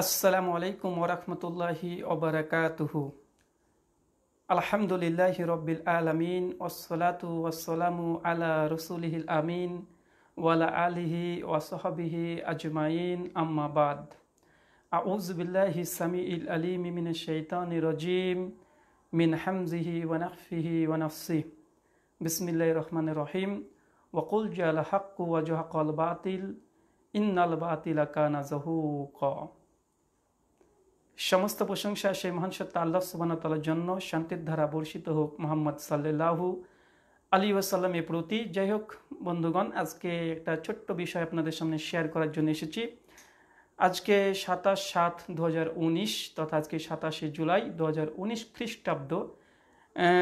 আসসালামু আলাইকুম ওরহমতুল্লাহি ওবরাকাতুহু আলহামদুলিল্লাহ রব্বিল আলমিন ওসলাতু ওসালামু আলা রসুলিহিল আমিন ওয়ালা আলিহি ওয়াসহবিহি আজমাইন আম্মাবাদ আউজবিল্লাহি সামি ইল আলিম মিন শৈতানি রজিম মিন হামজিহি ওয়ানাফিহি ওয়ানাফসি বিসমিল্লাহ রহমান রহিম ওয়াকুল জাল হাক্কু ওয়াজহাকাল বাতিল ইন্নাল বাতিলা কানা জহুকা সমস্ত প্রশংসা সেই মহান সত্য আল্লাহ সুবাহতালার জন্য শান্তির ধারা বর্ষিত হোক মোহাম্মদ সাল্লাহু আলী ওয়াসাল্লামের প্রতি যাই হোক বন্ধুগণ আজকে একটা ছোট্ট বিষয় আপনাদের সামনে শেয়ার করার জন্য এসেছি আজকে সাতাশ সাত দু তথা আজকে সাতাশে জুলাই দু হাজার উনিশ খ্রিস্টাব্দ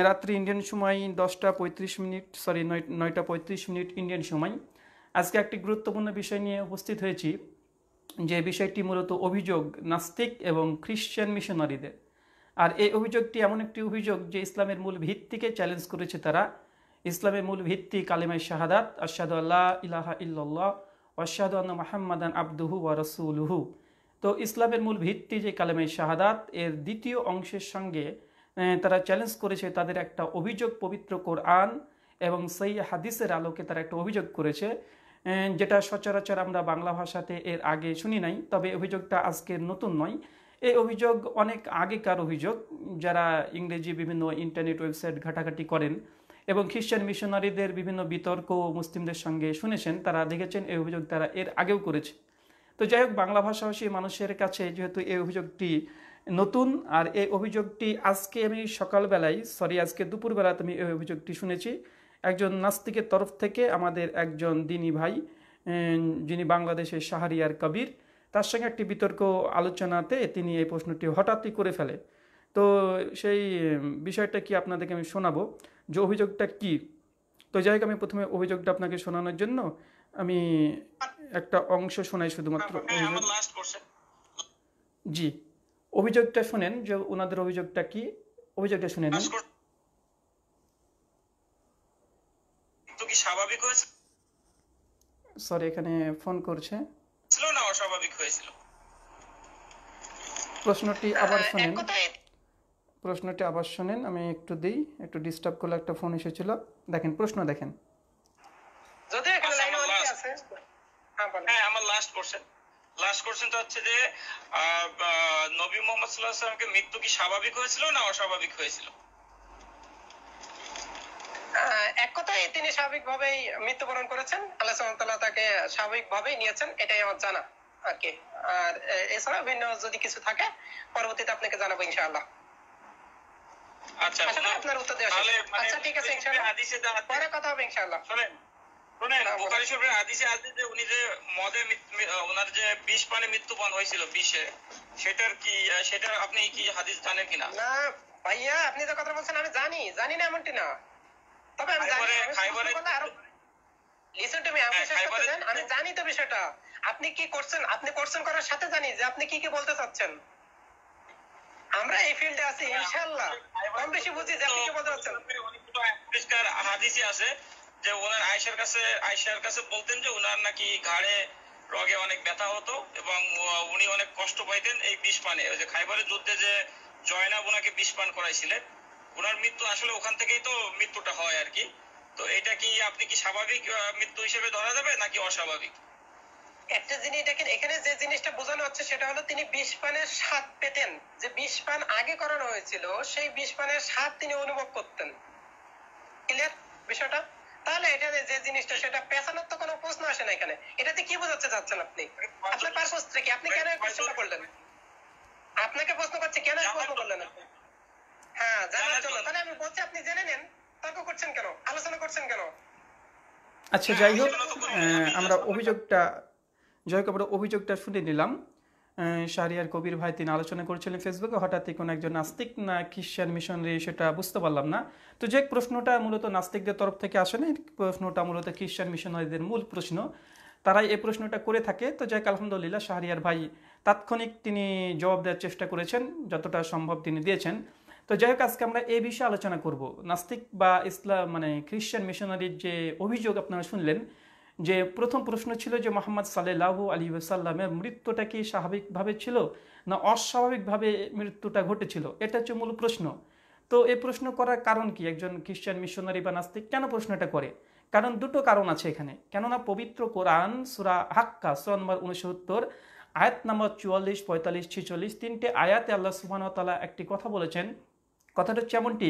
রাত্রি ইন্ডিয়ান সময় দশটা পঁয়ত্রিশ মিনিট সরি নয় নয়টা পঁয়ত্রিশ মিনিট ইন্ডিয়ান সময় আজকে একটি গুরুত্বপূর্ণ বিষয় নিয়ে উপস্থিত হয়েছি যে বিষয়টি মূলত অভিযোগ নাস্তিক এবং খ্রিশ্চান মিশনারিদের আর এই অভিযোগটি এমন একটি অভিযোগ যে ইসলামের মূল ভিত্তিকে চ্যালেঞ্জ করেছে তারা ইসলামের মূল ভিত্তি কালেমাই শাহাদাত আশাদু আল্লাহ ইলাহা ইল্লাল্লাহ অশাদু আন্না আবদুহু আব্দুহু ওয়া রসুলহু তো ইসলামের মূল ভিত্তি যে কালেমাই শাহাদাত এর দ্বিতীয় অংশের সঙ্গে তারা চ্যালেঞ্জ করেছে তাদের একটা অভিযোগ পবিত্র কোরআন এবং সেই হাদিসের আলোকে তারা একটা অভিযোগ করেছে যেটা সচরাচর আমরা বাংলা ভাষাতে এর আগে শুনি নাই তবে অভিযোগটা আজকের নতুন নয় এই অভিযোগ অনেক আগেকার অভিযোগ যারা ইংরেজি বিভিন্ন ইন্টারনেট ওয়েবসাইট ঘাটাঘাটি করেন এবং খ্রিস্টান মিশনারিদের বিভিন্ন বিতর্ক মুসলিমদের সঙ্গে শুনেছেন তারা দেখেছেন এই অভিযোগ তারা এর আগেও করেছে তো যাই হোক বাংলা ভাষাভাষী মানুষের কাছে যেহেতু এই অভিযোগটি নতুন আর এই অভিযোগটি আজকে আমি সকালবেলায় সরি আজকে দুপুরবেলাতে আমি এই অভিযোগটি শুনেছি একজন নাস্তিকের তরফ থেকে আমাদের একজন দিনী ভাই যিনি বাংলাদেশের শাহরিয়ার কবির তার সঙ্গে একটি বিতর্ক আলোচনাতে তিনি এই প্রশ্নটি হঠাৎই করে ফেলে তো সেই বিষয়টা কি আপনাদেরকে আমি শোনাবো যে অভিযোগটা কি তো যাই হোক আমি প্রথমে অভিযোগটা আপনাকে শোনানোর জন্য আমি একটা অংশ শোনাই শুধুমাত্র হ্যাঁ, হ্যাঁ, জি অভিযোগটা শোনেন যে ওনাদের অভিযোগটা কি অভিযোগটা শুনেন কি স্বাভাবিক হয়েছে সরি এখানে ফোন করছে ছিল না অস্বাভাবিক হয়েছিল প্রশ্নটি আবার শুনেন প্রশ্নটি আবার শুনেন আমি একটু দিই একটু ডিস্টার্ব করলে একটা ফোন এসেছিল দেখেন প্রশ্ন দেখেন যদি এখানে লাইন আচ্ছা, অনেক আছে হ্যাঁ, হ্যাঁ আমার লাস্ট কোশ্চেন লাস্ট কোশ্চেন তো হচ্ছে যে নবী মোহাম্মদ সাল্লাল্লাহু আলাইহি ওয়াসাল্লামকে মৃত্যু কি স্বাভাবিক হয়েছিল না অস্বাভাবিক হয়েছিল এক কথায় তিনি স্বাভাবিকভাবেই মৃত্যুবরণ করেছেন আল্লাহ সুবহানাহু তাকে ভাবেই নিয়েছেন এটাই আমার জানা আর কি আর এছাড়া ভিন্ন যদি কিছু থাকে পরবর্তীতে আপনাকে জানাবো ইনশাআল্লাহ আচ্ছা আপনার উত্তর দেওয়া মানে আচ্ছা ঠিক আছে ইনশাআল্লাহ পরে কথা হবে ইনশাআল্লাহ শুনেন শুনেন হ্যাঁ, বুখারী শরীফের হাদিসে আছে যে উনি যে মদে ওনার যে বিষ পানে মৃত্যুবরণ হয়েছিল বিষে সেটার কি সেটার আপনি কি হাদিস জানেন কিনা না ভাইয়া আপনি যে কথা বলছেন আমি জানি জানি না এমনটি না তবে আমি জানি টু মি শেষ করতে দেন আমি জানি তো বিষয়টা আপনি কি করছেন আপনি করছেন করার সাথে জানি যে আপনি কি কি বলতে চাচ্ছেন আমরা এই ফিল্ডে আছি হ্যাঁ, ইনশাআল্লাহ কম বেশি বুঝি যে আপনি কি বলতে চাচ্ছেন পরিষ্কার আছে যে ওনার আয়েশার কাছে আয়েশার কাছে বলতেন যে ওনার নাকি ঘাড়ে রগে অনেক ব্যথা হতো এবং উনি অনেক কষ্ট পাইতেন এই বিষ পানে যে খাইবারের যুদ্ধে যে জয়নাব ওনাকে বিষ পান করাইছিলেন ওনার মৃত্যু আসলে ওখান থেকেই তো মৃত্যুটা হয় আর কি তো এটা কি আপনি কি স্বাভাবিক মৃত্যু হিসেবে ধরা যাবে নাকি অস্বাভাবিক একটা জিনিস দেখেন এখানে যে জিনিসটা বোঝানো হচ্ছে সেটা হলো তিনি বিষ পানের স্বাদ পেতেন যে বিষ পান আগে করানো হয়েছিল সেই বিষ পানের স্বাদ তিনি অনুভব করতেন ক্লিয়ার বিষয়টা তাহলে এটা যে জিনিসটা সেটা পেছানোর তো কোনো প্রশ্ন আসে না এখানে এটাতে কি বোঝাতে চাচ্ছেন আপনি আপনার পার্শ্বস্থ থেকে আপনি কেন প্রশ্নটা করলেন আপনাকে প্রশ্ন করছে কেন প্রশ্ন করলেন আপনি হ্যাঁ, আচ্ছা যাই হোক হ্যাঁ, আমরা অভিযোগটা জয় কাপুরের অভিযোগটা শুনে নিলাম শাহরিয়ার কবির ভাই তিনি আলোচনা করেছিলেন ফেসবুকে হঠাৎই কোনো একজন নাস্তিক না খ্রিশ্চান মিশনারি সেটা বুঝতে পারলাম না তো যে প্রশ্নটা মূলত নাস্তিকদের তরফ থেকে আসে না প্রশ্নটা মূলত খ্রিশ্চান মিশনারিদের মূল প্রশ্ন তারাই এই প্রশ্নটা করে থাকে তো যাই আলহামদুলিল্লাহ শাহরিয়ার ভাই তাৎক্ষণিক তিনি জবাব দেওয়ার চেষ্টা করেছেন যতটা সম্ভব তিনি দিয়েছেন তো যাই হোক আজকে আমরা এই বিষয়ে আলোচনা করব নাস্তিক বা ইসলাম মানে খ্রিশ্চান মিশনারির যে অভিযোগ আপনারা শুনলেন যে প্রথম প্রশ্ন ছিল যে মোহাম্মদ সাল্লাহু আলী সাল্লামের মৃত্যুটা কি স্বাভাবিকভাবে ছিল না অস্বাভাবিকভাবে মৃত্যুটা ঘটেছিল এটা হচ্ছে মূল প্রশ্ন তো এই প্রশ্ন করার কারণ কি একজন খ্রিশ্চান মিশনারি বা নাস্তিক কেন প্রশ্নটা করে কারণ দুটো কারণ আছে এখানে কেননা পবিত্র কোরআন সুরা হাক্কা সুরা নম্বর উনসত্তর আয়াত নম্বর চুয়াল্লিশ পঁয়তাল্লিশ ছিচল্লিশ তিনটে আয়াতে আল্লাহ সুবাহতালা একটি কথা বলেছেন কথাটা হচ্ছে এমনটি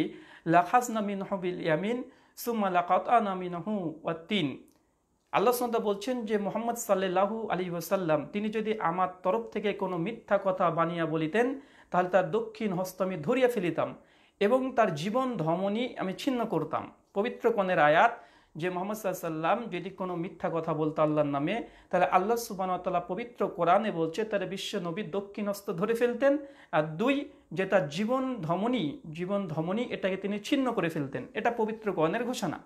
লাখাস নামিন হবিল ইয়ামিন সুম্মা লাকাত নামিন হু তিন আল্লাহ সন্তা বলছেন যে মোহাম্মদ সাল্লাহু আলী ওসাল্লাম তিনি যদি আমার তরফ থেকে কোনো মিথ্যা কথা বানিয়া বলিতেন তাহলে তার দক্ষিণ হস্ত আমি ধরিয়া ফেলিতাম এবং তার জীবন ধমনী আমি ছিন্ন করতাম পবিত্র কণের আয়াত যে মোহাম্মদ সাল্লাম যদি কোনো মিথ্যা কথা বলতো আল্লাহর নামে তাহলে আল্লাহ সুবাহতাল্লাহ পবিত্র কোরআনে বলছে তাহলে বিশ্ব নবীর দক্ষিণস্ত ধরে ফেলতেন আর দুই যে তার জীবন ধমনী জীবন ধমনী এটাকে তিনি ছিন্ন করে ফেলতেন এটা পবিত্র কোরআনের ঘোষণা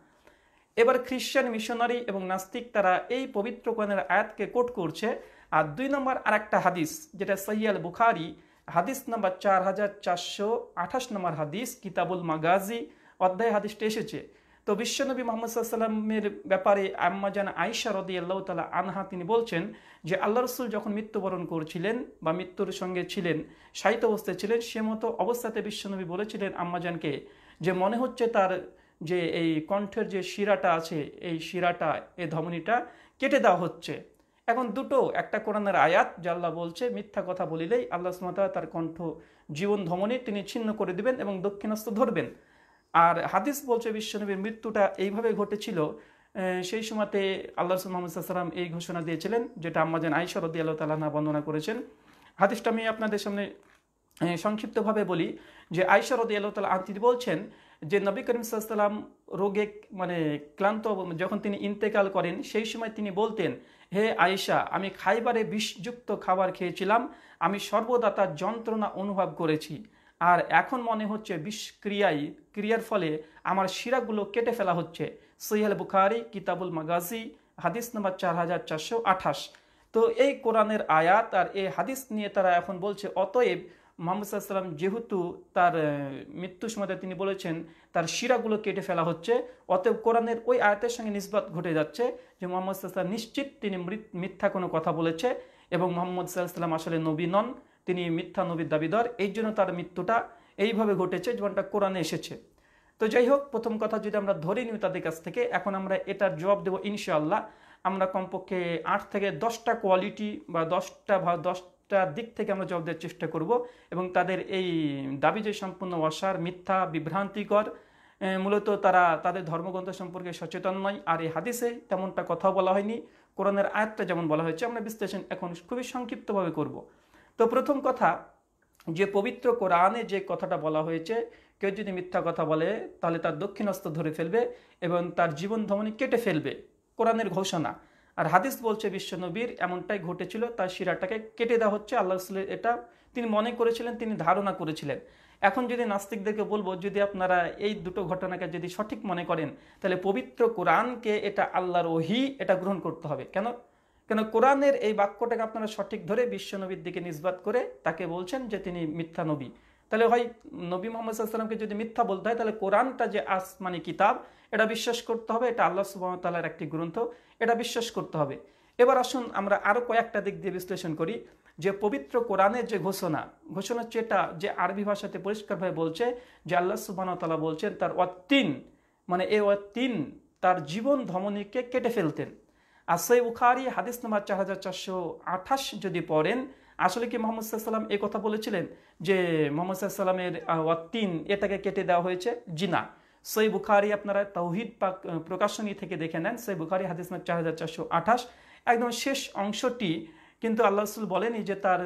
এবার খ্রিশ্চান মিশনারি এবং নাস্তিক তারা এই পবিত্র কোরআনের আয়াতকে কোট করছে আর দুই নম্বর আর একটা হাদিস যেটা সৈয়াল বুখারি হাদিস নাম্বার চার হাজার চারশো আঠাশ নম্বর হাদিস কিতাবুল মাগাজি অধ্যায় হাদিসটা এসেছে তো বিশ্বনবী মোহাম্মদ সাল্লামের ব্যাপারে আম্মাজান আয়সা রদি আল্লাহ তালা আনহা তিনি বলছেন যে আল্লাহ রসুল যখন মৃত্যুবরণ করছিলেন বা মৃত্যুর সঙ্গে ছিলেন সাহিত্য অবস্থায় ছিলেন সে মতো অবস্থাতে বিশ্বনবী বলেছিলেন আম্মাজানকে যে মনে হচ্ছে তার যে এই কণ্ঠের যে শিরাটা আছে এই শিরাটা এই ধমনীটা কেটে দেওয়া হচ্ছে এখন দুটো একটা কোরআনের আয়াত যে আল্লাহ বলছে মিথ্যা কথা বলিলেই আল্লাহ সুমাতা তার কণ্ঠ জীবন ধমনী তিনি ছিন্ন করে দিবেন এবং দক্ষিণাস্ত ধরবেন আর হাদিস বলছে বিশ্বনবীর মৃত্যুটা এইভাবে ঘটেছিল সেই সময়তে আল্লাহ রসুল মোহাম্মদ সাল্লাম এই ঘোষণা দিয়েছিলেন যেটা আম্মাজান আইসরদ্দি আল্লাহ তালাহা বর্ণনা করেছেন হাদিসটা আমি আপনাদের সামনে সংক্ষিপ্তভাবে বলি যে আইসরদ্দি আল্লাহ তালা আন্তি বলছেন যে নবী করিম সাল্লাম রোগে মানে ক্লান্ত যখন তিনি ইন্তেকাল করেন সেই সময় তিনি বলতেন হে আয়েশা আমি খাইবারে বিষযুক্ত খাবার খেয়েছিলাম আমি সর্বদা তার যন্ত্রণা অনুভব করেছি আর এখন মনে হচ্ছে বিষক্রিয়ায় ক্রিয়ার ফলে আমার শিরাগুলো কেটে ফেলা হচ্ছে সৈয়াল বুখারি কিতাবুল মাগাজি হাদিস নম্বর চার হাজার চারশো আঠাশ তো এই কোরআনের আয়াত আর এই হাদিস নিয়ে তারা এখন বলছে অতএব মোহাম্মদ সাল্লাম যেহেতু তার মৃত্যুর সময় তিনি বলেছেন তার শিরাগুলো কেটে ফেলা হচ্ছে অতএব কোরআনের ওই আয়াতের সঙ্গে নিষ্পাত ঘটে যাচ্ছে যে মোহাম্মদ সাল্লাম নিশ্চিত তিনি মিথ্যা কোনো কথা বলেছে এবং মোহাম্মদ সাল্লাম আসলে নবী নন তিনি মিথ্যা নবীর দাবিদার এই জন্য তার মৃত্যুটা এইভাবে ঘটেছে যেমনটা কোরআনে এসেছে তো যাই হোক প্রথম কথা যদি আমরা ধরে নিই তাদের কাছ থেকে এখন আমরা এটার জবাব দেবো ইনশাআল্লাহ আমরা কমপক্ষে আট থেকে দশটা কোয়ালিটি বা দশটা বা দশটা দিক থেকে আমরা জবাব দেওয়ার চেষ্টা করব এবং তাদের এই দাবি যে সম্পূর্ণ অসার মিথ্যা বিভ্রান্তিকর মূলত তারা তাদের ধর্মগ্রন্থ সম্পর্কে সচেতন নয় আর এই হাদিসে তেমনটা কথা বলা হয়নি কোরআনের আয়াতটা যেমন বলা হয়েছে আমরা বিশ্লেষণ এখন খুবই সংক্ষিপ্তভাবে করব তো প্রথম কথা যে পবিত্র কোরআনে যে কথাটা বলা হয়েছে কেউ যদি মিথ্যা কথা বলে তাহলে তার দক্ষিণস্ত ধরে ফেলবে এবং তার জীবন ধমনি কেটে ফেলবে কোরআনের ঘোষণা আর হাদিস বলছে বিশ্বনবীর এমনটাই ঘটেছিল তার শিরাটাকে কেটে দেওয়া হচ্ছে আল্লাহ রসুলের এটা তিনি মনে করেছিলেন তিনি ধারণা করেছিলেন এখন যদি নাস্তিকদেরকে বলবো যদি আপনারা এই দুটো ঘটনাকে যদি সঠিক মনে করেন তাহলে পবিত্র কোরআনকে এটা আল্লাহর ওহি এটা গ্রহণ করতে হবে কেন কেন কোরআনের এই বাক্যটাকে আপনারা সঠিক ধরে বিশ্বনবীর দিকে নিষ্বাদ করে তাকে বলছেন যে তিনি মিথ্যা নবী তাহলে হয় নবী মোহাম্মদ সাল্লামকে যদি মিথ্যা বলতে হয় তাহলে কোরআনটা যে আসমানি কিতাব এটা বিশ্বাস করতে হবে এটা আল্লাহ সুবাহতালার একটি গ্রন্থ এটা বিশ্বাস করতে হবে এবার আসুন আমরা আরও কয়েকটা দিক দিয়ে বিশ্লেষণ করি যে পবিত্র কোরআনের যে ঘোষণা ঘোষণা হচ্ছে এটা যে আরবি ভাষাতে পরিষ্কারভাবে বলছে যে আল্লাহ সুবাহতালা বলছেন তার অত্তিন মানে এ অত্তিন তার জীবন ধমনীকে কেটে ফেলতেন আসাই বুখারি হাদিস নম্বর চার হাজার চারশো আঠাশ যদি পড়েন আসলে কি মোহাম্মদ সাল্লাম এ কথা বলেছিলেন যে মোহাম্মদ সাল্লামের তিন এটাকে কেটে দেওয়া হয়েছে জিনা সই বুখারি আপনারা তৌহিদ পাক প্রকাশনী থেকে দেখে নেন সই বুখারি হাদিস নম্বর চার হাজার চারশো আঠাশ একদম শেষ অংশটি কিন্তু আল্লাহ রসুল বলেনি যে তার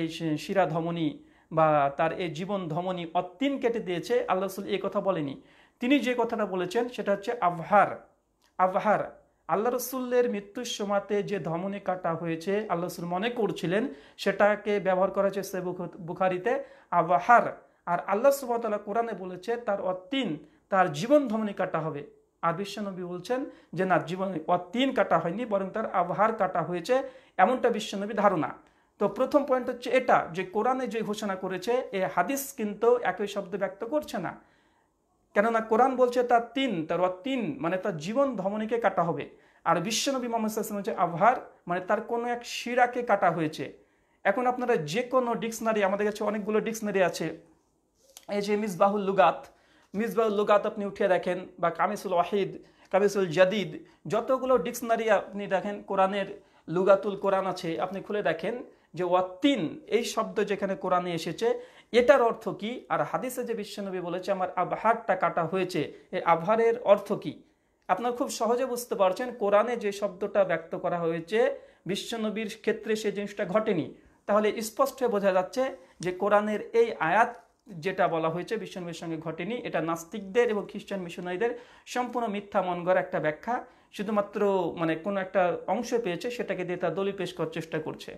এই শিরা ধমনী বা তার এই জীবন ধমনী অত্তিন কেটে দিয়েছে আল্লাহ রসুল এ কথা বলেনি তিনি যে কথাটা বলেছেন সেটা হচ্ছে আবহার আবহার আল্লাহ রসুল্লের মৃত্যুর সময়তে যে ধমনী কাটা হয়েছে আল্লাহ রসুল মনে করছিলেন সেটাকে ব্যবহার করা হয়েছে সে বুখারিতে আবাহার আর আল্লাহ সুবাহতাল্লাহ কোরআনে বলেছে তার অতীন তার জীবন ধমনী কাটা হবে আর বিশ্বনবী বলছেন যে না জীবন অতীন কাটা হয়নি বরং তার আবহার কাটা হয়েছে এমনটা বিশ্বনবী ধারণা তো প্রথম পয়েন্ট হচ্ছে এটা যে কোরআনে যে ঘোষণা করেছে এ হাদিস কিন্তু একই শব্দ ব্যক্ত করছে না কেননা কোরআন বলছে তার তিন তার তিন মানে তার জীবন ধমনীকে কাটা হবে আর বিশ্বনবী মোহাম্মদ হচ্ছে আভার মানে তার কোনো এক শিরাকে কাটা হয়েছে এখন আপনারা যে কোনো ডিকশনারি আমাদের কাছে অনেকগুলো ডিকশনারি আছে এই যে মিসবাহুল লুগাত মিসবাহুল লুগাত আপনি উঠিয়ে রাখেন বা কামিসুল ওয়াহিদ কামিসুল জাদিদ যতগুলো ডিকশনারি আপনি দেখেন কোরআনের লুগাতুল কোরআন আছে আপনি খুলে দেখেন যে ওয়াত্তিন এই শব্দ যেখানে কোরআনে এসেছে এটার অর্থ কি আর হাদিসে যে বিশ্বনবী বলেছে আমার আবহারটা কাটা হয়েছে এই আবহারের অর্থ কি আপনারা খুব সহজে বুঝতে পারছেন কোরআনে যে শব্দটা ব্যক্ত করা হয়েছে বিশ্বনবীর ক্ষেত্রে সেই জিনিসটা ঘটেনি তাহলে স্পষ্ট হয়ে বোঝা যাচ্ছে যে কোরআনের এই আয়াত যেটা বলা হয়েছে বিশ্বনবীর সঙ্গে ঘটেনি এটা নাস্তিকদের এবং খ্রিস্টান মিশনারিদের সম্পূর্ণ মিথ্যা মন গড়া একটা ব্যাখ্যা শুধুমাত্র মানে কোনো একটা অংশ পেয়েছে সেটাকে দিয়ে তার দলি পেশ করার চেষ্টা করছে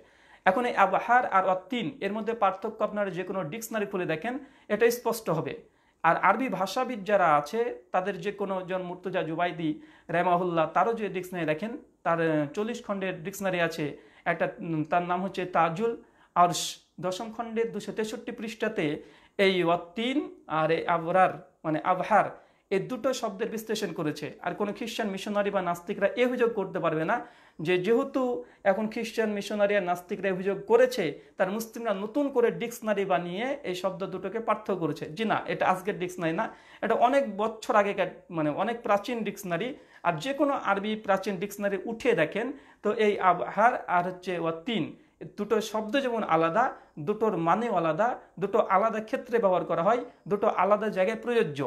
এখন এই আবহার আর অত্তিন এর মধ্যে পার্থক্য আপনারা যে কোনো ডিকশনারি খুলে দেখেন এটা স্পষ্ট হবে আর আরবি ভাষাবিদ যারা আছে তাদের যে কোনো জন মুর্তজা জুবাইদি রেমাহুল্লাহ তারও যে ডিকশনারি দেখেন তার চল্লিশ খণ্ডের ডিকশনারি আছে একটা তার নাম হচ্ছে তাজুল আর দশম খণ্ডের দুশো তেষট্টি পৃষ্ঠাতে এই অত্তিন আর এই আবরার মানে আবহার এই দুটো শব্দের বিশ্লেষণ করেছে আর কোনো খ্রিস্টান মিশনারি বা নাস্তিকরা এ অভিযোগ করতে পারবে না যে যেহেতু এখন খ্রিস্টান মিশনারি আর নাস্তিকরা অভিযোগ করেছে তার মুসলিমরা নতুন করে ডিকশনারি বানিয়ে এই শব্দ দুটোকে পার্থ করেছে জি না এটা আজকের ডিকশনারি না এটা অনেক বছর আগেকার মানে অনেক প্রাচীন ডিকশনারি আর যে কোনো আরবি প্রাচীন ডিকশনারি উঠিয়ে দেখেন তো এই আবহার আর হচ্ছে ও তিন দুটো শব্দ যেমন আলাদা দুটোর মানেও আলাদা দুটো আলাদা ক্ষেত্রে ব্যবহার করা হয় দুটো আলাদা জায়গায় প্রযোজ্য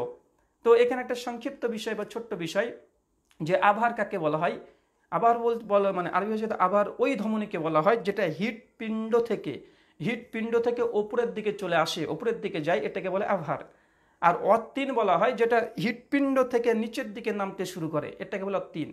তো এখানে একটা সংক্ষিপ্ত বিষয় বা ছোট্ট বিষয় যে আভার কাকে বলা হয় আবার বল মানে আরবি ভাষাতে আবার ওই ধমনীকে বলা হয় যেটা হৃদপিণ্ড থেকে হৃদপিণ্ড থেকে ওপরের দিকে চলে আসে ওপরের দিকে যায় এটাকে বলে আভার আর অত্তিন বলা হয় যেটা হৃদপিণ্ড থেকে নিচের দিকে নামতে শুরু করে এটাকে বলে অত্তিন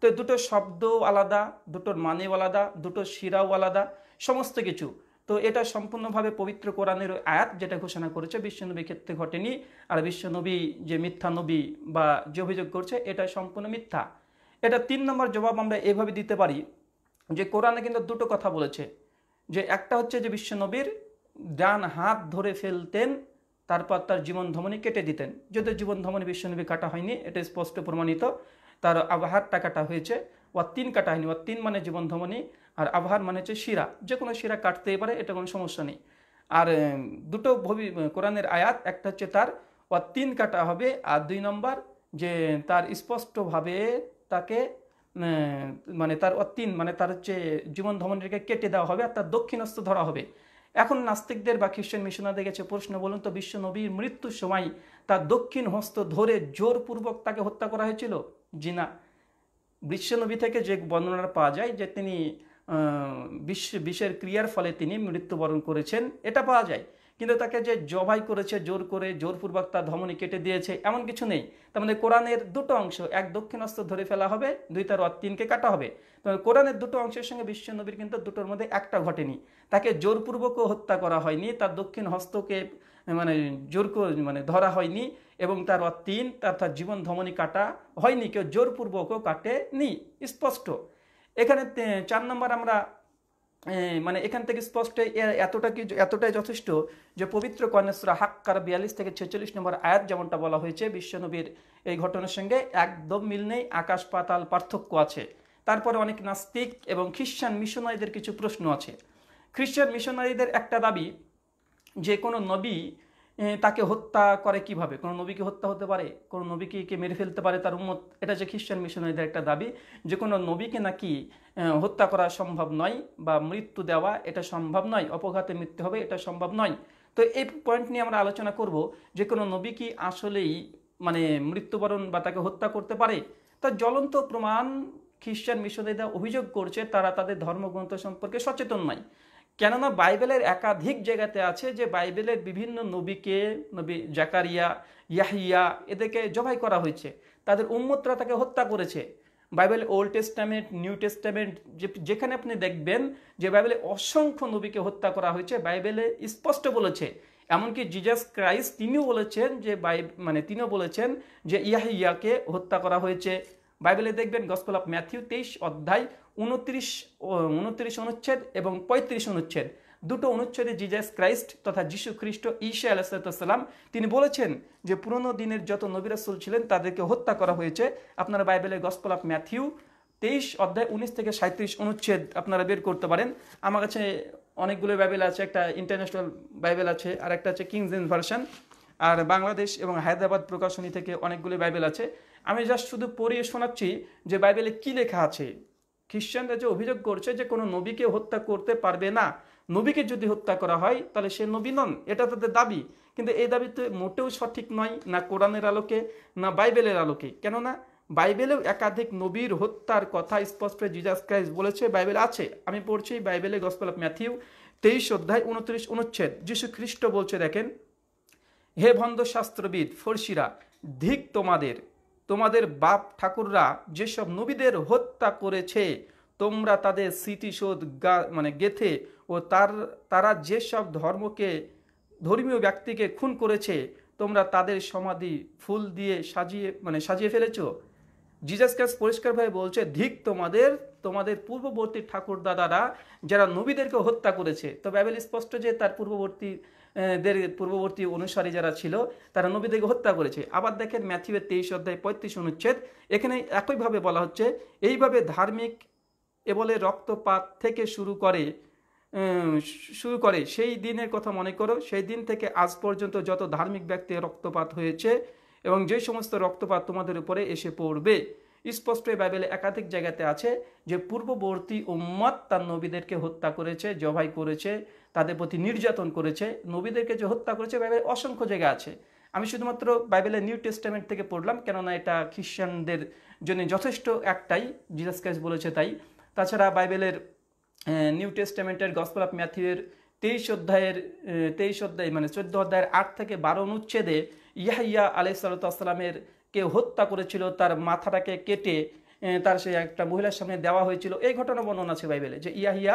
তো দুটো শব্দও আলাদা দুটোর মানেও আলাদা দুটো শিরাও আলাদা সমস্ত কিছু তো এটা সম্পূর্ণভাবে পবিত্র কোরআনের আয়াত যেটা ঘোষণা করেছে বিশ্বনবীর ক্ষেত্রে ঘটেনি আর বিশ্বনবী যে মিথ্যা নবী বা যে অভিযোগ করছে এটা সম্পূর্ণ মিথ্যা এটা তিন নম্বর জবাব আমরা এভাবে দিতে পারি যে কোরআনে কিন্তু দুটো কথা বলেছে যে একটা হচ্ছে যে বিশ্বনবীর ডান হাত ধরে ফেলতেন তারপর তার জীবন ধমনী কেটে দিতেন যদিও জীবন ধমনী বিশ্বনবী কাটা হয়নি এটা স্পষ্ট প্রমাণিত তার আবহারটা কাটা হয়েছে ওয়া তিন কাটা হয়নি ওয়া তিন মানে জীবন ধমনী আর আবহার মানে হচ্ছে শিরা যে কোনো শিরা কাটতেই পারে এটা কোনো সমস্যা নেই আর দুটো ভবি কোরআনের আয়াত একটা হচ্ছে তার তিন কাটা হবে আর দুই নম্বর যে তার স্পষ্টভাবে তাকে মানে তার অতীন মানে তার হচ্ছে জীবন ধমনীকে কেটে দেওয়া হবে আর তার দক্ষিণস্থ ধরা হবে এখন নাস্তিকদের বা খ্রিস্টান মিশনাদের কাছে প্রশ্ন বলুন তো বিশ্ব নবীর মৃত্যুর সময় তার দক্ষিণ হস্ত ধরে জোরপূর্বক তাকে হত্যা করা হয়েছিল জিনা বিশ্বনবী থেকে যে বর্ণনা পাওয়া যায় যে তিনি বিশ্ব বিষের ক্রিয়ার ফলে তিনি মৃত্যুবরণ করেছেন এটা পাওয়া যায় কিন্তু তাকে যে জবাই করেছে জোর করে জোরপূর্বক তার ধমনী কেটে দিয়েছে এমন কিছু নেই তার মানে কোরআনের দুটো অংশ এক দক্ষিণস্থ ধরে ফেলা হবে দুই তার তিনকে কাটা হবে কোরআনের দুটো অংশের সঙ্গে বিশ্ব নবীর কিন্তু দুটোর মধ্যে একটা ঘটেনি তাকে জোরপূর্বকও হত্যা করা হয়নি তার দক্ষিণ হস্তকে মানে জোর মানে ধরা হয়নি এবং তার অতীন তার তার জীবন ধমনী কাটা হয়নি কেউ জোরপূর্বকও কাটেনি স্পষ্ট এখানে চার নম্বর আমরা মানে এখান থেকে স্পষ্ট এতটা কি এতটাই যথেষ্ট যে পবিত্র কন্যাশ্রা হাক্কার বিয়াল্লিশ থেকে ছেচল্লিশ নম্বর আয়াত যেমনটা বলা হয়েছে বিশ্বনবীর এই ঘটনার সঙ্গে একদম মিল নেই আকাশ পাতাল পার্থক্য আছে তারপরে অনেক নাস্তিক এবং খ্রিশ্চান মিশনারিদের কিছু প্রশ্ন আছে খ্রিশ্চান মিশনারিদের একটা দাবি যে কোনো নবী তাকে হত্যা করে কিভাবে কোনো নবীকে হত্যা হতে পারে কোনো নবীকে কে মেরে ফেলতে পারে তার উন্মত এটা যে খ্রিস্টান মিশনারিদের একটা দাবি যে কোনো নবীকে নাকি হত্যা করা সম্ভব নয় বা মৃত্যু দেওয়া এটা সম্ভব নয় অপঘাতে মৃত্যু হবে এটা সম্ভব নয় তো এই পয়েন্ট নিয়ে আমরা আলোচনা করব যে কোনো নবী কি আসলেই মানে মৃত্যুবরণ বা তাকে হত্যা করতে পারে তার জ্বলন্ত প্রমাণ খ্রিস্টান মিশনারিদের অভিযোগ করছে তারা তাদের ধর্মগ্রন্থ সম্পর্কে সচেতন নয় কেননা বাইবেলের একাধিক জায়গাতে আছে যে বাইবেলের বিভিন্ন নবীকে নবী জাকারিয়া ইয়াহিয়া এদেরকে জবাই করা হয়েছে তাদের উম্মতরা তাকে হত্যা করেছে Bible Old Testament New Testament যেখানে আপনি দেখবেন যে বাইবেলে অসংখ্য নবীকে হত্যা করা হয়েছে বাইবেলে স্পষ্ট বলেছে এমনকি জিজাস ক্রাইস্ট তিনিও বলেছেন যে বাই মানে তিনিও বলেছেন যে ইয়াহিয়াকে হত্যা করা হয়েছে বাইবেলে দেখবেন গসপেল অফ ম্যাথিউ তেইশ অধ্যায় উনত্রিশ উনত্রিশ অনুচ্ছেদ এবং পঁয়ত্রিশ অনুচ্ছেদ দুটো অনুচ্ছেদে জিজাস ক্রাইস্ট তথা যীশু খ্রিস্ট ঈশা আলাহাতাম তিনি বলেছেন যে পুরনো দিনের যত নবিরাসুল ছিলেন তাদেরকে হত্যা করা হয়েছে আপনারা বাইবেলের গসপল অফ ম্যাথিউ তেইশ অধ্যায় উনিশ থেকে সাঁত্রিশ অনুচ্ছেদ আপনারা বের করতে পারেন আমার কাছে অনেকগুলো বাইবেল আছে একটা ইন্টারন্যাশনাল বাইবেল আছে আর একটা আছে কিংস ইন ভার্সান আর বাংলাদেশ এবং হায়দ্রাবাদ প্রকাশনী থেকে অনেকগুলো বাইবেল আছে আমি জাস্ট শুধু পড়িয়ে শোনাচ্ছি যে বাইবেলে কী লেখা আছে খ্রিস্টানরা যে অভিযোগ করছে যে কোনো নবীকে হত্যা করতে পারবে না নবীকে যদি হত্যা করা হয় তাহলে সে নবী নন এটা তাদের দাবি কিন্তু এই দাবি তো মোটেও সঠিক নয় না কোরআনের আলোকে না বাইবেলের আলোকে কেননা বাইবেলেও একাধিক নবীর হত্যার কথা স্পষ্ট জিজাস ক্রাইস্ট বলেছে বাইবেল আছে আমি পড়ছি বাইবেলে গসপাল অফ ম্যাথিউ তেইশ অধ্যায় উনত্রিশ অনুচ্ছেদ যিশু খ্রিস্ট বলছে দেখেন হে ভন্দ শাস্ত্রবিদ ফরসিরা ধিক তোমাদের তোমাদের বাপ ঠাকুররা যেসব নবীদের হত্যা করেছে তোমরা তাদের স্মৃতিশোধ গা মানে গেথে ও তার তারা যেসব ধর্মকে ধর্মীয় ব্যক্তিকে খুন করেছে তোমরা তাদের সমাধি ফুল দিয়ে সাজিয়ে মানে সাজিয়ে ফেলেছ জিজাস ক্যাস পরিষ্কারভাবে বলছে ধিক তোমাদের তোমাদের পূর্ববর্তী ঠাকুর দাদারা যারা নবীদেরকে হত্যা করেছে তো ব্যাবেল স্পষ্ট যে তার পূর্ববর্তী দের পূর্ববর্তী অনুসারী যারা ছিল তারা নবীদেরকে হত্যা করেছে আবার দেখেন ম্যাথিউয়ের তেইশ অধ্যায় পঁয়ত্রিশ অনুচ্ছেদ এখানে একইভাবে বলা হচ্ছে এইভাবে ধার্মিক এ বলে রক্তপাত থেকে শুরু করে শুরু করে সেই দিনের কথা মনে করো সেই দিন থেকে আজ পর্যন্ত যত ধার্মিক ব্যক্তির রক্তপাত হয়েছে এবং যে সমস্ত রক্তপাত তোমাদের উপরে এসে পড়বে স্পষ্ট বাইবেলে একাধিক জায়গাতে আছে যে পূর্ববর্তী উম্মাদ তার নবীদেরকে হত্যা করেছে জবাই করেছে তাদের প্রতি নির্যাতন করেছে নবীদেরকে যে হত্যা করেছে বাইবেলে অসংখ্য জায়গা আছে আমি শুধুমাত্র বাইবেলের নিউ টেস্টামেন্ট থেকে পড়লাম কেননা এটা খ্রিশ্চানদের জন্য যথেষ্ট একটাই জিজাস ক্রাইস্ট বলেছে তাই তাছাড়া বাইবেলের নিউ টেস্টামেন্টের গসপাল অফ ম্যাথিউয়ের তেইশ অধ্যায়ের তেইশ অধ্যায় মানে চোদ্দ অধ্যায়ের আট থেকে বারো অনুচ্ছেদে ইয়াহিয়া আলাইসাল্লামের কে হত্যা করেছিল তার মাথাটাকে কেটে তার সে একটা মহিলার সামনে দেওয়া হয়েছিল এই ঘটনা বর্ণনা আছে বাইবেলে যে ইয়াহিয়া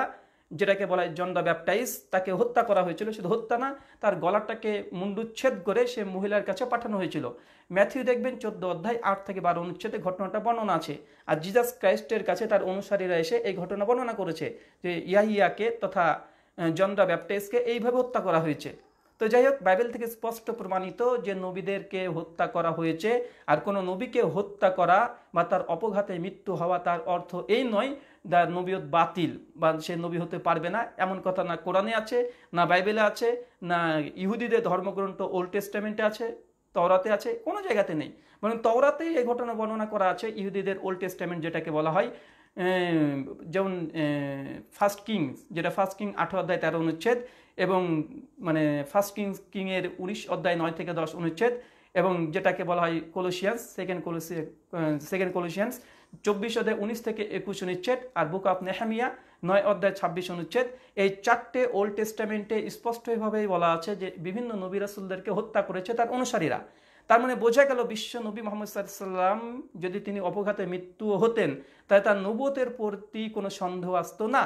যেটাকে বলা হয় জন্দা ব্যাপটাইজ তাকে হত্যা করা হয়েছিল শুধু হত্যা না তার গলাটাকে মুন্ডুচ্ছেদ করে সে মহিলার কাছে পাঠানো হয়েছিল ম্যাথিউ দেখবেন চোদ্দ অধ্যায় আট থেকে বারো অনুচ্ছেদে ঘটনাটা বর্ণনা আছে আর জিজাস ক্রাইস্টের কাছে তার অনুসারীরা এসে এই ঘটনা বর্ণনা করেছে যে ইয়াহিয়াকে তথা জন ব্যাপটাইজকে এইভাবে হত্যা করা হয়েছে তো যাই হোক বাইবেল থেকে স্পষ্ট প্রমাণিত যে নবীদেরকে হত্যা করা হয়েছে আর কোনো নবীকে হত্যা করা বা তার অপঘাতে মৃত্যু হওয়া তার অর্থ এই নয় দা নবীয় বাতিল বা সে নবী হতে পারবে না এমন কথা না কোরআনে আছে না বাইবেলে আছে না ইহুদিদের ধর্মগ্রন্থ ওল্ড টেস্টামেন্টে আছে তওরাতে আছে কোনো জায়গাতে নেই মানে তওরাতেই এই ঘটনা বর্ণনা করা আছে ইহুদিদের ওল্ড টেস্টামেন্ট যেটাকে বলা হয় যেমন ফার্স্ট কিংস যেটা ফার্স্ট কিং আঠারো অধ্যায় তেরো অনুচ্ছেদ এবং মানে ফার্স্ট কিং কিংয়ের উনিশ অধ্যায় নয় থেকে দশ অনুচ্ছেদ এবং যেটাকে বলা হয় কলোসিয়ান্স সেকেন্ড কলোসিয়া সেকেন্ড কলোসিয়ান্স চব্বিশ অধ্যায় উনিশ থেকে একুশ অনুচ্ছেদ আর বুক অফ নেহামিয়া নয় অধ্যায় ছাব্বিশ অনুচ্ছেদ এই চারটে ওল্ড টেস্টামেন্টে স্পষ্টভাবেই বলা আছে যে বিভিন্ন নবী রাসুলদেরকে হত্যা করেছে তার অনুসারীরা তার মানে বোঝা গেল বিশ্ব নবী মোহাম্মদ সাল্লাম যদি তিনি অপঘাতে মৃত্যু হতেন তাহলে তার নবতের প্রতি কোনো সন্দেহ আসতো না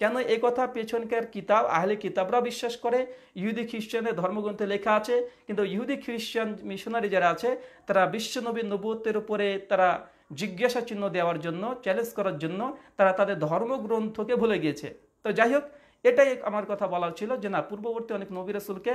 কেন এ কথা পেছনকার কিতাব আহলে কিতাবরা বিশ্বাস করে ইহুদি খ্রিস্টানদের ধর্মগ্রন্থে লেখা আছে কিন্তু ইহুদি খ্রিস্টান মিশনারি যারা আছে তারা বিশ্বনবী নবত্বের উপরে তারা জিজ্ঞাসা চিহ্ন দেওয়ার জন্য চ্যালেঞ্জ করার জন্য তারা তাদের ধর্মগ্রন্থকে ভুলে গিয়েছে তো যাই হোক এটাই আমার কথা বলা ছিল যে না পূর্ববর্তী অনেক নবী রসুলকে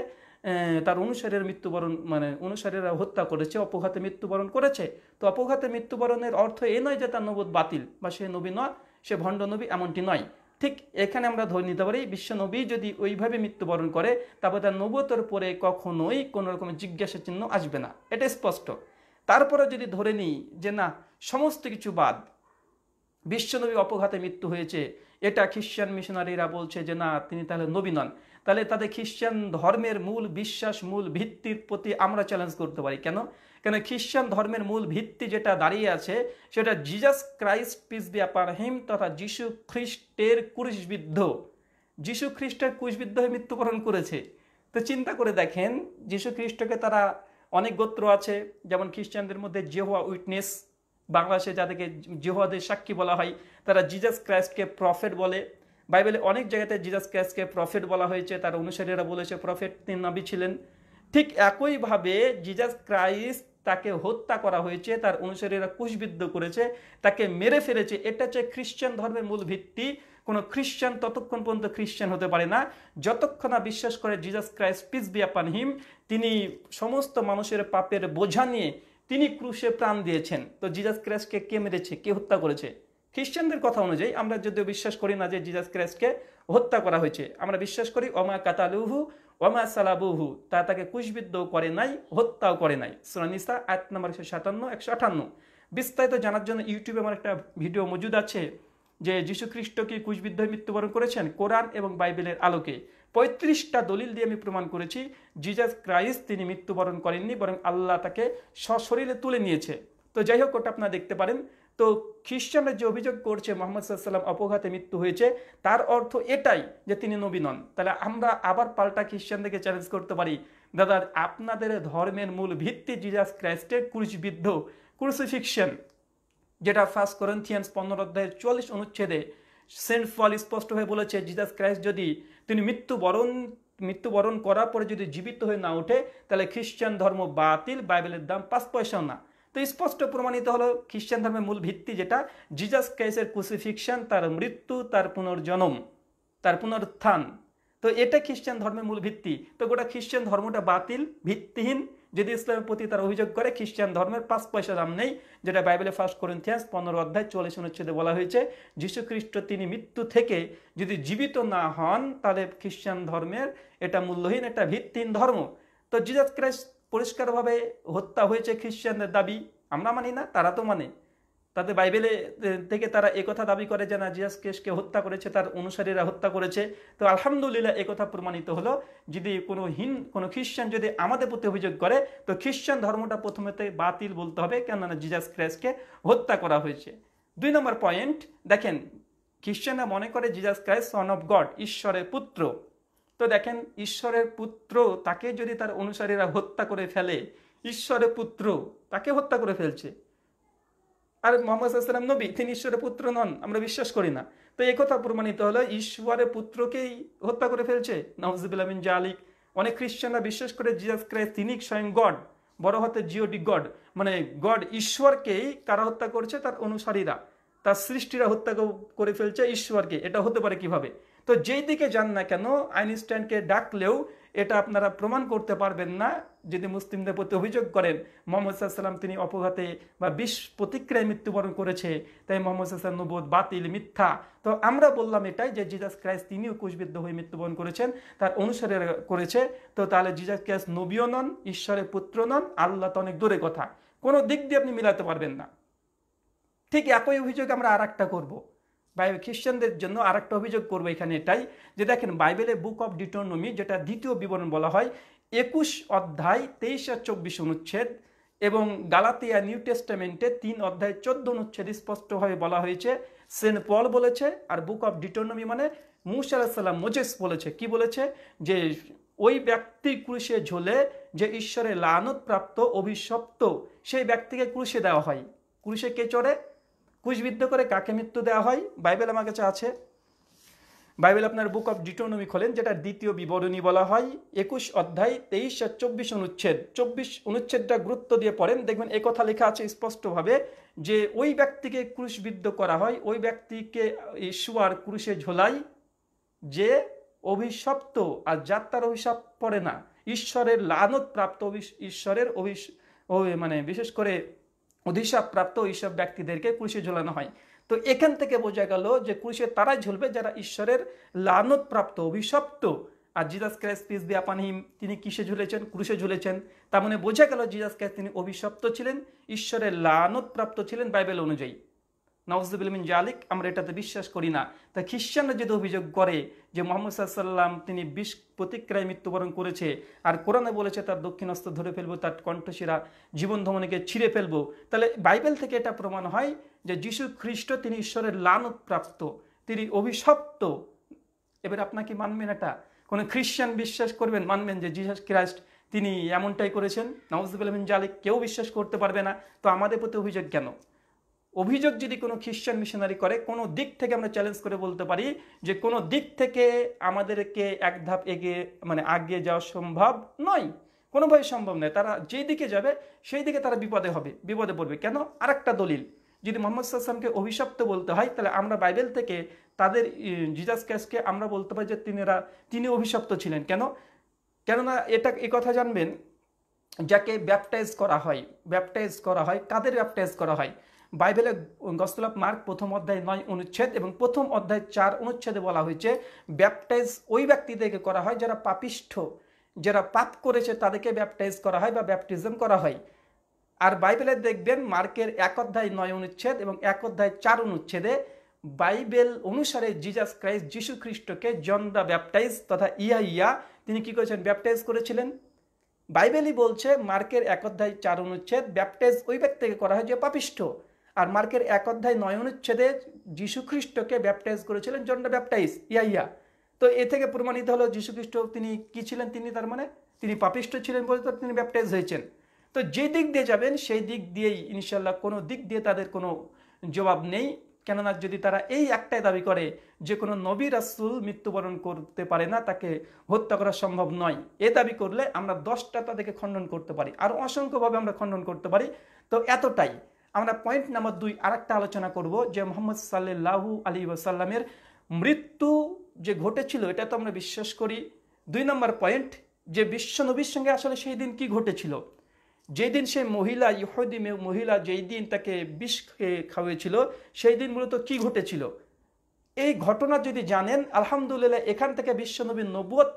তার অনুসারীর মৃত্যুবরণ মানে অনুসারীরা হত্যা করেছে অপঘাতে মৃত্যুবরণ করেছে তো অপঘাতে মৃত্যুবরণের অর্থ এ নয় যে তার নবোধ বাতিল বা সে নবী নয় সে ভণ্ড নবী এমনটি নয় ঠিক এখানে আমরা ধরে নিতে পারি বিশ্বনবী যদি ওইভাবে মৃত্যুবরণ করে তারপরে তার নবতর পরে কখনোই কোনো রকম জিজ্ঞাসা চিহ্ন আসবে না এটা স্পষ্ট তারপরে যদি ধরে নিই যে না সমস্ত কিছু বাদ বিশ্বনবী অপঘাতে মৃত্যু হয়েছে এটা খ্রিশ্চান মিশনারিরা বলছে যে না তিনি তাহলে নবী নন তাহলে তাদের খ্রিস্টান ধর্মের মূল বিশ্বাস মূল ভিত্তির প্রতি আমরা চ্যালেঞ্জ করতে পারি কেন কেন খ্রিস্টান ধর্মের মূল ভিত্তি যেটা দাঁড়িয়ে আছে সেটা Jesus Christ peace be upon him তথা যিশু খ্রিস্টের কুরিশবিদ্ধ যিশু খ্রিস্টের কুশবিদ্ধ হয়ে মৃত্যুবরণ করেছে তো চিন্তা করে দেখেন যিশু খ্রিস্টকে তারা অনেক গোত্র আছে যেমন খ্রিস্টানদের মধ্যে জেহুয়া উইটনেস বাংলাদেশে যাদেরকে জেহুয়াদের সাক্ষী বলা হয় তারা জিজাস ক্রাইস্টকে প্রফেট বলে বাইবেলে অনেক জায়গাতে জিজাস ক্রাইস্টকে প্রফেট বলা হয়েছে তার অনুসারীরা বলেছে প্রফেট তিনি নবী ছিলেন ঠিক একইভাবে জিজাস ক্রাইস্ট তাকে হত্যা করা হয়েছে তার অনুসারীরা কুশবিদ্ধ করেছে তাকে মেরে ফেলেছে এটা হচ্ছে খ্রিশ্চান ধর্মের মূল ভিত্তি কোনো খ্রিশ্চান ততক্ষণ পর্যন্ত খ্রিশ্চান হতে পারে না যতক্ষণ না বিশ্বাস করে Jesus Christ peace be upon him তিনি সমস্ত মানুষের পাপের বোঝা নিয়ে তিনি ক্রুশে প্রাণ দিয়েছেন তো জিজাস ক্রাইস্টকে কে মেরেছে কে হত্যা করেছে খ্রিস্টানদের কথা অনুযায়ী আমরা যদিও বিশ্বাস করি না যে জিজাস ক্রাইস্টকে হত্যা করা হয়েছে আমরা বিশ্বাস করি অমা কাতালুহু ওয়ামা সালাবুহু তা তাকে কুশবিদ্ধ করে নাই হত্যাও করে নাই সুরানিসা আট নম্বর একশো সাতান্ন একশো আটান্ন বিস্তারিত জানার জন্য ইউটিউবে আমার একটা ভিডিও মজুদ আছে যে যীশু খ্রিস্ট কি কুশবিদ্ধ মৃত্যুবরণ করেছেন কোরআন এবং বাইবেলের আলোকে পঁয়ত্রিশটা দলিল দিয়ে আমি প্রমাণ করেছি জিজাস ক্রাইস্ট তিনি মৃত্যুবরণ করেননি বরং আল্লাহ তাকে সশরীরে তুলে নিয়েছে তো যাই হোক ওটা আপনারা দেখতে পারেন তো খ্রিস্টানরা যে অভিযোগ করছে মোহাম্মদ সাল্লাম অপঘাতে মৃত্যু হয়েছে তার অর্থ এটাই যে তিনি নবী নন তাহলে আমরা আবার পাল্টা খ্রিস্টানদেরকে চ্যালেঞ্জ করতে পারি দাদা আপনাদের ধর্মের মূল ভিত্তি জিজাস ক্রাইস্টের ক্রুশবিদ্ধ ক্রুসিফিকশন যেটা ফার্স্ট করেন্থিয়ান্স পনেরো অধ্যায়ের চল্লিশ অনুচ্ছেদে সেন্ট ফল স্পষ্ট হয়ে বলেছে জিজাস ক্রাইস্ট যদি তিনি মৃত্যুবরণ মৃত্যুবরণ করার পরে যদি জীবিত হয়ে না ওঠে তাহলে খ্রিস্টান ধর্ম বাতিল বাইবেলের দাম পাঁচ পয়সাও না তো স্পষ্ট প্রমাণিত হলো খ্রিস্টান ধর্মের মূল ভিত্তি যেটা জিজাস ক্রাইসের ক্রুসিফিকশন তার মৃত্যু তার পুনর্জন্ম তার পুনরুত্থান তো এটা খ্রিস্টান ধর্মের মূল ভিত্তি তো গোটা খ্রিস্টান ধর্মটা বাতিল ভিত্তিহীন যদি ইসলামের প্রতি তার অভিযোগ করে খ্রিস্টান ধর্মের পাঁচ পয়সা দাম নেই যেটা বাইবেলে ফার্স্ট করিন্থিয়ান্স পনেরো অধ্যায় চল্লিশ অনুচ্ছেদে বলা হয়েছে খ্রিস্ট তিনি মৃত্যু থেকে যদি জীবিত না হন তাহলে খ্রিস্টান ধর্মের এটা মূল্যহীন একটা ভিত্তিহীন ধর্ম তো জিজাস ক্রাইস্ট পরিষ্কারভাবে হত্যা হয়েছে খ্রিশ্চানদের দাবি আমরা মানি না তারা তো মানে তাদের বাইবেলে থেকে তারা একথা দাবি করে যে না জিয়াস কেশকে হত্যা করেছে তার অনুসারীরা হত্যা করেছে তো আলহামদুলিল্লাহ একথা প্রমাণিত হলো যদি কোনো হিন কোনো খ্রিশ্চান যদি আমাদের প্রতি অভিযোগ করে তো খ্রিশ্চান ধর্মটা প্রথমেতে বাতিল বলতে হবে কেননা জিজাস ক্রাইসকে হত্যা করা হয়েছে দুই নম্বর পয়েন্ট দেখেন খ্রিশ্চানরা মনে করে Jesus Christ son of God ঈশ্বরের পুত্র তো দেখেন ঈশ্বরের পুত্র তাকে যদি তার অনুসারীরা হত্যা করে ফেলে ঈশ্বরের পুত্র তাকে হত্যা করে ফেলছে আর মোহাম্মদাম নবী তিনি ঈশ্বরের পুত্র নন আমরা বিশ্বাস করি না তো কথা প্রমাণিত হলো ঈশ্বরের পুত্রকেই হত্যা করে ফেলছে নওয়াজবিন জালিক অনেক খ্রিস্টানরা বিশ্বাস করে জিজাস ক্রাইস্ট তিনি স্বয়ং গড বড় হতে জিওডি গড মানে গড ঈশ্বরকেই কারা হত্যা করছে তার অনুসারীরা তার সৃষ্টিরা হত্যা করে ফেলছে ঈশ্বরকে এটা হতে পারে কিভাবে তো যেই দিকে যান না কেন আইনস্টাইনকে ডাকলেও এটা আপনারা প্রমাণ করতে পারবেন না যদি মুসলিমদের প্রতি অভিযোগ করেন মোহাম্মদ সাল্লাম তিনি অপঘাতে বা বিষ প্রতিক্রিয়ায় মৃত্যুবরণ করেছে তাই মোহাম্মদ সাল্লাম নবোধ বাতিল মিথ্যা তো আমরা বললাম এটাই যে জিজাস ক্রাইস্ট তিনিও কুশবিদ্ধ হয়ে মৃত্যুবরণ করেছেন তার অনুসারে করেছে তো তাহলে জিজাস ক্রাইস নবীয় নন ঈশ্বরের পুত্র নন আল্লাহ তো অনেক দূরে কথা কোনো দিক দিয়ে আপনি মিলাতে পারবেন না ঠিক একই অভিযোগ আমরা আর একটা করবো বাইবেল খ্রিস্টানদের জন্য আর একটা অভিযোগ করবো এখানে এটাই যে দেখেন বাইবেলে বুক অফ ডিটোনমি যেটা দ্বিতীয় বিবরণ বলা হয় একুশ অধ্যায় তেইশ আর চব্বিশ অনুচ্ছেদ এবং গালাতিয়া নিউ টেস্টামেন্টে তিন অধ্যায় চোদ্দ অনুচ্ছেদ স্পষ্টভাবে বলা হয়েছে সেন্ট পল বলেছে আর বুক অফ ডিটোনমি মানে মুসা আলাহিসাল্লাম মোজেস বলেছে কি বলেছে যে ওই ব্যক্তি ক্রুশে ঝোলে যে ঈশ্বরের লানত প্রাপ্ত অভিশপ্ত সেই ব্যক্তিকে ক্রুশে দেওয়া হয় ক্রুশে কে চড়ে কুশবিদ্ধ করে কাকে মৃত্যু দেওয়া হয় বাইবেল আমার কাছে আছে বাইবেল আপনার বুক অফ ডিটোনমি খোলেন যেটা দ্বিতীয় বিবরণী বলা হয় একুশ অধ্যায় তেইশ আর চব্বিশ অনুচ্ছেদ চব্বিশ অনুচ্ছেদটা গুরুত্ব দিয়ে পড়েন দেখবেন কথা লেখা আছে স্পষ্টভাবে যে ওই ব্যক্তিকে ক্রুশবিদ্ধ করা হয় ওই ব্যক্তিকে ঈশ্বর ক্রুশে ঝোলাই যে অভিশপ্ত আর যাত্রার অভিশাপ পড়ে না ঈশ্বরের লানত প্রাপ্ত ঈশ্বরের অভিশ মানে বিশেষ করে অধিশাপপ্রাপ্ত ওইসব ব্যক্তিদেরকে ক্রুশে ঝোলানো হয় তো এখান থেকে বোঝা গেল যে ক্রুশে তারাই ঝুলবে যারা ঈশ্বরের লানতপ্রাপ্ত অভিশপ্ত আর জিজাস ক্রাইস্ট পিস দিয়া পানহিম তিনি কিসে ঝুলেছেন ক্রুশে ঝুলেছেন তার মানে বোঝা গেল জিজাস ক্রাইস্ট তিনি অভিশপ্ত ছিলেন ঈশ্বরের লানতপ্রাপ্ত ছিলেন বাইবেল অনুযায়ী নওয়াজবিলমিন জালিক আমরা এটাতে বিশ্বাস করি না তা খ্রিস্টানরা যদি অভিযোগ করে যে মোহাম্মদ সাল্লাম তিনি বিষ প্রতিক্রিয়ায় মৃত্যুবরণ করেছে আর কোরআনে বলেছে তার দক্ষিণস্থ ধরে ফেলবো তার কণ্ঠশিরা জীবন ধমনীকে ছিঁড়ে ফেলবো তাহলে বাইবেল থেকে এটা প্রমাণ হয় যে যিশু খ্রিস্ট তিনি ঈশ্বরের লানপ্রাপ্ত তিনি অভিশপ্ত এবার আপনাকে মানবেন এটা কোনো খ্রিস্টান বিশ্বাস করবেন মানবেন যে জিসাস খ্রাইস্ট তিনি এমনটাই করেছেন নওয়াজ জালিক কেউ বিশ্বাস করতে পারবে না তো আমাদের প্রতি অভিযোগ কেন অভিযোগ যদি কোনো খ্রিশ্চান মিশনারি করে কোনো দিক থেকে আমরা চ্যালেঞ্জ করে বলতে পারি যে কোনো দিক থেকে আমাদেরকে এক ধাপ এগিয়ে মানে আগিয়ে যাওয়া সম্ভব নয় কোনোভাবে সম্ভব নয় তারা যেই দিকে যাবে সেই দিকে তারা বিপদে হবে বিপদে পড়বে কেন আরেকটা দলিল যদি মোহাম্মদ সাল্লামকে অভিশপ্ত বলতে হয় তাহলে আমরা বাইবেল থেকে তাদের জিজাস ক্যাসকে আমরা বলতে পারি যে তিনিরা তিনি অভিশপ্ত ছিলেন কেন কেননা এটা এ কথা জানবেন যাকে ব্যাপটাইজ করা হয় ব্যাপটাইজ করা হয় কাদের ব্যাপটাইজ করা হয় বাইবেলের গস্তলাপ অফ মার্ক প্রথম অধ্যায় নয় অনুচ্ছেদ এবং প্রথম অধ্যায় চার অনুচ্ছেদে বলা হয়েছে ব্যাপটাইজ ওই ব্যক্তিদেরকে করা হয় যারা পাপিষ্ঠ যারা পাপ করেছে তাদেরকে ব্যাপটাইজ করা হয় বা ব্যাপটিজম করা হয় আর বাইবেলে দেখবেন মার্কের এক অধ্যায় নয় অনুচ্ছেদ এবং এক অধ্যায় চার অনুচ্ছেদে বাইবেল অনুসারে জিজাস ক্রাইস্ট যিশু খ্রিস্টকে জন দ্য ব্যাপটাইজ তথা ইয়া ইয়া তিনি কী করেছেন ব্যাপটাইজ করেছিলেন বাইবেলই বলছে মার্কের এক অধ্যায় চার অনুচ্ছেদ ব্যাপটাইজ ওই ব্যক্তিকে করা হয় যে পাপিষ্ঠ আর মার্কের এক অধ্যায় নয় অনুচ্ছেদে যীশুখ্রিস্টকে ব্যাপটাইজ করেছিলেন জন্ড ব্যাপটাইজ ইয়াইয়া তো এ থেকে প্রমাণিত হলো যীশুখ্রিস্ট তিনি কী ছিলেন তিনি তার মানে তিনি পাপিষ্ট ছিলেন বলে তো তিনি ব্যাপটাইজ হয়েছেন তো যে দিক দিয়ে যাবেন সেই দিক দিয়েই ইনশাল্লাহ কোনো দিক দিয়ে তাদের কোনো জবাব নেই কেননা যদি তারা এই একটাই দাবি করে যে কোনো নবী রাসুল মৃত্যুবরণ করতে পারে না তাকে হত্যা করা সম্ভব নয় এ দাবি করলে আমরা দশটা তাদেরকে খণ্ডন করতে পারি আর অসংখ্যভাবে আমরা খণ্ডন করতে পারি তো এতটাই আমরা পয়েন্ট নাম্বার দুই আরেকটা আলোচনা করব যে মোহাম্মদ সাল্লাহ আলী ওসাল্লামের মৃত্যু যে ঘটেছিল এটা তো আমরা বিশ্বাস করি দুই নম্বর পয়েন্ট যে বিশ্ব নবীর সঙ্গে আসলে সেই দিন কি ঘটেছিল যেই দিন সেই মহিলা ইহুদি মহিলা যেই দিন তাকে বিষ খাওয়িয়েছিল সেই দিন মূলত কি ঘটেছিল এই ঘটনা যদি জানেন আলহামদুলিল্লাহ এখান থেকে বিশ্বনবী নবুয়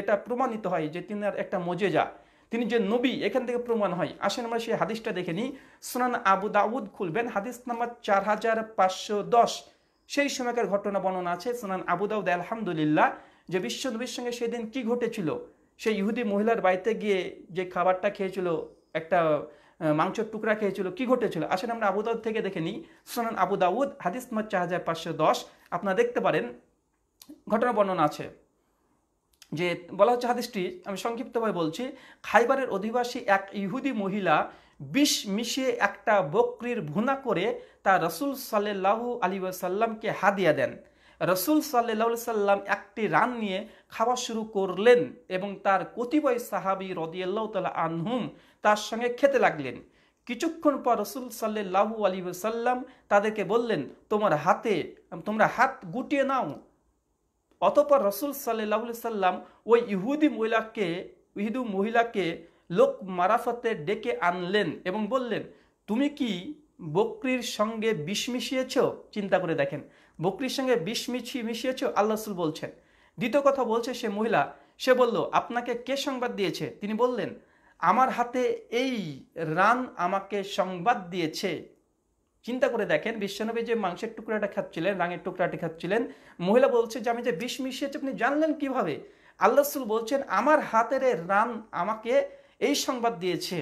এটা প্রমাণিত হয় যে তিনি একটা মজেজা তিনি যে নবী এখান থেকে প্রমাণ হয় আসেন আমরা সেই হাদিসটা দেখে নিই সুনান আবু দাউদ খুলবেন হাদিস নাম্বার চার হাজার পাঁচশো দশ সেই সময়কার ঘটনা বর্ণনা আছে সুনান আবু দাউদ আলহামদুলিল্লাহ যে বিশ্ব নবীর সঙ্গে সেদিন কি ঘটেছিল সেই ইহুদি মহিলার বাড়িতে গিয়ে যে খাবারটা খেয়েছিল একটা মাংসের টুকরা খেয়েছিল কি ঘটেছিল আসেন আমরা আবু দাউদ থেকে দেখে নিই সোনান আবু দাউদ হাদিস নাম্বার চার হাজার পাঁচশো দশ আপনারা দেখতে পারেন ঘটনা বর্ণনা আছে যে বলা হচ্ছে হাদিসটি আমি সংক্ষিপ্তভাবে বলছি খাইবারের অধিবাসী এক ইহুদি মহিলা বিষ মিশিয়ে একটা বকরির ভুনা করে তা রসুল সাল্লাহু আলী সাল্লামকে হাদিয়া দেন রসুল সাল্লাহ সাল্লাম একটি রান নিয়ে খাওয়া শুরু করলেন এবং তার কতিপয় সাহাবি রদিয়াল্লাহ তাল্লাহ আনহুম তার সঙ্গে খেতে লাগলেন কিছুক্ষণ পর রসুল সাল্লাহু আলী সাল্লাম তাদেরকে বললেন তোমার হাতে তোমরা হাত গুটিয়ে নাও অতপর রসুল সাল্লাহ সাল্লাম ওই ইহুদি মহিলাকে ইহুদু মহিলাকে লোক মারাফতে ডেকে আনলেন এবং বললেন তুমি কি বকরির সঙ্গে বিষ মিশিয়েছ চিন্তা করে দেখেন বকরির সঙ্গে বিষ মিছিয়ে মিশিয়েছ আল্লাহ রসুল বলছেন দ্বিতীয় কথা বলছে সে মহিলা সে বলল আপনাকে কে সংবাদ দিয়েছে তিনি বললেন আমার হাতে এই রান আমাকে সংবাদ দিয়েছে চিন্তা করে দেখেন বিশ্বনবী যে মাংসের টুকরাটা খাচ্ছিলেন রাঙের টুকরাটি খাচ্ছিলেন মহিলা বলছে যে আমি যে বিষ মিশিয়েছি আপনি জানলেন কিভাবে আল্লাহ রসুল বলছেন আমার হাতের রান আমাকে এই সংবাদ দিয়েছে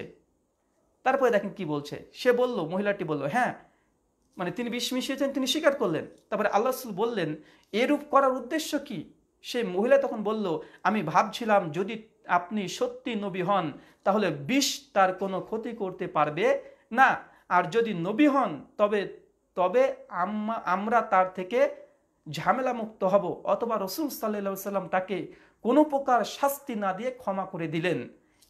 তারপরে দেখেন কি বলছে সে বলল মহিলাটি বলল হ্যাঁ মানে তিনি বিষ মিশিয়েছেন তিনি স্বীকার করলেন তারপরে আল্লাহ রসুল বললেন এরূপ করার উদ্দেশ্য কি সে মহিলা তখন বলল আমি ভাবছিলাম যদি আপনি সত্যি নবী হন তাহলে বিষ তার কোনো ক্ষতি করতে পারবে না আর যদি নবী হন তবে তবে আমরা তার থেকে ঝামেলা মুক্ত হব অথবা রসুল সাল্লা সাল্লাম তাকে কোনো প্রকার শাস্তি না দিয়ে ক্ষমা করে দিলেন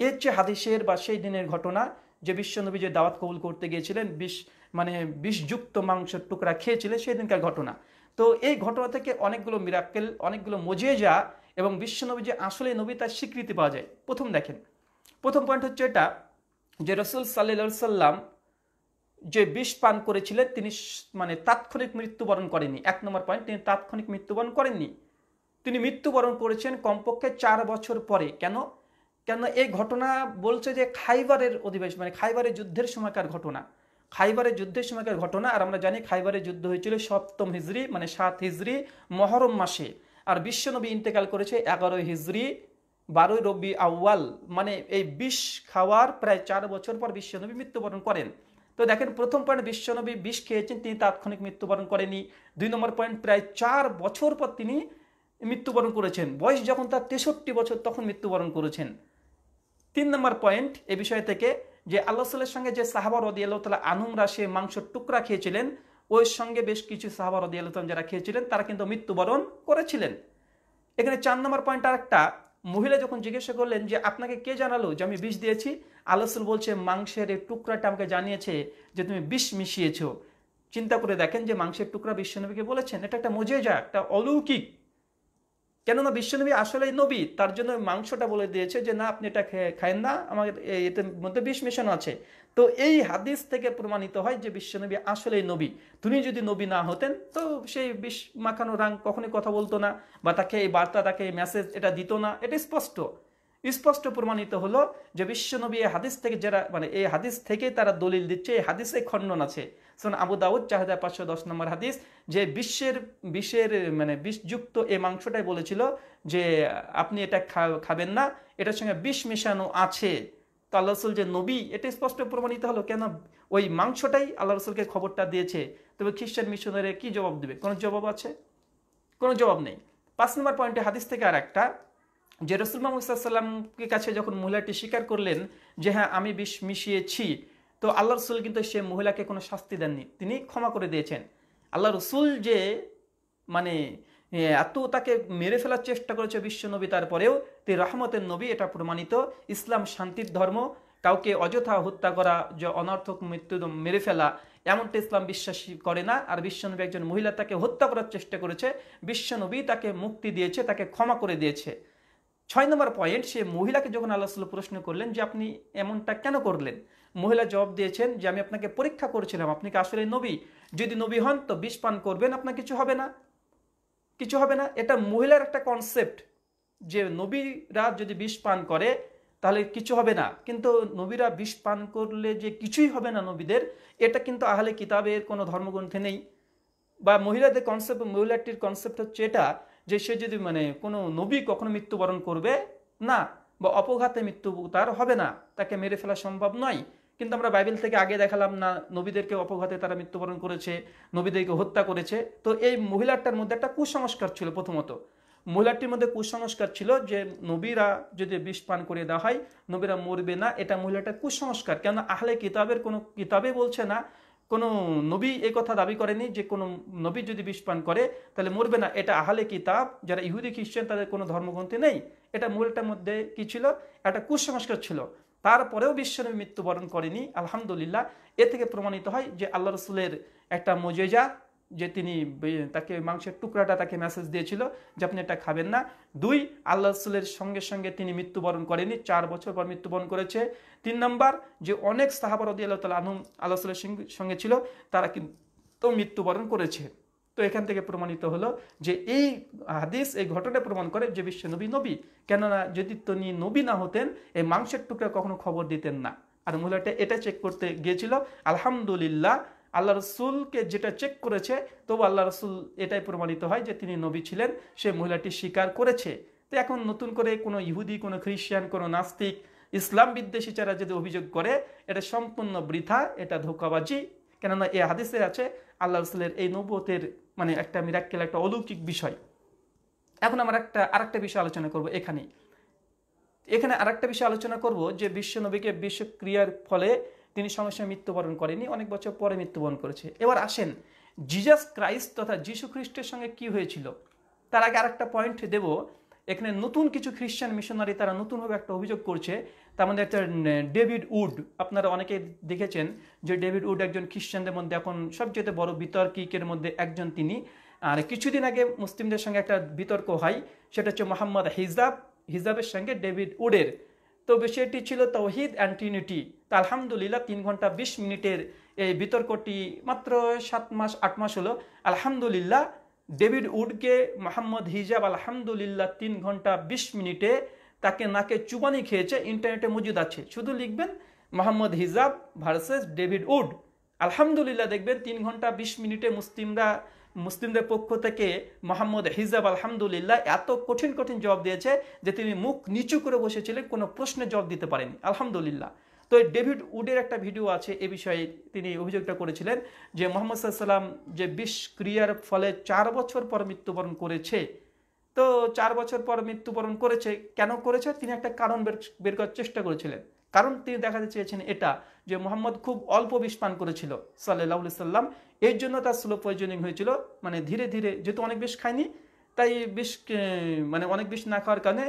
এর চেয়ে হাদিসের বা সেই দিনের ঘটনা যে বিশ্বনবী যে দাওয়াত কবুল করতে গিয়েছিলেন বিষ মানে বিষযুক্ত মাংসের টুকরা খেয়েছিলেন সেই দিনকার ঘটনা তো এই ঘটনা থেকে অনেকগুলো মিরাক্কেল অনেকগুলো যা এবং বিশ্বনবী যে আসলে নবী তার স্বীকৃতি পাওয়া যায় প্রথম দেখেন প্রথম পয়েন্ট হচ্ছে এটা যে রসুল সাল্লা সাল্লাম যে বিষ পান করেছিলেন তিনি মানে তাৎক্ষণিক মৃত্যুবরণ করেননি এক নম্বর পয়েন্ট তিনি তাৎক্ষণিক মৃত্যুবরণ করেননি তিনি মৃত্যুবরণ করেছেন কমপক্ষে চার বছর পরে কেন কেন এই ঘটনা বলছে যে খাইবারের অধিবেশ মানে খাইবারের যুদ্ধের সময়কার ঘটনা খাইবারের যুদ্ধের সময়কার ঘটনা আর আমরা জানি খাইবারের যুদ্ধ হয়েছিল সপ্তম হিজড়ি মানে সাত হিজড়ি মহরম মাসে আর বিশ্বনবী ইন্তেকাল করেছে এগারোই হিজড়ি বারোই রবি আউয়াল মানে এই বিষ খাওয়ার প্রায় চার বছর পর বিশ্বনবী মৃত্যুবরণ করেন তো দেখেন প্রথম পয়েন্ট বিশ্বনবী বিষ খেয়েছেন তিনি তাৎক্ষণিক মৃত্যুবরণ করেনি দুই নম্বর পয়েন্ট প্রায় চার বছর পর তিনি মৃত্যুবরণ করেছেন বয়স যখন তার তেষট্টি বছর তখন মৃত্যুবরণ করেছেন তিন নম্বর পয়েন্ট এ বিষয় থেকে যে আল্লাহ সাল্লার সঙ্গে যে সাহাবার রদি আল্লাহ তালা আনুমরা সে মাংসের টুকরা খেয়েছিলেন ওই সঙ্গে বেশ কিছু সাহাবার রদি আল্লাহ যারা খেয়েছিলেন তারা কিন্তু মৃত্যুবরণ করেছিলেন এখানে চার নম্বর পয়েন্ট আর একটা মহিলা যখন জিজ্ঞাসা করলেন যে আপনাকে কে জানালো যে আমি বিষ দিয়েছি আল্লাহসুল বলছে মাংসের এই টুকরাটা আমাকে জানিয়েছে যে তুমি বিষ মিশিয়েছ চিন্তা করে দেখেন যে মাংসের টুকরা বিশ্বনবীকে বলেছেন এটা একটা মজেজা একটা অলৌকিক কেননা বিশ্বনবী আসলে নবী তার জন্য মাংসটা বলে দিয়েছে যে না আপনি এটা খায়েন না আমার এতে মধ্যে বিষ মেশানো আছে তো এই হাদিস থেকে প্রমাণিত হয় যে বিশ্বনবী আসলেই নবী তুমি যদি নবী না হতেন তো সেই বিশ মাখানো রাং কখনই কথা বলতো না বা তাকে এই বার্তা তাকে এই মেসেজ এটা দিত না এটা স্পষ্ট স্পষ্ট প্রমাণিত হলো যে বিশ্বনবী এই হাদিস থেকে যারা মানে এই হাদিস থেকে তারা দলিল দিচ্ছে এই হাদিসে খণ্ডন আছে শোন আবু দাউদ চার হাজার পাঁচশো দশ নম্বর হাদিস যে বিশ্বের বিশ্বের মানে বিষযুক্ত এ মাংসটাই বলেছিল যে আপনি এটা খাবেন না এটার সঙ্গে বিষ মেশানো আছে তো আল্লাহ রসুল যে নবী এটা স্পষ্ট প্রমাণিত হলো কেন ওই মাংসটাই আল্লাহ রসুলকে খবরটা দিয়েছে তবে খ্রিস্টান মিশনারে কি জবাব দেবে কোনো জবাব আছে কোনো জবাব নেই পাঁচ নম্বর পয়েন্টে হাদিস থেকে আর একটা যে রসুল মাহমুদাল্লামকে কাছে যখন মহিলাটি স্বীকার করলেন যে হ্যাঁ আমি বিষ মিশিয়েছি তো আল্লাহ রসুল কিন্তু সে মহিলাকে কোনো শাস্তি দেননি তিনি ক্ষমা করে দিয়েছেন আল্লাহ রসুল যে মানে এত তাকে মেরে ফেলার চেষ্টা করেছে বিশ্বনবী তারপরেও তে রহমতের নবী এটা প্রমাণিত ইসলাম শান্তির ধর্ম কাউকে অযথা হত্যা করা যে অনর্থক মৃত্যু মেরে ফেলা এমনটা ইসলাম বিশ্বাস করে না আর বিশ্বনবী একজন মহিলা তাকে হত্যা করার চেষ্টা করেছে বিশ্বনবী তাকে মুক্তি দিয়েছে তাকে ক্ষমা করে দিয়েছে ছয় নম্বর পয়েন্ট সে মহিলাকে যখন আল্লাহ প্রশ্ন করলেন যে আপনি এমনটা কেন করলেন মহিলা জবাব দিয়েছেন যে আমি আপনাকে পরীক্ষা করেছিলাম আপনি কি আসলে নবী যদি নবী হন তো বিষ পান করবেন আপনার কিছু হবে না কিছু হবে না এটা মহিলার একটা কনসেপ্ট যে নবীরা যদি বিষ পান করে তাহলে কিছু হবে না কিন্তু নবীরা বিষ পান করলে যে কিছুই হবে না নবীদের এটা কিন্তু আহলে কিতাবের কোনো ধর্মগ্রন্থে নেই বা মহিলাদের কনসেপ্ট মহিলাটির কনসেপ্ট হচ্ছে এটা যে সে যদি মানে কোনো নবী কখনো মৃত্যুবরণ করবে না বা অপঘাতে মৃত্যু তার হবে না তাকে মেরে ফেলা সম্ভব নয় কিন্তু আমরা বাইবেল থেকে আগে দেখালাম না নবীদেরকে অপঘাতে তারা মৃত্যুবরণ করেছে নবীদেরকে হত্যা করেছে তো এই মহিলাটার মধ্যে একটা কুসংস্কার ছিল প্রথমত মহিলাটির মধ্যে কুসংস্কার ছিল যে নবীরা যদি বিষ পান করে দেওয়া হয় নবীরা মরবে না এটা মহিলাটার কুসংস্কার কেন আহলে কিতাবের কোনো কিতাবে বলছে না কোনো নবী এ কথা দাবি করেনি যে কোনো নবী যদি বিষ পান করে তাহলে মরবে না এটা আহলে কিতাব যারা ইহুদি খ্রিস্টান তাদের কোনো ধর্মগ্রন্থে নেই এটা মহিলাটার মধ্যে কি ছিল একটা কুসংস্কার ছিল তারপরেও বিশ্বনবী মৃত্যুবরণ করেনি আলহামদুলিল্লাহ এ থেকে প্রমাণিত হয় যে আল্লাহ রসুলের একটা মজেজা যে তিনি তাকে মাংসের টুকরাটা তাকে মেসেজ দিয়েছিল যে আপনি এটা খাবেন না দুই আল্লাহ রসুলের সঙ্গে সঙ্গে তিনি মৃত্যুবরণ করেনি চার বছর পর মৃত্যুবরণ করেছে তিন নম্বর যে অনেক সাহাবার রদি আল্লাহ তালা আনহুম আল্লাহ রসুলের সঙ্গে ছিল তারা কিন্তু মৃত্যুবরণ করেছে তো এখান থেকে প্রমাণিত হলো যে এই হাদিস এই ঘটনা প্রমাণ করে যে বিশ্ব নবী নবী কেননা যদি তিনি নবী না হতেন এই মাংসের টুকরা কখনো খবর দিতেন না আর মহিলাটা এটা চেক করতে গিয়েছিল আলহামদুলিল্লাহ আল্লাহ রসুলকে যেটা চেক করেছে তবু আল্লাহ রসুল এটাই প্রমাণিত হয় যে তিনি নবী ছিলেন সে মহিলাটি স্বীকার করেছে তো এখন নতুন করে কোনো ইহুদি কোনো খ্রিস্টান কোনো নাস্তিক ইসলাম বিদ্বেষী যারা যদি অভিযোগ করে এটা সম্পূর্ণ বৃথা এটা ধোকাবাজি কেননা এ হাদিসে আছে আল্লাহ রসুলের এই নবতের মানে একটা মিরাক্কেল একটা অলৌকিক বিষয় এখন আমরা একটা আরেকটা বিষয় আলোচনা করব এখানে এখানে আরেকটা বিষয় আলোচনা করব যে বিশ্ব নবীকে বিশ্বক্রিয়ার ফলে তিনি সঙ্গে সঙ্গে মৃত্যুবরণ করেনি অনেক বছর পরে মৃত্যুবরণ করেছে এবার আসেন জিজাস ক্রাইস্ট তথা যীশু খ্রিস্টের সঙ্গে কি হয়েছিল তার আগে আরেকটা পয়েন্ট দেব এখানে নতুন কিছু খ্রিস্টান মিশনারি তারা নতুনভাবে একটা অভিযোগ করছে তার মধ্যে একটা ডেভিড উড আপনারা অনেকে দেখেছেন যে ডেভিড উড একজন খ্রিস্টানদের মধ্যে এখন সবচেয়ে বড় বিতর্কিকের মধ্যে একজন তিনি আর কিছুদিন আগে মুসলিমদের সঙ্গে একটা বিতর্ক হয় সেটা হচ্ছে মোহাম্মদ হিজাব হিজাবের সঙ্গে ডেভিড উডের তো বিষয়টি ছিল তৌহিদ অ্যান্ড ট্রিনিটি তো আলহামদুলিল্লাহ তিন ঘন্টা বিশ মিনিটের এই বিতর্কটি মাত্র সাত মাস আট মাস হলো আলহামদুলিল্লাহ ডেভিড উডকে মোহাম্মদ হিজাব আলহামদুলিল্লাহ তিন ঘন্টা বিশ মিনিটে তাকে নাকে চুবানি খেয়েছে ইন্টারনেটে মজুদ আছে শুধু লিখবেন মোহাম্মদ হিজাব ভার্সেস ডেভিড উড আলহামদুলিল্লাহ দেখবেন তিন ঘন্টা বিশ মিনিটে মুসলিমরা মুসলিমদের পক্ষ থেকে মোহাম্মদ হিজাব আলহামদুলিল্লাহ এত কঠিন কঠিন জবাব দিয়েছে যে তিনি মুখ নিচু করে বসেছিলেন কোনো প্রশ্নের জবাব দিতে পারেনি আলহামদুলিল্লাহ তো এই ডেভিড উডের একটা ভিডিও আছে এ বিষয়ে তিনি অভিযোগটা করেছিলেন যে মোহাম্মদ সাল্লাম যে বিষ ক্রিয়ার ফলে চার বছর পর মৃত্যুবরণ করেছে তো চার বছর পর মৃত্যুবরণ করেছে কেন করেছে তিনি একটা কারণ বের করার চেষ্টা করেছিলেন কারণ তিনি দেখাতে চেয়েছেন এটা যে মোহাম্মদ খুব অল্প বিষপান করেছিল সাল্লাহ সাল্লাম এর জন্য তার স্লো পয়জনিং হয়েছিল মানে ধীরে ধীরে যেহেতু অনেক বেশ খায়নি তাই বেশ মানে অনেক বেশ না খাওয়ার কারণে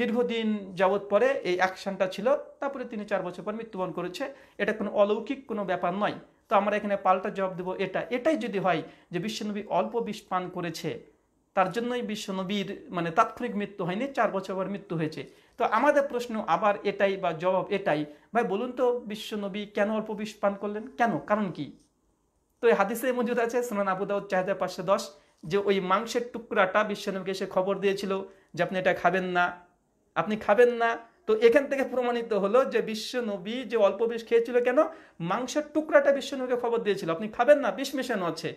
দীর্ঘদিন যাবৎ পরে এই অ্যাকশানটা ছিল তারপরে তিনি চার বছর পর মৃত্যুবরণ করেছে এটা কোনো অলৌকিক কোনো ব্যাপার নয় তো আমরা এখানে পাল্টা জবাব দেবো এটা এটাই যদি হয় যে বিশ্বনবী অল্প বিষ পান করেছে তার জন্যই বিশ্বনবীর মানে তাৎক্ষণিক মৃত্যু হয়নি চার বছর পর মৃত্যু হয়েছে তো আমাদের প্রশ্ন আবার এটাই বা জবাব এটাই ভাই বলুন তো বিশ্বনবী কেন অল্প বিষ পান করলেন কেন কারণ কি তো এই হাদিসে মজুদ আছে সোনান আবুদাউদ চাহিদা পাঁচশো দশ যে ওই মাংসের টুকরাটা বিশ্বনবীকে সে খবর দিয়েছিল যে আপনি এটা খাবেন না আপনি খাবেন না তো এখান থেকে প্রমাণিত হলো যে বিশ্বনবী যে অল্প বিষ খেয়েছিল কেন মাংসের টুকরাটা বিশ্বনবীকে খবর দিয়েছিল আপনি খাবেন না বিষ মেশানো আছে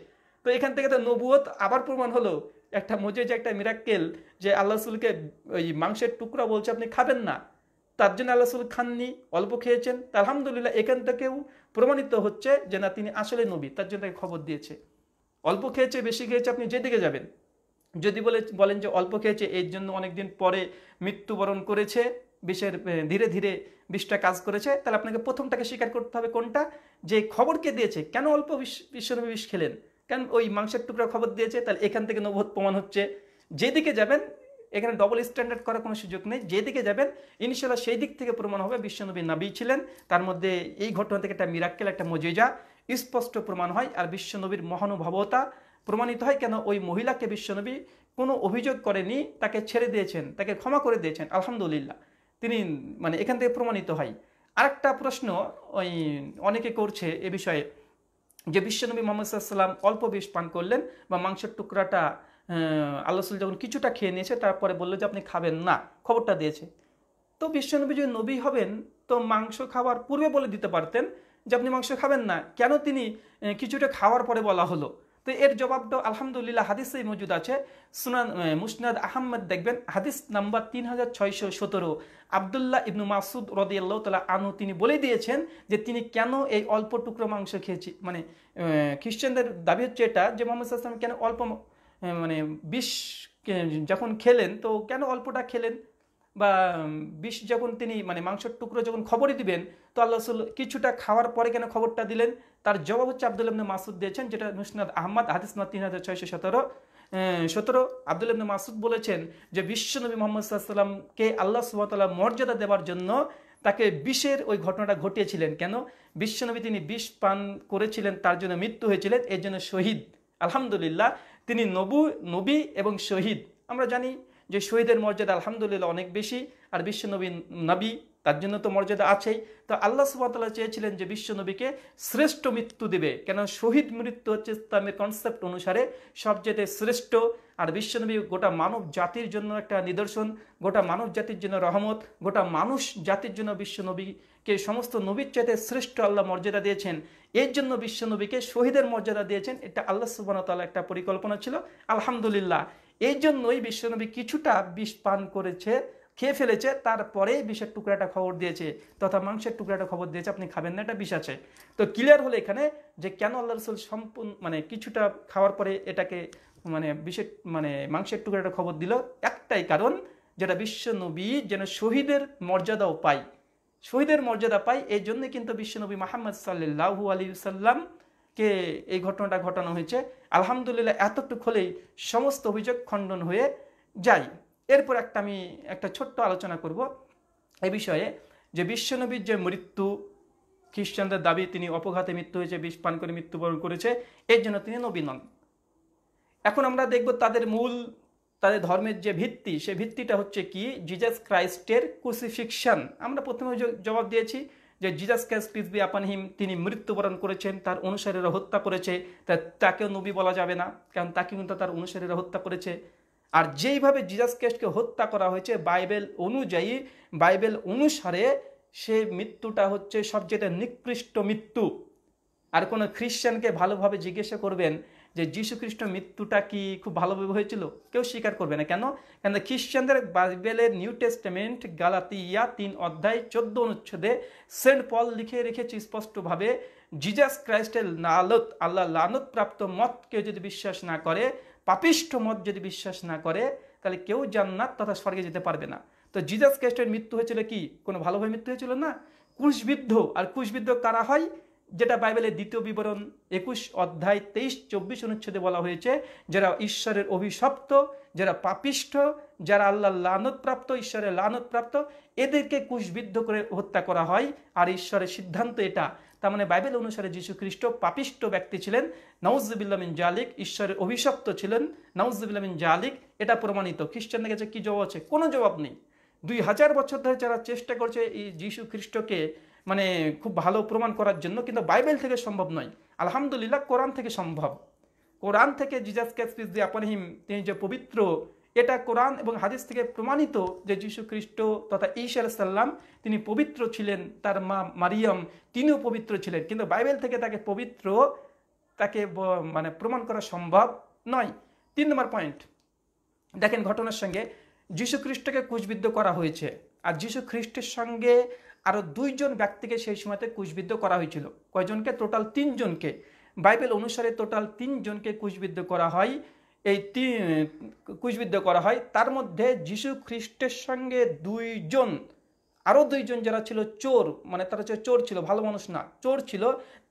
তো এখান থেকে তো নবুয়ত আবার প্রমাণ হলো একটা মজে যে একটা মিরাক্কেল যে আল্লাহ রসুলকে ওই মাংসের টুকরা বলছে আপনি খাবেন না তার জন্য আল্লাহ রসুল খাননি অল্প খেয়েছেন আলহামদুলিল্লাহ এখান থেকেও প্রমাণিত হচ্ছে যে না তিনি আসলে নবী তার জন্য তাকে খবর দিয়েছে অল্প খেয়েছে বেশি খেয়েছে আপনি যেদিকে যাবেন যদি বলে বলেন যে অল্প খেয়েছে এর জন্য অনেকদিন পরে মৃত্যুবরণ করেছে বিষের ধীরে ধীরে বিষটা কাজ করেছে তাহলে আপনাকে প্রথমটাকে স্বীকার করতে হবে কোনটা যে খবরকে দিয়েছে কেন অল্প বিশ বিশ্বনবী বিষ খেলেন কারণ ওই মাংসের টুকরা খবর দিয়েছে তাহলে এখান থেকে নবোধ প্রমাণ হচ্ছে যেদিকে যাবেন এখানে ডবল স্ট্যান্ডার্ড করার কোনো সুযোগ নেই যেদিকে যাবেন ইনশাল্লাহ সেই দিক থেকে প্রমাণ হবে বিশ্বনবী নাবি ছিলেন তার মধ্যে এই ঘটনা থেকে একটা মিরাক্কেল একটা মজেজা স্পষ্ট প্রমাণ হয় আর বিশ্বনবীর মহানুভবতা প্রমাণিত হয় কেন ওই মহিলাকে বিশ্বনবী কোনো অভিযোগ করেনি তাকে ছেড়ে দিয়েছেন তাকে ক্ষমা করে দিয়েছেন আলহামদুলিল্লাহ তিনি মানে এখান থেকে প্রমাণিত হয় আরেকটা প্রশ্ন ওই অনেকে করছে এ বিষয়ে যে বিশ্বনবী মোহাম্মদ সাল্লাম অল্প বেশ পান করলেন বা মাংসের টুকরাটা আল্লাহ যখন কিছুটা খেয়ে নিয়েছে তারপরে বললো যে আপনি খাবেন না খবরটা দিয়েছে তো বিশ্বনবী যদি নবী হবেন তো মাংস খাওয়ার পূর্বে বলে দিতে পারতেন যে আপনি মাংস খাবেন না কেন তিনি কিছুটা খাওয়ার পরে বলা হলো তো এর জবাবটা আলহামদুলিল্লাহ হাদিসেই মজুদ আছে সুনান মুসনাদ আহম্মদ দেখবেন হাদিস নাম্বার তিন হাজার ছয়শো সতেরো আবদুল্লাহ ইবনু মাসুদ রদিয়াল্লাহ তালা আনু তিনি বলে দিয়েছেন যে তিনি কেন এই অল্প টুকরো মাংস খেয়েছি মানে খ্রিস্টানদের দাবি হচ্ছে এটা যে মোহাম্মদ আসলাম কেন অল্প মানে বিষ যখন খেলেন তো কেন অল্পটা খেলেন বা বিষ যখন তিনি মানে মাংসের টুকরো যখন খবরই দিবেন তো আল্লাহ কিছুটা খাওয়ার পরে কেন খবরটা দিলেন তার জবাব হচ্ছে আব্দুল ইবনে মাসুদ দিয়েছেন যেটা মুসনাদ আহমদ হাদিস না তিন হাজার ছয়শো সতেরো সতেরো আব্দুল ইবনে মাসুদ বলেছেন যে বিশ্বনবী মোহাম্মদ সাল্লামকে আল্লাহ সুবাহতাল্লাহ মর্যাদা দেওয়ার জন্য তাকে বিষের ওই ঘটনাটা ঘটিয়েছিলেন কেন বিশ্বনবী তিনি বিষ পান করেছিলেন তার জন্য মৃত্যু হয়েছিলেন এর জন্য শহীদ আলহামদুলিল্লাহ তিনি নবু নবী এবং শহীদ আমরা জানি যে শহীদের মর্যাদা আলহামদুলিল্লাহ অনেক বেশি আর বিশ্বনবী নবী তার জন্য তো মর্যাদা আছেই তো আল্লাহ সুবাতাল্লাহ চেয়েছিলেন যে বিশ্বনবীকে শ্রেষ্ঠ মৃত্যু দেবে কেন শহীদ মৃত্যু হচ্ছে ইসলামের কনসেপ্ট অনুসারে সবচেয়ে শ্রেষ্ঠ আর বিশ্বনবী গোটা মানব জাতির জন্য একটা নিদর্শন গোটা মানব জাতির জন্য রহমত গোটা মানুষ জাতির জন্য বিশ্বনবীকে সমস্ত নবীর চাইতে শ্রেষ্ঠ আল্লাহ মর্যাদা দিয়েছেন এর জন্য বিশ্বনবীকে শহীদের মর্যাদা দিয়েছেন এটা আল্লাহ সুবাহতাল্লাহ একটা পরিকল্পনা ছিল আলহামদুলিল্লাহ এই জন্যই বিশ্বনবী কিছুটা বিষ পান করেছে খেয়ে ফেলেছে তারপরে বিষের টুকরাটা খবর দিয়েছে তথা মাংসের টুকরাটা খবর দিয়েছে আপনি খাবেন না এটা বিষ আছে তো ক্লিয়ার হলো এখানে যে কেন আল্লাহ রসুল সম্পূর্ণ মানে কিছুটা খাওয়ার পরে এটাকে মানে বিষের মানে মাংসের টুকরাটা খবর দিল একটাই কারণ যেটা বিশ্ব নবী যেন শহীদের মর্যাদাও পায় শহীদের মর্যাদা পায় এই জন্যে কিন্তু বিশ্বনবী মাহমদ সাল্লু আলী সাল্লামকে এই ঘটনাটা ঘটানো হয়েছে আলহামদুলিল্লাহ এতটুকু হলেই সমস্ত অভিযোগ খণ্ডন হয়ে যায় এরপর একটা আমি একটা ছোট্ট আলোচনা করব এ বিষয়ে যে বিশ্বনবীর যে মৃত্যু খ্রিস্টানদের দাবি তিনি অপঘাতে মৃত্যু হয়েছে বিষ পান করে মৃত্যুবরণ করেছে এর জন্য তিনি নবী নন এখন আমরা দেখব তাদের মূল তাদের ধর্মের যে ভিত্তি সে ভিত্তিটা হচ্ছে কি জিজাস ক্রাইস্টের ক্রুসিফিকশান আমরা প্রথমে জবাব দিয়েছি যে জিজাস ক্রাইস্ট পিস বি তিনি মৃত্যুবরণ করেছেন তার অনুসারীরা হত্যা করেছে তাকেও নবী বলা যাবে না কারণ তাকে কিন্তু তার অনুসারীরা হত্যা করেছে আর যেইভাবে জিজাস ক্রেস্টকে হত্যা করা হয়েছে বাইবেল অনুযায়ী বাইবেল অনুসারে সে মৃত্যুটা হচ্ছে সবচেয়ে নিকৃষ্ট মৃত্যু আর কোনো খ্রিশ্চানকে ভালোভাবে জিজ্ঞাসা করবেন যে খ্রিস্ট মৃত্যুটা কি খুব ভালোভাবে হয়েছিল কেউ স্বীকার করবে না কেন কেন খ্রিশ্চানদের বাইবেলের নিউ টেস্টমেন্ট গালাতিয়া তিন অধ্যায় চোদ্দ অনুচ্ছেদে সেন্ট পল লিখে রেখেছে স্পষ্টভাবে জিজাস ক্রাইস্টের লালত আল্লাহ লানত প্রাপ্ত মতকে যদি বিশ্বাস না করে পাপিষ্ট মত যদি বিশ্বাস না করে তাহলে কেউ জান্নাত তথা স্বর্গে যেতে পারবে না তো জিজাস ক্রাইস্টের মৃত্যু হয়েছিল কি কোনো ভালোভাবে মৃত্যু হয়েছিল না কুশবিদ্ধ আর কুশবিদ্ধ কারা হয় যেটা বাইবেলের দ্বিতীয় বিবরণ একুশ অধ্যায় তেইশ চব্বিশ অনুচ্ছেদে বলা হয়েছে যারা ঈশ্বরের অভিশপ্ত যারা পাপিষ্ঠ যারা আল্লাহ লানতপ্রাপ্ত ঈশ্বরের লানতপ্রাপ্ত এদেরকে কুশবিদ্ধ করে হত্যা করা হয় আর ঈশ্বরের সিদ্ধান্ত এটা তার মানে বাইবেল অনুসারে যীশু খ্রিস্ট পাপিষ্ট ব্যক্তি ছিলেন নাউজবিল্লামিন জালিক ঈশ্বরের অভিশপ্ত ছিলেন নাউজবিল্লামিন জালিক এটা প্রমাণিত খ্রিস্টানদের কাছে কী জবাব আছে কোনো জবাব নেই দুই হাজার বছর ধরে যারা চেষ্টা করছে এই যীশু খ্রিস্টকে মানে খুব ভালো প্রমাণ করার জন্য কিন্তু বাইবেল থেকে সম্ভব নয় আলহামদুলিল্লাহ কোরআন থেকে সম্ভব কোরআন থেকে জিজাস ক্যাসপিস দি আপনহিম তিনি যে পবিত্র এটা কোরআন এবং হাদিস থেকে প্রমাণিত যে যীশু খ্রিস্ট তথা ঈশ্বর সাল্লাম তিনি পবিত্র ছিলেন তার মা মারিয়াম তিনিও পবিত্র ছিলেন কিন্তু বাইবেল থেকে তাকে পবিত্র তাকে মানে প্রমাণ করা সম্ভব নয় তিন নম্বর পয়েন্ট দেখেন ঘটনার সঙ্গে যীশু খ্রিস্টকে কুচবিদ্ধ করা হয়েছে আর যীশু খ্রিস্টের সঙ্গে আরও দুইজন ব্যক্তিকে সেই সময়তে কুচবিদ্ধ করা হয়েছিল কয়জনকে টোটাল তিনজনকে বাইবেল অনুসারে টোটাল তিনজনকে কুচবিদ্ধ করা হয় এই তিন কুশবিদ্ধ করা হয় তার মধ্যে যিশু খ্রিস্টের সঙ্গে দুইজন আরও দুইজন যারা ছিল চোর মানে তারা হচ্ছে চোর ছিল ভালো মানুষ না চোর ছিল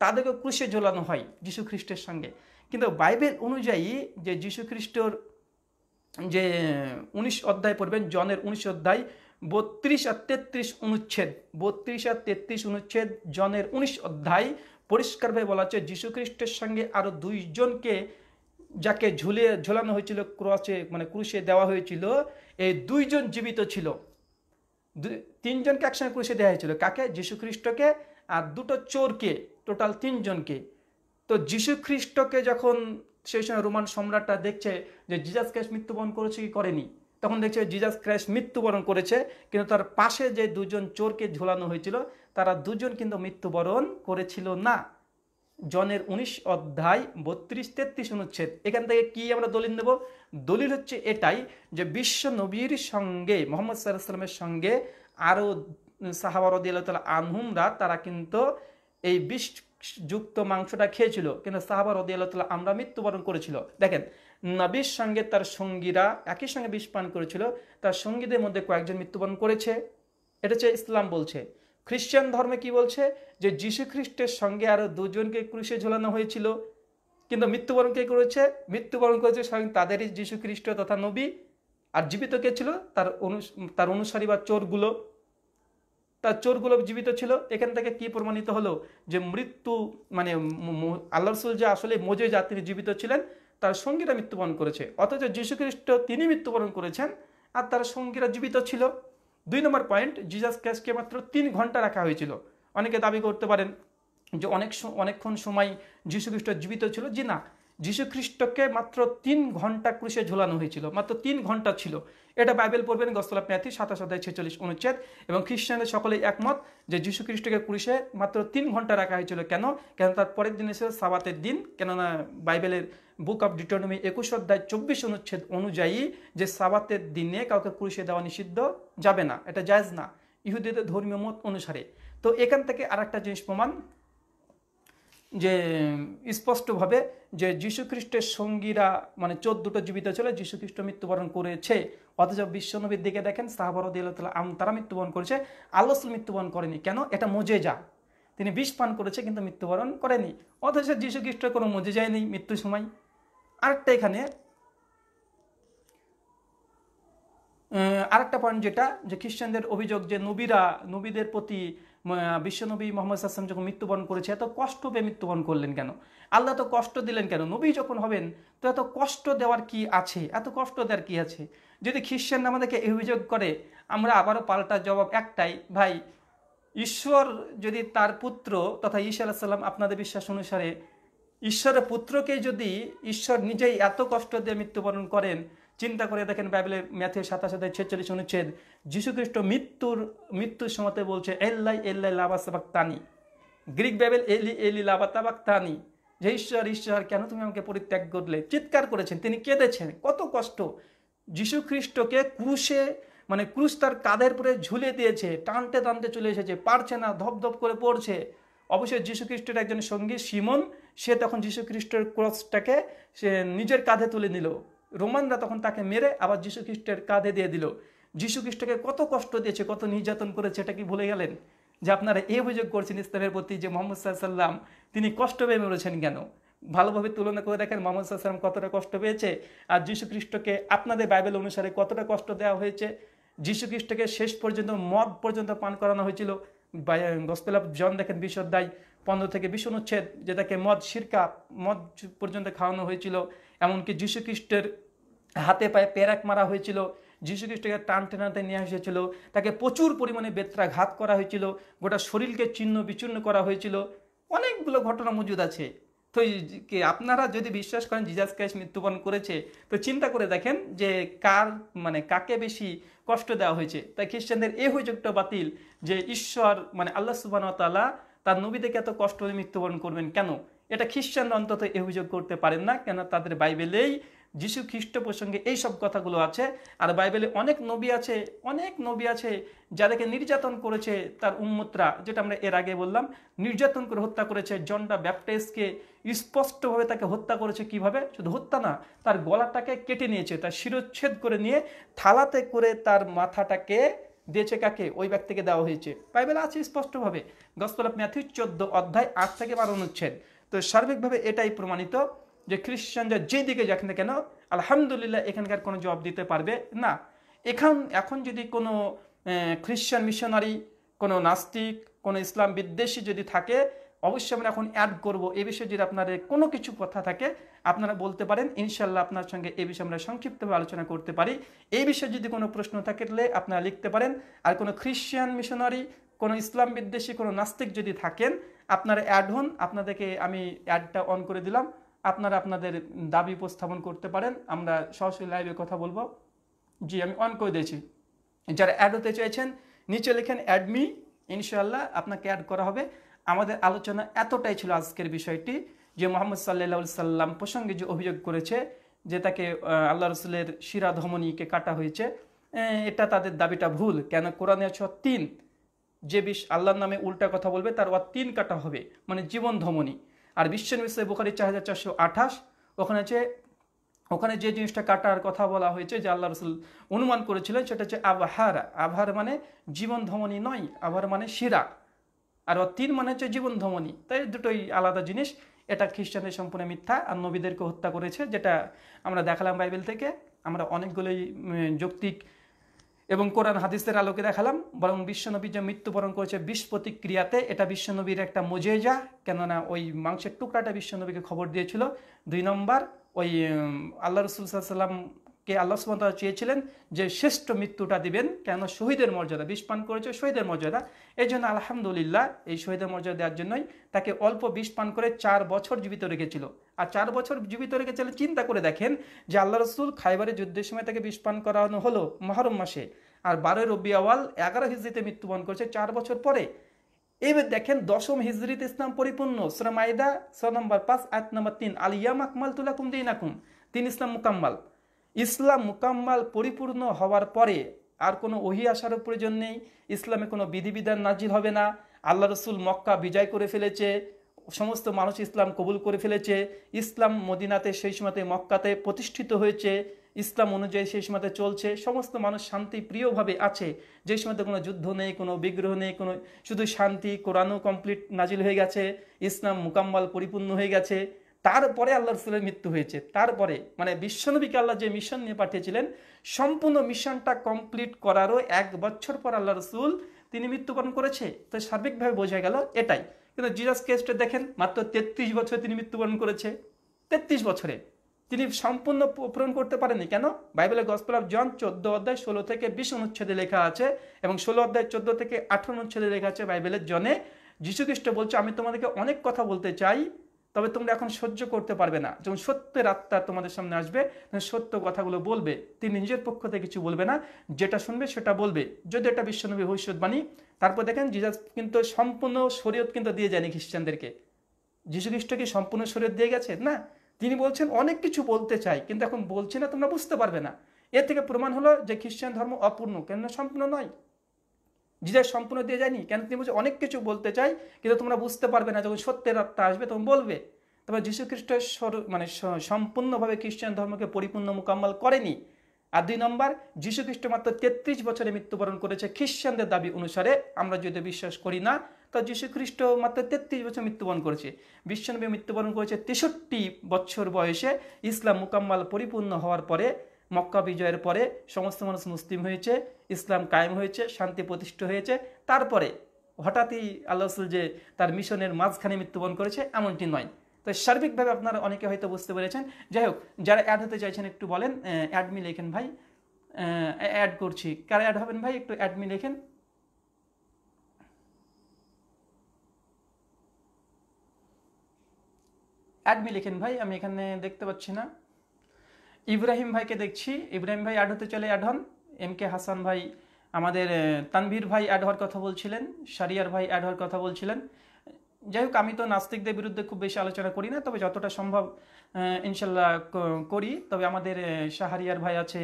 তাদেরকে ক্রুশে ঝোলানো হয় যিশু খ্রিস্টের সঙ্গে কিন্তু বাইবেল অনুযায়ী যে যিশু খ্রিস্টর যে উনিশ অধ্যায় পড়বেন জনের উনিশ অধ্যায় বত্রিশ আর তেত্রিশ অনুচ্ছেদ বত্রিশ আর তেত্রিশ অনুচ্ছেদ জনের উনিশ অধ্যায় পরিষ্কারভাবে বলা হচ্ছে যীশুখ্রিস্টের সঙ্গে আরও দুইজনকে যাকে ঝুলিয়ে ঝোলানো হয়েছিল ক্রসে মানে ক্রুশে দেওয়া হয়েছিল এই দুইজন জীবিত ছিল তিনজনকে একসঙ্গে ক্রুশে দেওয়া হয়েছিল কাকে খ্রিস্টকে আর দুটো চোরকে টোটাল তিনজনকে তো খ্রিস্টকে যখন সেই সময় রোমান সম্রাটটা দেখছে যে জিজাস ক্রাইস্ট মৃত্যুবরণ করেছে কি করেনি তখন দেখছে জিজাস ক্রাইস্ট মৃত্যুবরণ করেছে কিন্তু তার পাশে যে দুজন চোরকে ঝোলানো হয়েছিল তারা দুজন কিন্তু মৃত্যুবরণ করেছিল না জনের ১৯ অধ্যায় বত্রিশ তেত্রিশ অনুচ্ছেদ এখান থেকে কি আমরা দলিল নেব দলিল হচ্ছে এটাই যে বিশ্ব নবীর সঙ্গে মোহাম্মদ সাল্লাহামের সঙ্গে আরও সাহাবারদি আল্লাহ তালা আনহুমরা তারা কিন্তু এই বিষযুক্ত যুক্ত মাংসটা খেয়েছিল কিন্তু সাহাবার রদি আল্লাহ আমরা মৃত্যুবরণ করেছিল দেখেন নবীর সঙ্গে তার সঙ্গীরা একই সঙ্গে বিষ পান করেছিল তার সঙ্গীদের মধ্যে কয়েকজন মৃত্যুবরণ করেছে এটা হচ্ছে ইসলাম বলছে খ্রিস্টান ধর্মে কি বলছে যে যীশু খ্রিস্টের সঙ্গে আরও দুজনকে ক্রুশে ঝোলানো হয়েছিল কিন্তু মৃত্যুবরণ কে করেছে মৃত্যুবরণ করেছে স্বয়ং তাদেরই যীশু খ্রিস্ট তথা নবী আর জীবিত কে ছিল তার অনু তার অনুসারী বা চোরগুলো তার চোরগুলো জীবিত ছিল এখান থেকে কি প্রমাণিত হলো যে মৃত্যু মানে আল্লাহ রসুল যে আসলে মোজে যা তিনি জীবিত ছিলেন তার সঙ্গীরা মৃত্যুবরণ করেছে অথচ যীশুখ্রিস্ট তিনি মৃত্যুবরণ করেছেন আর তার সঙ্গীরা জীবিত ছিল দুই নম্বর পয়েন্ট জিজাস ক্রাইস্টকে মাত্র তিন ঘন্টা রাখা হয়েছিল অনেকে দাবি করতে পারেন যে অনেক অনেকক্ষণ সময় যিশুখ্রিস্ট জীবিত ছিল যে না যীশুখ্রিস্টকে মাত্র তিন ঘন্টা ক্রুশে ঝোলানো হয়েছিল মাত্র তিন ঘন্টা ছিল এটা বাইবেল পড়বেন গসলাপ ম্যাথি সাতাশ অধ্যায় ছেচল্লিশ অনুচ্ছেদ এবং খ্রিস্টানদের সকলেই একমত যে যীশু খ্রিস্টকে কুরিশে মাত্র তিন ঘন্টা রাখা হয়েছিল কেন কেন তার পরের দিন এসে সাবাতের দিন কেননা বাইবেলের বুক অফ ডিটোনমি একুশ অধ্যায় চব্বিশ অনুচ্ছেদ অনুযায়ী যে সাবাতের দিনে কাউকে কুরিশে দেওয়া নিষিদ্ধ যাবে না এটা জায়জ না ইহুদিদের ধর্মীয় মত অনুসারে তো এখান থেকে আর একটা জিনিস প্রমাণ যে স্পষ্টভাবে যে যীশুখ্রিস্টের সঙ্গীরা মানে চোদ্দোটা জীবিত ছিল যীশুখ্রিস্ট মৃত্যুবরণ করেছে অথচ বিশ্বনবীর দিকে দেখেন সাহাবরদ আম তারা মৃত্যুবরণ করেছে আল্লাহ মৃত্যুবরণ করেনি কেন এটা মজে যা তিনি বিষ পান করেছে কিন্তু মৃত্যুবরণ করেনি অথচ যীশুখ্রিস্টের কোনো মজে যায়নি মৃত্যুর সময় আরেকটা এখানে আরেকটা পয়েন্ট যেটা যে খ্রিস্টানদের অভিযোগ যে নবীরা নবীদের প্রতি বিশ্বনবী মোহাম্মদ আসলাম যখন মৃত্যুবরণ করেছে এত কষ্ট পেয়ে মৃত্যুবরণ করলেন কেন আল্লাহ তো কষ্ট দিলেন কেন নবী যখন হবেন তো এত কষ্ট দেওয়ার কি আছে এত কষ্ট দেওয়ার কি আছে যদি খ্রিস্টান আমাদেরকে অভিযোগ করে আমরা আবারও পাল্টা জবাব একটাই ভাই ঈশ্বর যদি তার পুত্র তথা ঈশ্বর আলাহিসাল্লাম আপনাদের বিশ্বাস অনুসারে ঈশ্বরের পুত্রকে যদি ঈশ্বর নিজেই এত কষ্ট দিয়ে মৃত্যুবরণ করেন চিন্তা করে দেখেন বাইবেলের ম্যাথে সাতাশ হাজার ছেচল্লিশ অনুচ্ছেদ যীশুখ্রিস্ট মৃত্যুর মৃত্যুর সময়তে বলছে এল্লাই এল্লাই লাবাস্তাবাক তানি গ্রিক বাইবেল এলি এলি লাবাতাবাক তানি যে ঈশ্বর ঈশ্বর কেন তুমি আমাকে পরিত্যাগ করলে চিৎকার করেছেন তিনি কেঁদেছেন কত কষ্ট যীশুখ্রিস্টকে ক্রুশে মানে ক্রুশ তার কাঁধের পরে ঝুলে দিয়েছে টানতে টানতে চলে এসেছে পারছে না ধপধপ করে পড়ছে অবশ্যই যীশুখ্রিস্টের একজন সঙ্গী সিমন সে তখন যীশুখ্রিস্টের ক্রসটাকে সে নিজের কাঁধে তুলে নিল রোমানরা তখন তাকে মেরে আবার যীশু খ্রিস্টের কাঁধে দিয়ে দিল যীশু খ্রিস্টকে কত কষ্ট দিয়েছে কত নির্যাতন করেছে এটা কি ভুলে গেলেন যে আপনারা এই অভিযোগ করছেন ইসলামের প্রতি যে মোহাম্মদ সাল্লাম তিনি কষ্ট পেয়ে মেরেছেন কেন ভালোভাবে তুলনা করে দেখেন মোহাম্মদ সাল্লাম কতটা কষ্ট পেয়েছে আর যীশু খ্রিস্টকে আপনাদের বাইবেল অনুসারে কতটা কষ্ট দেওয়া হয়েছে যীশু খ্রিস্টকে শেষ পর্যন্ত মদ পর্যন্ত পান করানো হয়েছিল গসপেল জন দেখেন বিশ পনেরো থেকে বিশ অনুচ্ছেদ যেটাকে মদ শিরকা মদ পর্যন্ত খাওয়ানো হয়েছিল এমনকি যীশু খ্রিস্টের হাতে পায়ে প্যারাক মারা হয়েছিল যীশু খ্রিস্টকে টানতে টানতে নেওয়া হয়েছিল তাকে প্রচুর পরিমাণে বেত্রাঘাত করা হয়েছিল গোটা শরীরকে চিহ্ন বিচ্ছিন্ন করা হয়েছিল অনেকগুলো ঘটনা মজুদ আছে তো কে আপনারা যদি বিশ্বাস করেন জিজাস ক্রাইস্ট মৃত্যুবরণ করেছে তো চিন্তা করে দেখেন যে কার মানে কাকে বেশি কষ্ট দেওয়া হয়েছে তাই খ্রিস্টানদের এ অভিযোগটা বাতিল যে ঈশ্বর মানে আল্লাহ সুবাহতাল্লাহ তার নবীদেরকে এত কষ্ট মৃত্যুবরণ করবেন কেন এটা খ্রিস্টানরা অন্তত এ অভিযোগ করতে পারেন না কেন তাদের বাইবেলেই যিশু খ্রিস্ট প্রসঙ্গে এই সব কথাগুলো আছে আর বাইবেলে অনেক নবী আছে অনেক নবী আছে যাদেরকে নির্যাতন করেছে তার উম্মতরা যেটা আমরা এর আগে বললাম নির্যাতন করে হত্যা করেছে জন্ডা ব্যাপটেসকে স্পষ্টভাবে তাকে হত্যা করেছে কিভাবে শুধু হত্যা না তার গলাটাকে কেটে নিয়েছে তার শিরোচ্ছেদ করে নিয়ে থালাতে করে তার মাথাটাকে দিয়েছে কাকে ওই ব্যক্তিকে দেওয়া হয়েছে বাইবেল আছে স্পষ্টভাবে গসপল অফ ম্যাথিউ চোদ্দ অধ্যায় আট থেকে বারো অনুচ্ছেদ তো সার্বিকভাবে এটাই প্রমাণিত যে খ্রিস্টানরা যেদিকে যাক না কেন আলহামদুলিল্লাহ এখানকার কোনো জবাব দিতে পারবে না এখান এখন যদি কোনো খ্রিস্টান মিশনারি কোনো নাস্তিক কোনো ইসলাম বিদ্বেষী যদি থাকে অবশ্যই আমরা এখন অ্যাড করব এ বিষয়ে যদি আপনাদের কোনো কিছু কথা থাকে আপনারা বলতে পারেন ইনশাল্লাহ আপনার সঙ্গে এ বিষয়ে আমরা সংক্ষিপ্তভাবে আলোচনা করতে পারি এই বিষয়ে যদি কোনো প্রশ্ন থাকে তাহলে আপনারা লিখতে পারেন আর কোনো খ্রিস্টান মিশনারি কোনো ইসলাম বিদ্বেষী কোনো নাস্তিক যদি থাকেন আপনারা অ্যাড হন আপনাদেরকে আমি অ্যাডটা অন করে দিলাম আপনারা আপনাদের দাবি উপস্থাপন করতে পারেন আমরা সরাসরি লাইভে কথা বলবো জি আমি অন করে দিয়েছি যারা অ্যাড হতে চাইছেন নিচে লেখেন অ্যাডমি ইনশাল্লাহ আপনাকে অ্যাড করা হবে আমাদের আলোচনা এতটাই ছিল আজকের বিষয়টি যে মোহাম্মদ সাল্লাহ সাল্লাম প্রসঙ্গে যে অভিযোগ করেছে যে তাকে আল্লাহ রসুলের শিরা ধমনীকে কাটা হয়েছে এটা তাদের দাবিটা ভুল কেন কোরআনে আছে তিন যে বিষ আল্লাহর নামে উল্টা কথা বলবে তার অ তিন কাটা হবে মানে জীবন ধমনী আর বিশ্বের মিসলে বোখারি চার হাজার চারশো আঠাশ ওখানে আছে ওখানে যে জিনিসটা কাটার কথা বলা হয়েছে যে আল্লাহ রসুল অনুমান করেছিলেন সেটা হচ্ছে আবহার আবহার মানে জীবন ধমনী নয় আবহার মানে শিরা আর তিন মানে হচ্ছে জীবন ধমনী তাই দুটোই আলাদা জিনিস এটা খ্রিস্টানদের সম্পূর্ণ মিথ্যা আর নবীদেরকে হত্যা করেছে যেটা আমরা দেখালাম বাইবেল থেকে আমরা অনেকগুলোই যৌক্তিক এবং কোরআন হাদিসের আলোকে দেখালাম বরং বিশ্বনবী যে মৃত্যুবরণ করেছে বিষ প্রতিক্রিয়াতে এটা বিশ্বনবীর একটা মজেজা কেননা ওই মাংসের টুকরাটা বিশ্বনবীকে খবর দিয়েছিল দুই নম্বর ওই আল্লাহ রসুল সাল্লাম কে আল্লাহ সুমতলা চেয়েছিলেন যে শ্রেষ্ঠ মৃত্যুটা দিবেন কেন শহীদের মর্যাদা বিষ পান করেছে শহীদের মর্যাদা এই জন্য আলহামদুলিল্লাহ এই শহীদের মর্যাদা দেওয়ার জন্যই তাকে অল্প বিষ পান করে চার বছর জীবিত রেখেছিল আর চার বছর জীবিত রেখেছিল চিন্তা করে দেখেন যে আল্লাহ রসুল খাইবারের যুদ্ধের সময় তাকে বিষ পান করানো হলো মহরম মাসে আর বারোই রবি আওয়াল এগারো হিজড়িতে মৃত্যুবরণ করেছে চার বছর পরে এবার দেখেন দশম হিজরিতে ইসলাম পরিপূর্ণ শ্রমাইদা ছ নম্বর পাঁচ আট নম্বর তিন আলিয়া মাকমাল তুলাকুম দিন আকুম তিন ইসলাম মুকাম্মাল ইসলাম মোকাম্মাল পরিপূর্ণ হওয়ার পরে আর কোনো ওহি আসারও প্রয়োজন নেই ইসলামে কোনো বিধিবিধান নাজিল হবে না আল্লাহ রসুল মক্কা বিজয় করে ফেলেছে সমস্ত মানুষ ইসলাম কবুল করে ফেলেছে ইসলাম মদিনাতে সেই সময়তে মক্কাতে প্রতিষ্ঠিত হয়েছে ইসলাম অনুযায়ী সেই সময়তে চলছে সমস্ত মানুষ শান্তি প্রিয়ভাবে আছে যে সময়তে কোনো যুদ্ধ নেই কোনো বিগ্রহ নেই কোনো শুধু শান্তি কোরআনও কমপ্লিট নাজিল হয়ে গেছে ইসলাম মোকাম্মাল পরিপূর্ণ হয়ে গেছে তারপরে আল্লাহ রসুলের মৃত্যু হয়েছে তারপরে মানে বিশ্বনবীকে আল্লাহ যে মিশন নিয়ে পাঠিয়েছিলেন সম্পূর্ণ মিশনটা কমপ্লিট করারও এক বছর পর আল্লাহ রসুল তিনি মৃত্যুবরণ করেছে তো সার্বিকভাবে বোঝা গেল এটাই কিন্তু জিরাস কেস্টে দেখেন মাত্র তেত্রিশ বছরে তিনি মৃত্যুবরণ করেছে তেত্রিশ বছরে তিনি সম্পূর্ণ পূরণ করতে পারেনি কেন বাইবেলের গসপাল অফ জন চোদ্দ অধ্যায় ষোলো থেকে বিশ অনুচ্ছেদে লেখা আছে এবং ষোলো অধ্যায় চোদ্দ থেকে আঠারো অনুচ্ছেদে লেখা আছে বাইবেলের জনে যীশুখ্রিস্ট বলছে আমি তোমাদেরকে অনেক কথা বলতে চাই তবে তোমরা এখন সহ্য করতে পারবে না যখন সত্যের আত্মা তোমাদের সামনে আসবে সত্য কথাগুলো বলবে তিনি নিজের পক্ষ থেকে কিছু বলবে না যেটা শুনবে সেটা বলবে যদি এটা বিশ্বনবী ভবিষ্যৎবাণী তারপর দেখেন জিজাস কিন্তু সম্পূর্ণ শরীয়ত কিন্তু দিয়ে যায়নি খ্রিস্টানদেরকে খ্রিস্ট কি সম্পূর্ণ শরীয়ত দিয়ে গেছে না তিনি বলছেন অনেক কিছু বলতে চাই কিন্তু এখন বলছি না তোমরা বুঝতে পারবে না এর থেকে প্রমাণ হলো যে খ্রিস্টান ধর্ম অপূর্ণ কেন সম্পূর্ণ নয় জিজায় সম্পূর্ণ দিয়ে যায়নি কেন তিনি বলছে অনেক কিছু বলতে চাই কিন্তু তোমরা বুঝতে পারবে না যখন সত্যের আত্মা আসবে তখন বলবে তবে যীশু খ্রিস্টের মানে সম্পূর্ণভাবে খ্রিস্টান ধর্মকে পরিপূর্ণ মোকাম্মল করেনি আর দুই নম্বর যীশু খ্রিস্ট মাত্র তেত্রিশ বছরে মৃত্যুবরণ করেছে খ্রিস্টানদের দাবি অনুসারে আমরা যদি বিশ্বাস করি না তো যীশু খ্রিস্ট মাত্র তেত্রিশ বছর মৃত্যুবরণ করেছে বিশ্বনবী মৃত্যুবরণ করেছে তেষট্টি বছর বয়সে ইসলাম মোকাম্মাল পরিপূর্ণ হওয়ার পরে মক্কা বিজয়ের পরে সমস্ত মানুষ মুসলিম হয়েছে ইসলাম কায়েম হয়েছে শান্তি প্রতিষ্ঠা হয়েছে তারপরে হঠাৎই আল্লাহ রসুল যে তার মিশনের মাঝখানে মৃত্যুবরণ করেছে এমনটি নয় তো সার্বিকভাবে আপনারা অনেকে হয়তো বুঝতে পেরেছেন যাই হোক যারা অ্যাড হতে চাইছেন একটু বলেন অ্যাডমি লেখেন ভাই অ্যাড করছি কারা অ্যাড হবেন ভাই একটু অ্যাডমি লেখেন অ্যাডমি লেখেন ভাই আমি এখানে দেখতে পাচ্ছি না ইব্রাহিম ভাইকে দেখছি ইব্রাহিম ভাই অ্যাড হতে চলে অ্যাড হন এম কে হাসান ভাই আমাদের তানভীর ভাই অ্যাড হওয়ার কথা বলছিলেন সারিয়ার ভাই অ্যাড হওয়ার কথা বলছিলেন যাই হোক আমি তো নাস্তিকদের বিরুদ্ধে খুব বেশি আলোচনা করি না তবে যতটা সম্ভব ইনশাল্লাহ করি তবে আমাদের শাহরিয়ার ভাই আছে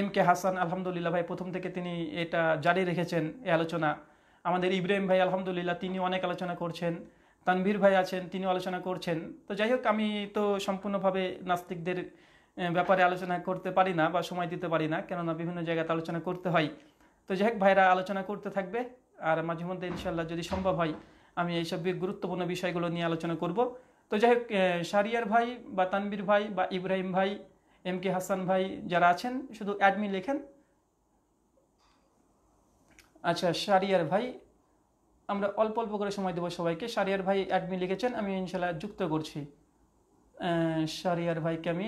এম কে হাসান আলহামদুলিল্লাহ ভাই প্রথম থেকে তিনি এটা জারি রেখেছেন এই আলোচনা আমাদের ইব্রাহিম ভাই আলহামদুলিল্লাহ তিনি অনেক আলোচনা করছেন তানভীর ভাই আছেন তিনি আলোচনা করছেন তো যাই হোক আমি তো সম্পূর্ণভাবে নাস্তিকদের ব্যাপারে আলোচনা করতে পারি না বা সময় দিতে পারি না কেননা বিভিন্ন জায়গাতে আলোচনা করতে হয় তো যাই হোক ভাইরা আলোচনা করতে থাকবে আর মাঝে মধ্যে ইনশাল্লাহ যদি সম্ভব হয় আমি এইসব গুরুত্বপূর্ণ বিষয়গুলো নিয়ে আলোচনা করব তো যাই হোক শারিয়ার ভাই বা তানবির ভাই বা ইব্রাহিম ভাই এম কে হাসান ভাই যারা আছেন শুধু অ্যাডমি লেখেন আচ্ছা শারিয়ার ভাই আমরা অল্প অল্প করে সময় দেবো সবাইকে শারিয়ার ভাই অ্যাডমি লিখেছেন আমি ইনশাল্লাহ যুক্ত করছি শারিয়ার ভাইকে আমি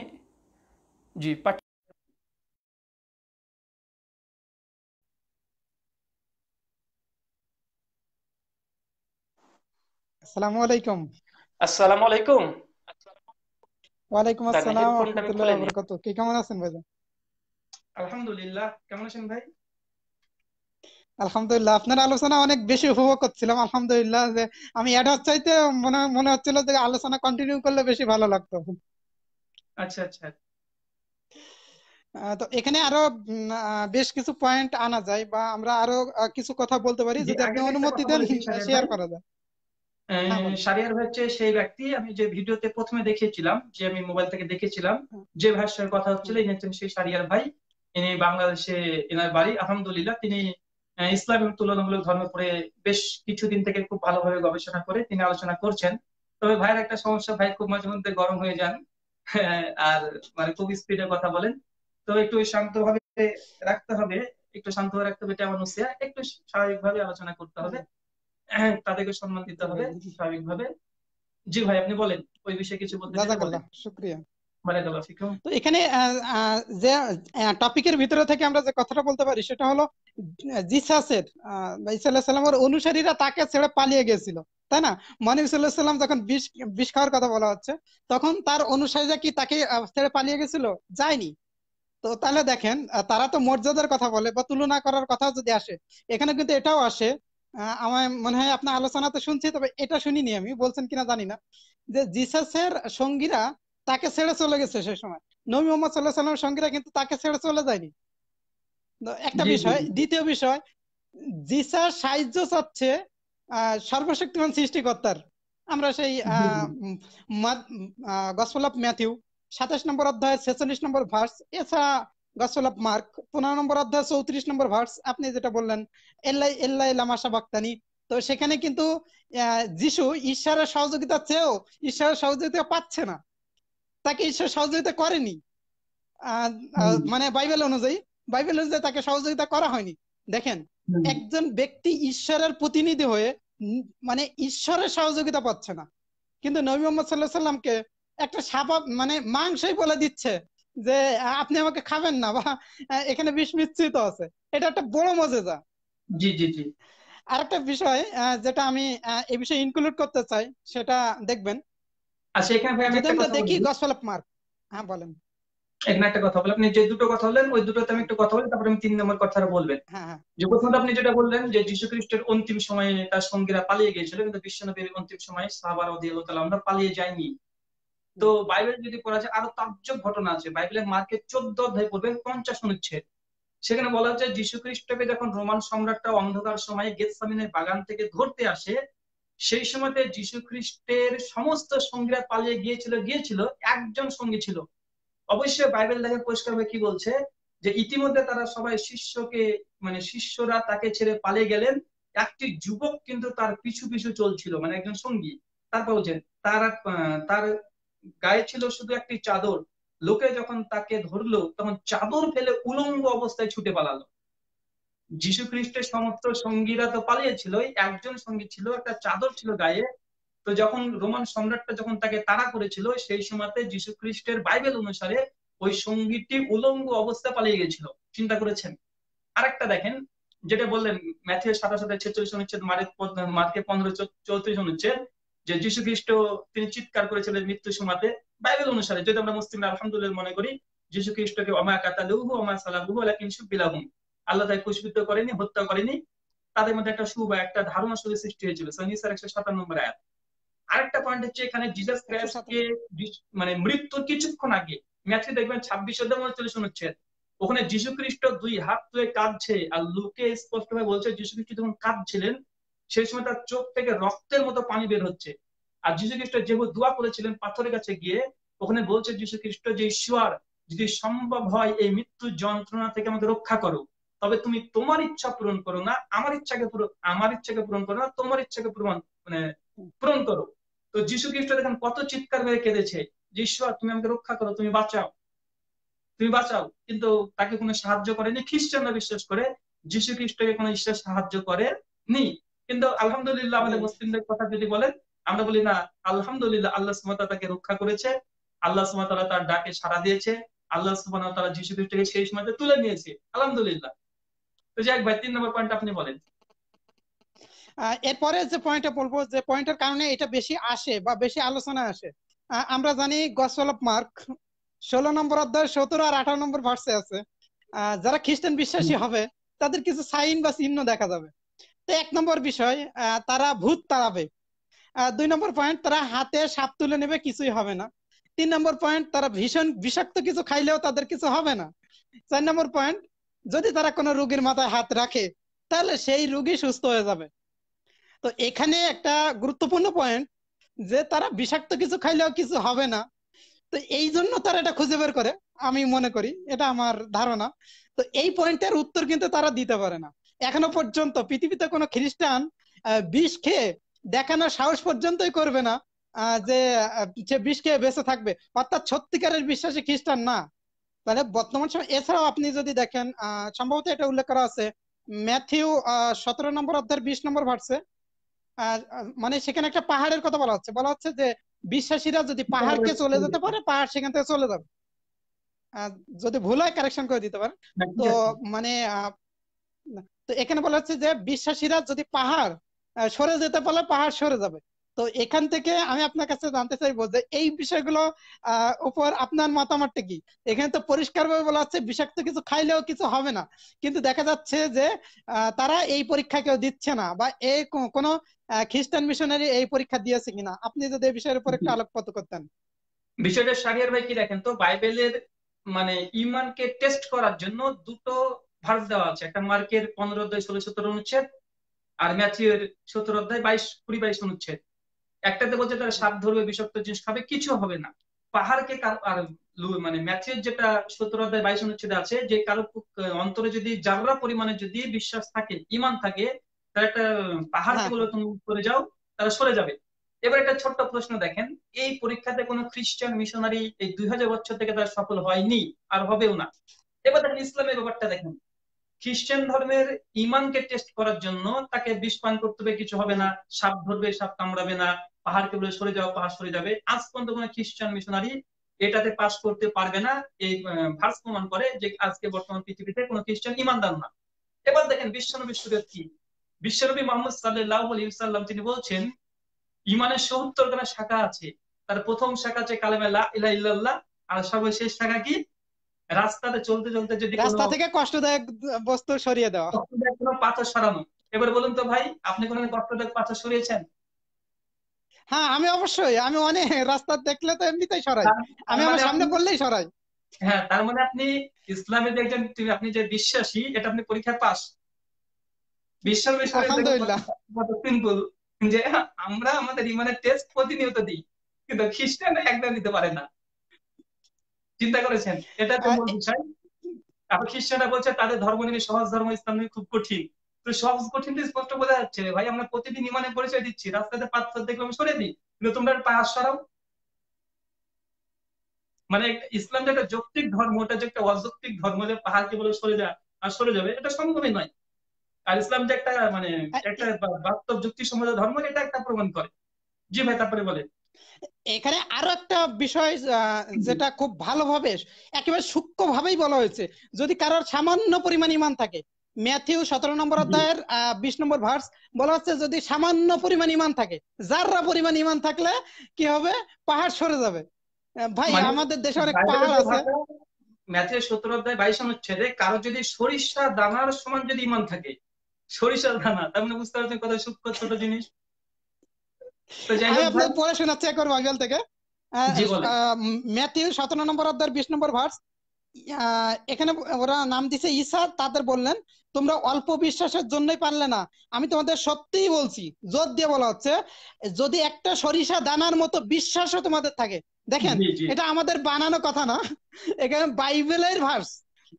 de Paquistão. ওয়ালাইকুম আসসালাম কেমন আছেন ভাই আলহামদুলিল্লাহ কেমন আছেন ভাই আলহামদুলিল্লাহ আপনার আলোচনা অনেক বেশি উপভোগ করছিলাম আলহামদুলিল্লাহ যে আমি অ্যাড হচ্ছে মনে মনে হচ্ছিল যে আলোচনা কন্টিনিউ করলে বেশি ভালো লাগতো আচ্ছা আচ্ছা তো এখানে আরো বেশ কিছু পয়েন্ট আনা যায় বা আমরা আরো কিছু কথা বলতে পারি যদি আপনি অনুমতি দেন শেয়ার করা যায় হ্যাঁ, হ্যাঁ, সারিয়ার হচ্ছে সেই ব্যক্তি আমি যে ভিডিওতে প্রথমে দেখিয়েছিলাম যে আমি মোবাইল থেকে দেখেছিলাম হ্যাঁ। যে ভাইয়ের কথা হচ্ছিল ইনি হচ্ছেন সেই সারিয়ার ভাই ইনি বাংলাদেশে এনার বাড়ি আহমদুলিল্লাহ তিনি ইসলাম এবং তুলনামূলক ধর্ম পড়ে বেশ কিছুদিন থেকে খুব ভালোভাবে গবেষণা করে তিনি আলোচনা করছেন তবে ভাইয়ের একটা সমস্যা ভাই খুব মাঝে মধ্যে গরম হয়ে যান আর মানে খুব স্পিডে কথা বলেন তো একটু ভাবে রাখতে হবে একটু ভাবে রাখতে হবে এটা আমার নসিয়া একটু স্বাভাবিকভাবে আলোচনা করতে হবে হ্যাঁ, তাদেরকে সম্মান দিতে হবে স্বাভাবিকভাবে জি ভাই আপনি বলেন ওই বিষয়ে কিছু বলতে শুক্রিয়া তো এখানে যে টপিকের ভিতরে থেকে আমরা যে কথাটা বলতে পারি সেটা হলো জিসাসের ইসাল্লামের অনুসারীরা তাকে ছেড়ে পালিয়ে গেছিল তাই না মানে যখন বিষ বিষ খাওয়ার কথা বলা হচ্ছে তখন তার অনুসারীরা কি তাকে ছেড়ে পালিয়ে গেছিল যায়নি তো তাহলে দেখেন তারা তো মর্যাদার কথা বলে বা তুলনা করার কথা যদি আসে এখানে কিন্তু এটাও আসে আমার মনে হয় আপনার আলোচনাতে শুনছি তবে এটা শুনিনি আমি বলছেন কিনা জানি না যে জিসাসের সঙ্গীরা তাকে ছেড়ে চলে গেছে সেই সময় নবী মোহাম্মদ সাল্লাহ সাল্লামের সঙ্গীরা কিন্তু তাকে ছেড়ে চলে যায়নি একটা বিষয় দ্বিতীয় বিষয় জিসা সাহায্য চাচ্ছে সর্বশক্তিমান সৃষ্টিকর্তার আমরা সেই গসপল অফ ম্যাথিউ সাতাশ নম্বর অধ্যায় ছেচল্লিশ নম্বর ভার্স এছাড়া গসল অফ মার্ক পনেরো নম্বর অধ্যায় চৌত্রিশ নম্বর ভার্স আপনি যেটা বললেন এল্লাই এল্লাই লামাশা বাক্তানি তো সেখানে কিন্তু যিশু ঈশ্বরের সহযোগিতা চেয়েও ঈশ্বরের সহযোগিতা পাচ্ছে না তাকে ঈশ্বর সহযোগিতা করেনি মানে বাইবেল অনুযায়ী বাইবেল অনুযায়ী তাকে সহযোগিতা করা হয়নি দেখেন একজন ব্যক্তি ঈশ্বরের প্রতিনিধি হয়ে মানে ঈশ্বরের সহযোগিতা পাচ্ছে না কিন্তু নবী মোহাম্মদ সাল্লাহ সাল্লামকে একটা সাপা মানে মাংসই বলে দিচ্ছে যে আপনি আমাকে খাবেন না বা এখানে বিষ মিশ্রিত আছে এটা একটা বড় মজেজা জি জি জি আর একটা বিষয় যেটা আমি এই বিষয়ে ইনক্লুড করতে চাই সেটা দেখবেন আচ্ছা এখানে ভাই আমি একটা কথা দেখি গসপেল অফ মার্ক হ্যাঁ বলেন এখানে একটা কথা বলেন আপনি যে দুটো কথা বললেন ওই দুটোতে আমি একটু কথা বলি তারপরে আমি তিন নম্বর কথাটা বলবেন হ্যাঁ, হ্যাঁ। যে প্রথমটা আপনি যেটা বললেন যে যীশু খ্রিস্টের অন্তিম সময়ে তার সঙ্গীরা পালিয়ে গিয়েছিল কিন্তু বিশ্বনবীর অন্তিম সময়ে সাহাবার রাদিয়াল্লাহু তাআলা আমরা পালিয়ে যাইনি তো বাইবেল যদি পড়া যায় আরো তাজ্জব ঘটনা আছে বাইবেলের মার্কে চোদ্দ অধ্যায় পড়বেন পঞ্চাশ অনুচ্ছেদ সেখানে বলা হচ্ছে যীশু খ্রিস্টকে যখন রোমান সম্রাটটা অন্ধকার সময়ে গেতসামিনের বাগান থেকে ধরতে আসে সেই সময়তে যীশু খ্রিস্টের সমস্ত সঙ্গীরা পালিয়ে গিয়েছিল গিয়েছিল একজন সঙ্গী ছিল অবশ্যই বাইবেল দেখে পরিষ্কার কি বলছে যে ইতিমধ্যে তারা সবাই শিষ্যকে মানে শিষ্যরা তাকে ছেড়ে পালিয়ে গেলেন একটি যুবক কিন্তু তার পিছু পিছু চলছিল মানে একজন সঙ্গী তারপর বলছেন তার তার গায়ে ছিল শুধু একটি চাদর লোকে যখন তাকে ধরলো তখন চাদর ফেলে উলঙ্গ অবস্থায় ছুটে পালালো যিশু খ্রিস্টের সমস্ত সঙ্গীরা তো পালিয়েছিল একজন সঙ্গী ছিল একটা চাদর ছিল গায়ে তো যখন রোমান সম্রাটটা যখন তাকে তাড়া করেছিল সেই সময়তে যিশু খ্রিস্টের বাইবেল অনুসারে ওই সঙ্গীতটি উলঙ্গ অবস্থা পালিয়ে গেছিল চিন্তা করেছেন আরেকটা দেখেন যেটা বললেন ম্যাথিউ সাতাশ সাথে ছেচল্লিশ অনুচ্ছেদ মার্কে পনেরো চৌত্রিশ অনুচ্ছেদ যে যীশু খ্রিস্ট তিনি চিৎকার করেছিলেন মৃত্যু সমাতে বাইবেল অনুসারে যদি আমরা মুসলিমরা আলহামদুলিল্লাহ মনে করি যীশু খ্রিস্টকে অমা লুহু অমা সালাহুহু লাকিন সুবিলাহুম আল্লাহ তাই কুশবিদ্ধ করেনি হত্যা করেনি তাদের মধ্যে একটা সুবা একটা ধারণা শুধু সৃষ্টি হয়েছিল সঙ্গীসার একশো সাতান্ন নম্বর আয়াত আরেকটা পয়েন্ট হচ্ছে এখানে জিজাস ক্রাইস্টকে মানে মৃত্যুর কিছুক্ষণ আগে ম্যাচে দেখবেন ছাব্বিশ অধ্যায় উনচল্লিশ অনুচ্ছেদ ওখানে যীশু খ্রিস্ট দুই হাত ধুয়ে কাঁদছে আর লুকে স্পষ্ট ভাবে বলছে যীশু খ্রিস্ট যখন কাঁদছিলেন সেই সময় তার চোখ থেকে রক্তের মতো পানি বের হচ্ছে আর যীশু খ্রিস্ট যেহেতু দোয়া করেছিলেন পাথরের কাছে গিয়ে ওখানে বলছে যীশু খ্রিস্ট যে ঈশ্বর যদি সম্ভব হয় এই মৃত্যু যন্ত্রণা থেকে আমাদের রক্ষা করো তবে তুমি তোমার ইচ্ছা পূরণ করো না আমার ইচ্ছাকে আমার ইচ্ছাকে পূরণ করো না তোমার ইচ্ছাকে পূরণ মানে পূরণ করো তো যীশু খ্রিস্ট দেখেন কত চিৎকার হয়ে কেঁদেছে যে ঈশ্বর তুমি আমাকে রক্ষা করো তুমি বাঁচাও তুমি বাঁচাও কিন্তু তাকে কোনো সাহায্য করেনি খ্রিস্টানরা বিশ্বাস করে যীশু খ্রিস্টকে কোনো ঈশ্বর সাহায্য করে নি কিন্তু আলহামদুলিল্লাহ আমাদের মুসলিমদের কথা যদি বলেন আমরা বলি না আলহামদুলিল্লাহ আল্লাহ সুমাতা তাকে রক্ষা করেছে আল্লাহ সুমতারা তার ডাকে সাড়া দিয়েছে আল্লাহ সুবাহ তারা যিশু খ্রিস্টকে সেই সময় তুলে নিয়েছে আলহামদুলিল্লাহ তো যাই ভাই তিন নম্বর পয়েন্ট আপনি বলেন এরপরে যে পয়েন্টটা বলবো যে পয়েন্টের কারণে এটা বেশি আসে বা বেশি আলোচনা আসে আমরা জানি গসল অফ মার্ক ষোলো নম্বর অধ্যায় সতেরো আর আঠারো নম্বর ভার্সে আছে যারা খ্রিস্টান বিশ্বাসী হবে তাদের কিছু সাইন বা চিহ্ন দেখা যাবে এক নম্বর বিষয় তারা ভূত তাড়াবে দুই নম্বর পয়েন্ট তারা হাতে সাপ তুলে নেবে কিছুই হবে না তিন নম্বর পয়েন্ট তারা ভীষণ বিষাক্ত কিছু খাইলেও তাদের কিছু হবে না চার নম্বর পয়েন্ট যদি তারা কোনো রুগীর মাথায় হাত রাখে তাহলে সেই রুগী সুস্থ হয়ে যাবে তো এখানে একটা গুরুত্বপূর্ণ পয়েন্ট যে তারা বিষাক্ত কিছু খাইলেও কিছু হবে না তো এই জন্য তারা এটা খুঁজে বের করে আমি মনে করি এটা আমার ধারণা তো এই পয়েন্টের উত্তর কিন্তু তারা দিতে পারে না এখনো পর্যন্ত পৃথিবীতে কোনো খ্রিস্টান বিষ খেয়ে দেখানোর সাহস পর্যন্তই করবে না যে সে বিষ খেয়ে বেঁচে থাকবে অর্থাৎ সত্যিকারের বিশ্বাসী খ্রিস্টান না তাহলে বর্তমান সময় এছাড়াও আপনি যদি দেখেন সম্ভবত এটা উল্লেখ করা আছে ম্যাথিউ সতেরো নম্বর অধ্যায়ের বিশ নম্বর ভার্সে মানে সেখানে একটা পাহাড়ের কথা বলা হচ্ছে বলা হচ্ছে যে বিশ্বাসীরা যদি পাহাড়কে চলে যেতে পারে পাহাড় সেখান থেকে চলে যাবে যদি ভুল হয় কারেকশন করে দিতে পারে হ্যাঁ, তো হ্যাঁ। মানে তো এখানে বলা হচ্ছে যে বিশ্বাসীরা যদি পাহাড় সরে যেতে পারলে পাহাড় সরে যাবে তো এখান থেকে আমি আপনার কাছে জানতে চাইবো যে এই বিষয়গুলো উপর আপনার মতামতটা কি এখানে তো পরিষ্কার ভাবে বলা হচ্ছে বিষাক্ত কিছু খাইলেও কিছু হবে না কিন্তু দেখা যাচ্ছে যে তারা এই পরীক্ষা কেউ দিচ্ছে না বা এই কোন খ্রিস্টান মিশনারি এই পরীক্ষা দিয়েছে কিনা আপনি যদি এই বিষয়ের উপর একটু আলোকপাত করতেন বিষয়টা সারিয়ার ভাই কি দেখেন তো বাইবেলের মানে ইমানকে টেস্ট করার জন্য দুটো ভার্স দেওয়া আছে একটা মার্কের পনেরো অধ্যায় ষোলো সতেরো অনুচ্ছেদ আর ম্যাথিউর সতেরো অধ্যায় বাইশ কুড়ি বাইশ অনুচ্ছেদ একটাতে বলছে তারা সাপ ধরবে বিষাক্ত জিনিস খাবে কিছু হবে না পাহাড়কে আর মানে ম্যাথিউর যেটা সতেরো অধ্যায় বাইশ অনুচ্ছেদে আছে যে কারো অন্তরে যদি জাগরা পরিমাণে যদি বিশ্বাস থাকে ইমান থাকে তার একটা পাহাড়কে হ্যাঁ। বলে তুমি করে যাও তারা সরে যাবে এবার একটা ছোট্ট প্রশ্ন দেখেন এই পরীক্ষাতে কোনো খ্রিস্টান মিশনারি এই দুই হাজার বছর থেকে তারা সফল হয়নি আর হবেও না এবার দেখেন ইসলামের ব্যাপারটা দেখেন খ্রিস্টান ধর্মের ইমানকে টেস্ট করার জন্য তাকে বিষ পান করতে হবে কিছু হবে না সাপ ধরবে সাপ কামড়াবে না পাহাড়কে বলে সরে যাওয়া পাহাড় সরে যাবে আজ পর্যন্ত কোনো খ্রিস্টান মিশনারি এটাতে পাস করতে পারবে না এই ভার্স প্রমাণ করে যে আজকে বর্তমান পৃথিবীতে কোনো খ্রিস্টান ইমানদার না এবার দেখেন বিশ্বনবী সুরের কি বিশ্বনবী মোহাম্মদ সাল্লাহ ইসাল্লাম তিনি বলছেন ইমানের সত্তর খানা শাখা আছে তার প্রথম শাখা আছে কালেমা ইল্লাল্লাহ আর সবাই শেষ শাখা কি রাস্তাতে চলতে চলতে যদি রাস্তা থেকে কষ্টদায়ক বস্তু সরিয়ে দেওয়া কোনো পাথর সরানো এবার বলুন তো ভাই আপনি কোনো কষ্টদায়ক পাথর সরিয়েছেন হ্যাঁ আমি অবশ্যই আমি অনেক রাস্তা দেখলে তো এমনিতেই সরাই আমি মানে আমার সামনে বললেই সরাই হ্যাঁ তার মানে আপনি ইসলামের একজন আপনি যে বিশ্বাসী এটা আপনি পরীক্ষার পাশ বিশ্বের বিষয়ে যে আমরা আমাদের ইমানের টেস্ট প্রতিনিয়ত দিই কিন্তু খ্রিস্টান একদম দিতে পারে না চিন্তা করেছেন এটা তো বিষয় আবার খ্রিস্টানরা বলছে তাদের ধর্ম নিয়ে সহজ ধর্ম ইসলাম নিয়ে খুব কঠিন তো সহজ কঠিন স্পষ্ট বোঝা যাচ্ছে ভাই আমরা প্রতিদিন ইমানে পরিচয় দিচ্ছি রাস্তাতে পাথর আমি সরে দিই কিন্তু তোমরা পা সরাও মানে ইসলাম যে একটা যৌক্তিক ধর্ম ওটা যে একটা অযৌক্তিক ধর্ম যে পাহাড়কে বলে সরে যা আর সরে যাবে এটা সম্ভবই নয় আর ইসলাম যে একটা মানে একটা বাস্তব যুক্তি সম্বন্ধে ধর্ম এটা একটা প্রমাণ করে জি ভাই তারপরে বলেন এখানে আরো একটা বিষয় যেটা খুব ভালোভাবে একেবারে সূক্ষ্ম ভাবেই বলা হয়েছে যদি কারোর সামান্য পরিমাণ ইমান থাকে ম্যাথিউ সতেরো নম্বর অধ্যায়ের বিশ নম্বর ভার্স বলা হচ্ছে যদি সামান্য পরিমাণ ইমান থাকে যাররা পরিমাণ ইমান থাকলে কি হবে পাহাড় সরে যাবে ভাই মানে আমাদের দেশে অনেক পাহাড় আছে ম্যাথিউ সতেরো অধ্যায় বাইশ অনুচ্ছেদে কারো যদি সরিষা দানার সমান যদি ইমান থাকে সরিষার দানা তার মানে বুঝতে পারছেন কত সূক্ষ্ম ছোট জিনিস পরে শোনাচ্ছি একবার থেকে ম্যাথিউ সতেরো নম্বর বিশ নম্বর ভার্স এখানে ওরা নাম দিছে ঈশা তাদের বললেন তোমরা অল্প বিশ্বাসের জন্যই পারলে না আমি তোমাদের সত্যিই বলছি জোর দিয়ে বলা হচ্ছে যদি একটা সরিষা দানার মতো বিশ্বাসও তোমাদের থাকে দেখেন এটা আমাদের বানানো কথা না এখানে বাইবেলের ভার্স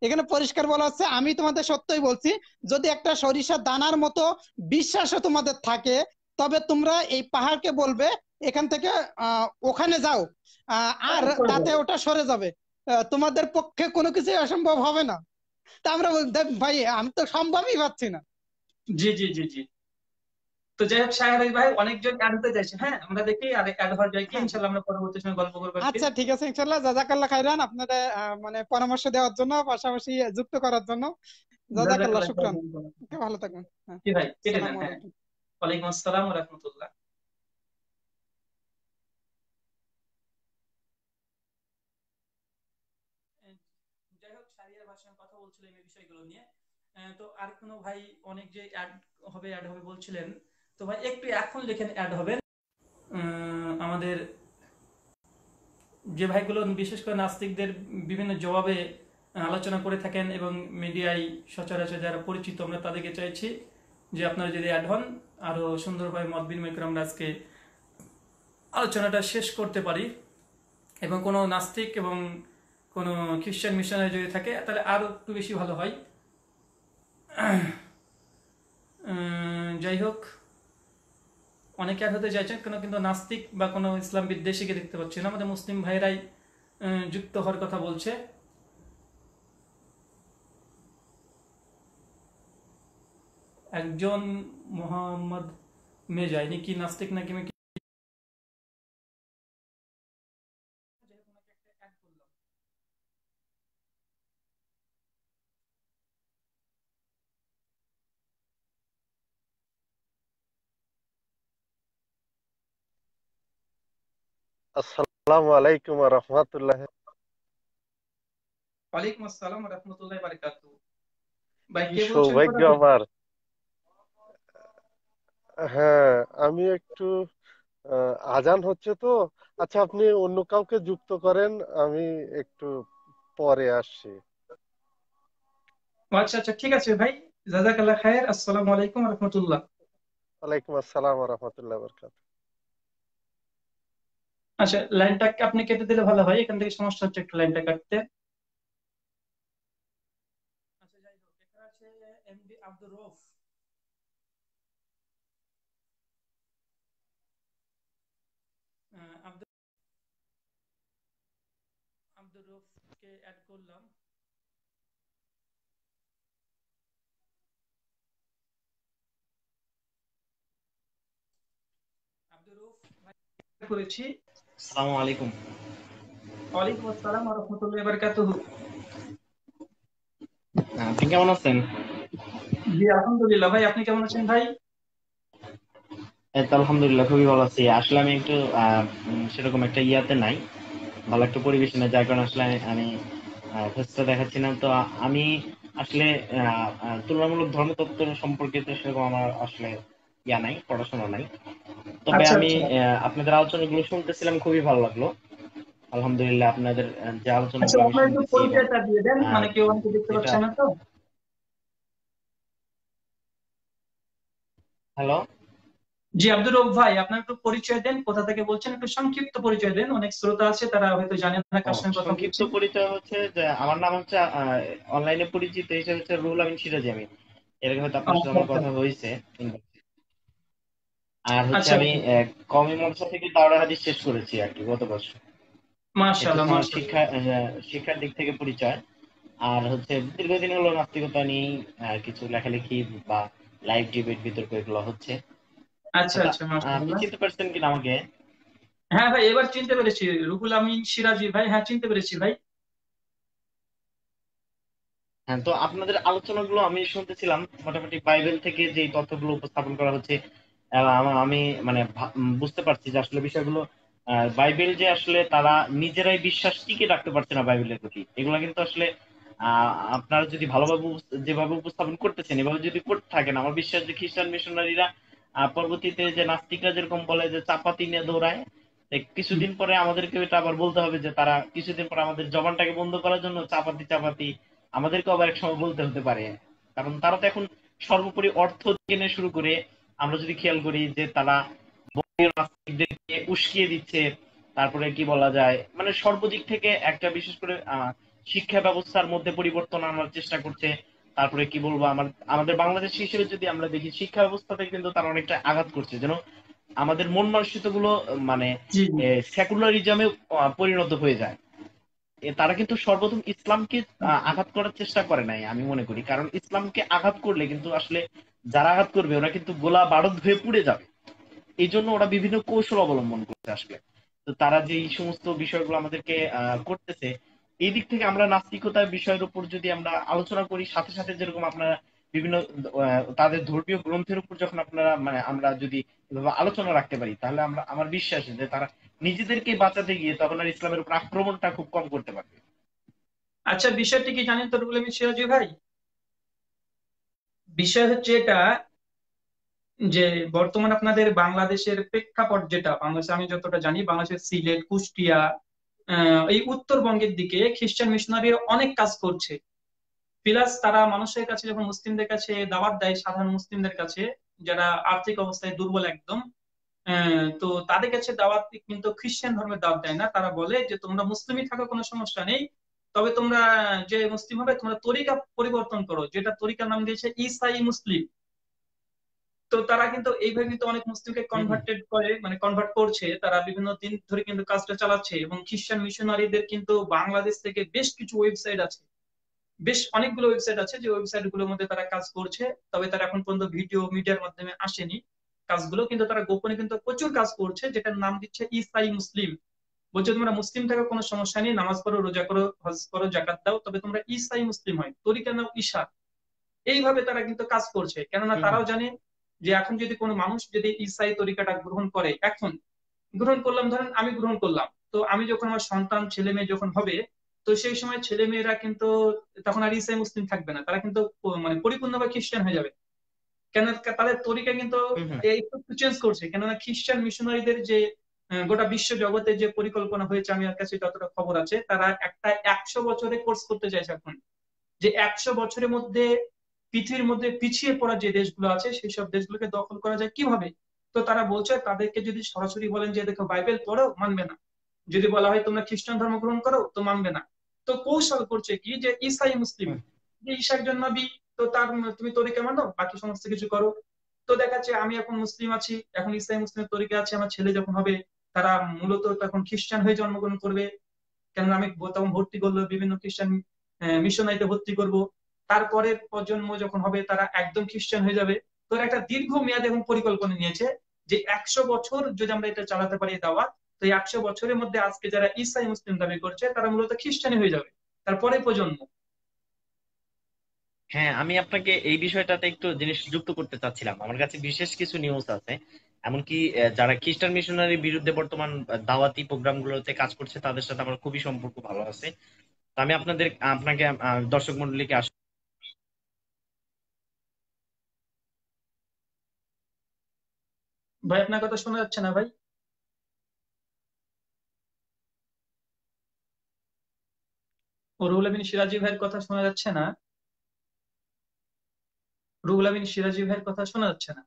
এখানে পরিষ্কার বলা হচ্ছে আমি তোমাদের সত্যই বলছি যদি একটা সরিষা দানার মতো বিশ্বাসও তোমাদের থাকে তবে তোমরা এই পাহাড়কে বলবে এখান থেকে ওখানে যাও আর হ্যাঁ, তাতে ওটা সরে যাবে তোমাদের পক্ষে কোনো কিছু অসম্ভব হবে না তা আমরা ভাই আমি তো সম্ভবই পাচ্ছি না জি জি জি জি তো যাই হোক সাহেব ভাই অনেকজন জানতে চাইছে হ্যাঁ আমরা দেখি আর এক অ্যাডভার যাই কি হ্যাঁ। ইনশাআল্লাহ আমরা পরবর্তী সময় গল্প করব আচ্ছা ঠিক আছে ইনশাআল্লাহ জাযাকাল্লাহ খাইরান আপনাদের মানে পরামর্শ দেওয়ার জন্য পাশাপাশি যুক্ত করার জন্য জাযাকাল্লাহ শুকরান ভালো থাকবেন হ্যাঁ। জি ভাই কেটে ওয়ালাইকুম আসসালাম রহমতুল্লাহ যাই হোক সারিয়ার ভাষায় কথা বলছিলেন এই বিষয়গুলো নিয়ে তো আর কোনো ভাই অনেক যে অ্যাড হবে অ্যাড হবে বলছিলেন তো ভাই একটু এখন লিখেন অ্যাড হবেন আমাদের যে ভাইগুলো বিশেষ করে নাস্তিকদের বিভিন্ন জবাবে আলোচনা করে থাকেন এবং মিডিয়ায় সচরাচর যারা পরিচিত আমরা তাদেরকে চাইছি যে আপনারা যদি অ্যাড হন আরও সুন্দরভাবে মত বিনিময় করে আমরা আজকে আলোচনাটা শেষ করতে পারি এবং কোনো নাস্তিক এবং কোনো খ্রিশ্চান মিশনারি যদি থাকে তাহলে আরও একটু বেশি ভালো হয় যাই হোক অনেকে আর হতে চাইছেন কেন কিন্তু নাস্তিক বা কোনো ইসলাম বিদ্বেষীকে দেখতে পাচ্ছি না আমাদের মুসলিম ভাইরাই যুক্ত হওয়ার কথা বলছে একজন মোহাম্মদ মির্জা ইনি কি নাস্তিক নাকি আমি আসসালামু আলাইকুম ওয়া রাহমাতুল্লাহ ওয়ালাইকুম আসসালাম ওয়া রাহমাতুল্লাহি ওয়া বারাকাতুহু ভাই কে বলছেন সৌভাগ্য আমার হ্যাঁ আমি একটু আহ, আজান হচ্ছে তো আচ্ছা আপনি অন্য কাউকে যুক্ত করেন আমি একটু পরে আসছি আচ্ছা আচ্ছা ঠিক আছে ভাই জাজাকাল্লাহ খায়ের আসসালামু আলাইকুম রহমতুল্লাহ ওয়ালাইকুম আসসালাম রহমতুল্লাহ বরকাত আচ্ছা লাইনটা আপনি কেটে দিলে ভালো হয় এখান থেকে সমস্যা হচ্ছে একটু লাইনটা কাটতে করলাম করেছি আলাইকুম ওয়ালাইকুম আসসালাম ওয়া রাহমাতুল্লাহি ওয়া বারাকাতুহু আপনি কেমন আছেন জি আলহামদুলিল্লাহ ভাই আপনি কেমন আছেন ভাই আলহামদুলিল্লাহ খুবই ভালো আছি আসলে আমি একটু সেরকম একটা ইয়াতে নাই ভালো একটা পরিবেশ নাই যার কারণে আসলে আমি অসুস্থ দেখাচ্ছিলাম তো আমি আসলে তুলনামূলক ধর্মতত্ত্ব সম্পর্কে তো সেরকম আমার আসলে ইয়া নাই পড়াশোনা নাই তবে আচ্ছা, আমি আচ্ছা। আপনাদের আলোচনা গুলো শুনতেছিলাম খুবই ভালো লাগলো আলহামদুলিল্লাহ আপনাদের যে আলোচনা আচ্ছা, দিয়ে দেন মানে কেউ দেখতে পাচ্ছে না তো হ্যালো জি আব্দুর রব ভাই আপনার একটু পরিচয় দেন কোথা থেকে বলছেন একটু সংক্ষিপ্ত পরিচয় দেন অনেক শ্রোতা আছে তারা হয়তো জানেন না কার সঙ্গে সংক্ষিপ্ত পরিচয় হচ্ছে যে আমার নাম হচ্ছে অনলাইনে পরিচিত হিসেবে হচ্ছে রুল আমিন এর হয়তো আপনার সাথে আমার কথা হয়েছে আর হচ্ছে আচ্ছা। আমি কমি মনসা থেকে দাওরা হাদিস শেষ করেছি আর কি গত বছর মাশাআল্লাহ শিক্ষা শিক্ষার দিক থেকে পরিচয় আর হচ্ছে দীর্ঘদিন হলো নাস্তিকতা নিয়ে কিছু লেখালেখি বা লাইভ ডিবেট বিতর্ক এগুলো হচ্ছে আচ্ছা আচ্ছা আপনি চিনতে পারছেন কিনা আমাকে হ্যাঁ ভাই এবার চিনতে পেরেছি রুহুল আমিন সিরাজি ভাই হ্যাঁ চিনতে পেরেছি ভাই হ্যাঁ তো আপনাদের আলোচনাগুলো আমি শুনতেছিলাম মোটামুটি বাইবেল থেকে যে তথ্যগুলো উপস্থাপন করা হচ্ছে আমি মানে বুঝতে পারছি যে আসলে বিষয়গুলো বাইবেল যে আসলে তারা নিজেরাই বিশ্বাস টিকে রাখতে পারছে না বাইবেলের প্রতি এগুলো কিন্তু আসলে আপনারা যদি ভালোভাবে যেভাবে উপস্থাপন করতেছেন এভাবে যদি করতে থাকেন আমার বিশ্বাস যে খ্রিস্টান মিশনারিরা পরবর্তীতে যে নাস্তিকরা যেরকম বলে যে চাপাতি নিয়ে দৌড়ায় কিছুদিন পরে আমাদেরকে এটা আবার বলতে হবে যে তারা কিছুদিন পরে আমাদের জবানটাকে বন্ধ করার জন্য চাপাতি চাপাতি আমাদেরকে আবার এক সময় বলতে হতে পারে কারণ তারা তো এখন সর্বোপরি অর্থ কেনে শুরু করে আমরা যদি খেয়াল করি যে তারা উস্কিয়ে দিচ্ছে তারপরে কি বলা যায় মানে সর্বদিক থেকে একটা বিশেষ করে শিক্ষা ব্যবস্থার মধ্যে পরিবর্তন আনার চেষ্টা করছে তারপরে কি বলবো আমার আমাদের বাংলাদেশ হিসেবে যদি আমরা দেখি শিক্ষা ব্যবস্থাতে কিন্তু তারা অনেকটা আঘাত করছে যেন আমাদের মন মানসিকতা গুলো মানে সেকুলারিজমে পরিণত হয়ে যায় তারা কিন্তু সর্বপ্রথম ইসলামকে আঘাত করার চেষ্টা করে নাই আমি মনে করি কারণ ইসলামকে আঘাত করলে কিন্তু আসলে যারা আঘাত করবে ওরা কিন্তু গোলা বারদ হয়ে পুড়ে যাবে এই জন্য ওরা বিভিন্ন কৌশল অবলম্বন করতে আসলে তো তারা যে এই সমস্ত বিষয়গুলো আমাদেরকে করতেছে এই দিক থেকে আমরা নাস্তিকতার বিষয়ের উপর যদি আমরা আলোচনা করি সাথে সাথে যেরকম আপনারা বিভিন্ন তাদের ধর্মীয় গ্রন্থের উপর যখন আপনারা মানে আমরা যদি আলোচনা রাখতে পারি তাহলে আমরা আমার বিশ্বাস যে তারা নিজেদেরকে বাঁচাতে গিয়ে তখন আর ইসলামের উপর আক্রমণটা খুব কম করতে পারবে আচ্ছা বিষয়টি কি জানেন তোর বলে সিরাজি ভাই বিষয় হচ্ছে এটা যে বর্তমান আপনাদের বাংলাদেশের প্রেক্ষাপট যেটা বাংলাদেশে আমি যতটা জানি বাংলাদেশের সিলেট কুষ্টিয়া এই উত্তরবঙ্গের দিকে খ্রিস্টান মিশনারি অনেক কাজ করছে প্লাস তারা মানুষের কাছে যখন মুসলিমদের কাছে দাওয়াত দেয় সাধারণ মুসলিমদের কাছে যারা আর্থিক অবস্থায় দুর্বল একদম তো তাদের কাছে দাওয়াত কিন্তু খ্রিস্টান ধর্মের দাওয়াত দেয় না তারা বলে যে তোমরা মুসলিমই থাকো কোনো সমস্যা নেই তবে তোমরা যে মুসলিম হবে তোমরা তরিকা পরিবর্তন করো যেটা তরিকার নাম দিয়েছে ইসাই মুসলিম তো তারা কিন্তু এইভাবে কিন্তু অনেক মুসলিমকে কনভার্টেড করে মানে কনভার্ট করছে তারা বিভিন্ন দিন ধরে কিন্তু কাজটা চালাচ্ছে এবং খ্রিস্টান মিশনারিদের কিন্তু বাংলাদেশ থেকে বেশ কিছু ওয়েবসাইট আছে বেশ অনেকগুলো ওয়েবসাইট আছে যে ওয়েবসাইট গুলোর মধ্যে তারা কাজ করছে তবে তারা এখন পর্যন্ত ভিডিও মিডিয়ার মাধ্যমে আসেনি কাজগুলো কিন্তু তারা গোপনে কিন্তু প্রচুর কাজ করছে যেটার নাম দিচ্ছে ইসাই মুসলিম বলছে তোমরা মুসলিম থাকা কোনো সমস্যা নেই নামাজ পড়ো রোজা করো হজ করো জাকাত দাও তবে তোমরা ইসাই মুসলিম হয় তরিকা নাও ঈশা এইভাবে তারা কিন্তু কাজ করছে কেননা তারাও জানে যে এখন যদি কোনো মানুষ যদি ইসাই তরিকাটা গ্রহণ করে এখন গ্রহণ করলাম ধরেন আমি গ্রহণ করলাম তো আমি যখন আমার সন্তান ছেলে মেয়ে যখন হবে তো সেই সময় ছেলে মেয়েরা কিন্তু তখন আর ইসাই মুসলিম থাকবে না তারা কিন্তু মানে পরিপূর্ণভাবে খ্রিস্টান হয়ে যাবে কেন তাদের তরিকা কিন্তু একটু চেঞ্জ করছে কেননা খ্রিস্টান মিশনারিদের যে গোটা বিশ্ব জগতে যে পরিকল্পনা হয়েছে আমি আর কাছে যতটা খবর আছে তারা একটা একশো বছরে কোর্স করতে চাইছে এখন যে একশো বছরের মধ্যে পৃথিবীর মধ্যে পিছিয়ে পড়া যে দেশগুলো আছে সেই সব দেশগুলোকে দখল করা যায় কিভাবে তো তারা বলছে তাদেরকে যদি সরাসরি বলেন যে দেখো বাইবেল পড়ো মানবে না যদি বলা হয় তোমরা খ্রিস্টান ধর্ম গ্রহণ করো তো মানবে না তো কৌশল করছে কি যে ইসাই মুসলিম যে ঈশা একজন নবী তো তার তুমি তরিকা মানো বাকি সমস্ত কিছু করো তো দেখা যাচ্ছে আমি এখন মুসলিম আছি এখন ইসাই মুসলিম তরিকা আছে আমার ছেলে যখন হবে তারা মূলত তখন খ্রিস্টান হয়ে জন্মগ্রহণ করবে কেননা আমি তখন ভর্তি করলো বিভিন্ন খ্রিস্টান মিশনারিতে ভর্তি করব তারপরের প্রজন্ম যখন হবে তারা একদম খ্রিস্টান হয়ে যাবে তো একটা দীর্ঘ মেয়াদ এবং পরিকল্পনা নিয়েছে যে একশো বছর যদি আমরা এটা চালাতে পারি দাওয়াত তো এই একশো বছরের মধ্যে আজকে যারা ইসাই মুসলিম দাবি করছে তারা মূলত খ্রিস্টানি হয়ে যাবে তারপরে প্রজন্ম হ্যাঁ আমি আপনাকে এই বিষয়টাতে একটু জিনিস যুক্ত করতে চাচ্ছিলাম আমার কাছে বিশেষ কিছু নিউজ আছে এমনকি যারা খ্রিস্টান মিশনারির বিরুদ্ধে বর্তমান দাওয়াতি প্রোগ্রামগুলোতে কাজ করছে তাদের সাথে আমার খুবই সম্পর্ক ভালো আছে আমি আপনাদের আপনাকে দর্শক মন্ডলীকে ভাই আপনার কথা শোনা যাচ্ছে না ভাই রুহুল সিরাজি ভাইয়ের কথা শোনা যাচ্ছে না রুহুল সিরাজি ভাইয়ের কথা শোনা যাচ্ছে না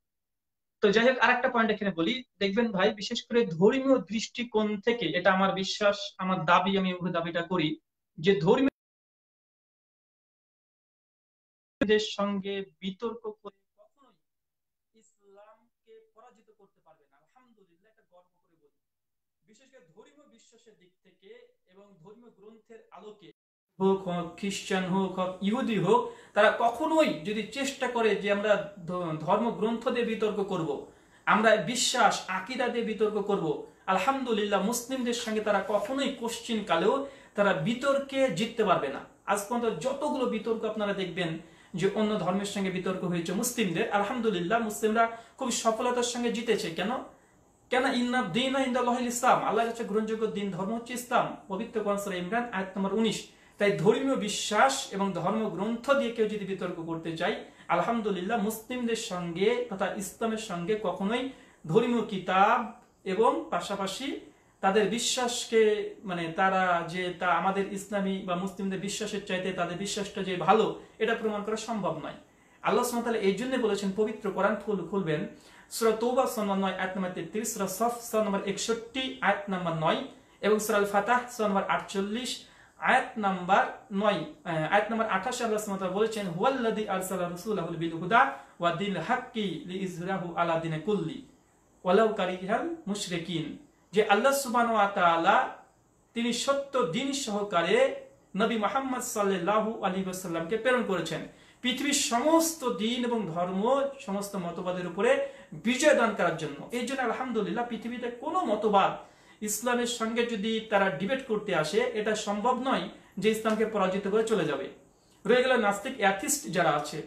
তো যাই হোক আরেকটা পয়েন্ট এখানে বলি দেখবেন ভাই বিশেষ করে ধর্মীয় দৃষ্টিকোণ থেকে এটা আমার বিশ্বাস আমার দাবি আমি দাবিটা করি যে ধর্মীয় সঙ্গে বিতর্ক করে বিশেষ করে ধর্মীয় বিশ্বাসের দিক থেকে এবং ধর্মীয় গ্রন্থের আলোকে হোক খ্রিস্টান হোক হোক ইহুদি হোক তারা কখনোই যদি চেষ্টা করে যে আমরা ধর্মগ্রন্থ দিয়ে বিতর্ক করব। আমরা বিশ্বাস আকিদা দিয়ে বিতর্ক করব। আলহামদুলিল্লাহ মুসলিমদের সঙ্গে তারা কখনোই কোশ্চিন কালেও তারা বিতর্কে জিততে পারবে না আজ পর্যন্ত যতগুলো বিতর্ক আপনারা দেখবেন যে অন্য ধর্মের সঙ্গে বিতর্ক হয়েছে মুসলিমদের আলহামদুলিল্লাহ মুসলিমরা খুব সফলতার সঙ্গে জিতেছে কেন কেন ইন্নাব দিন ইসলাম আল্লাহ কাছে গ্রহণযোগ্য দিন ধর্ম হচ্ছে ইসলাম পবিত্র কনসার ইমরান আয়াত নম্বর উনিশ তাই ধর্মীয় বিশ্বাস এবং ধর্মগ্রন্থ দিয়ে কেউ যদি বিতর্ক করতে চাই আলহামদুলিল্লাহ মুসলিমদের সঙ্গে তথা ইসলামের সঙ্গে কখনোই ধর্মীয় কিতাব এবং পাশাপাশি তাদের বিশ্বাসকে মানে তারা যে তা আমাদের ইসলামী বা মুসলিমদের বিশ্বাসের চাইতে তাদের বিশ্বাসটা যে ভালো এটা প্রমাণ করা সম্ভব নয় আল্লাহ সাল এই জন্য বলেছেন পবিত্র কোরআন খুলবেন সুরা তৌবা নয় নম্বর তেত্রিশ সুরা সফ নম্বর একষট্টি নম্বর নয় এবং ফাতাহ নম্বর আটচল্লিশ আয়াত নাম্বার নয় আয়াত নাম্বার আল্লাহ সুমতা বলেছেন হুয়াল্লাদি আলসালা বিল হুদা ওয়া দিল হাক্কি লি ইজরাহু আলা দিনে কুল্লি ওয়ালাউ কারিহাল মুশরিকিন যে আল্লাহ সুবহান ওয়া তাআলা তিনি সত্য দিন সহকারে নবী মুহাম্মদ সাল্লাল্লাহু আলাইহি ওয়াসাল্লামকে প্রেরণ করেছেন পৃথিবীর সমস্ত দিন এবং ধর্ম সমস্ত মতবাদের উপরে বিজয় দান করার জন্য এই জন্য আলহামদুলিল্লাহ পৃথিবীতে কোনো মতবাদ ইসলামের সঙ্গে যদি তারা ডিবেট করতে আসে এটা সম্ভব নয় যে ইসলামকে পরাজিত করে চলে যাবে রয়ে গেল নাস্তিক অ্যাথিস্ট যারা আছে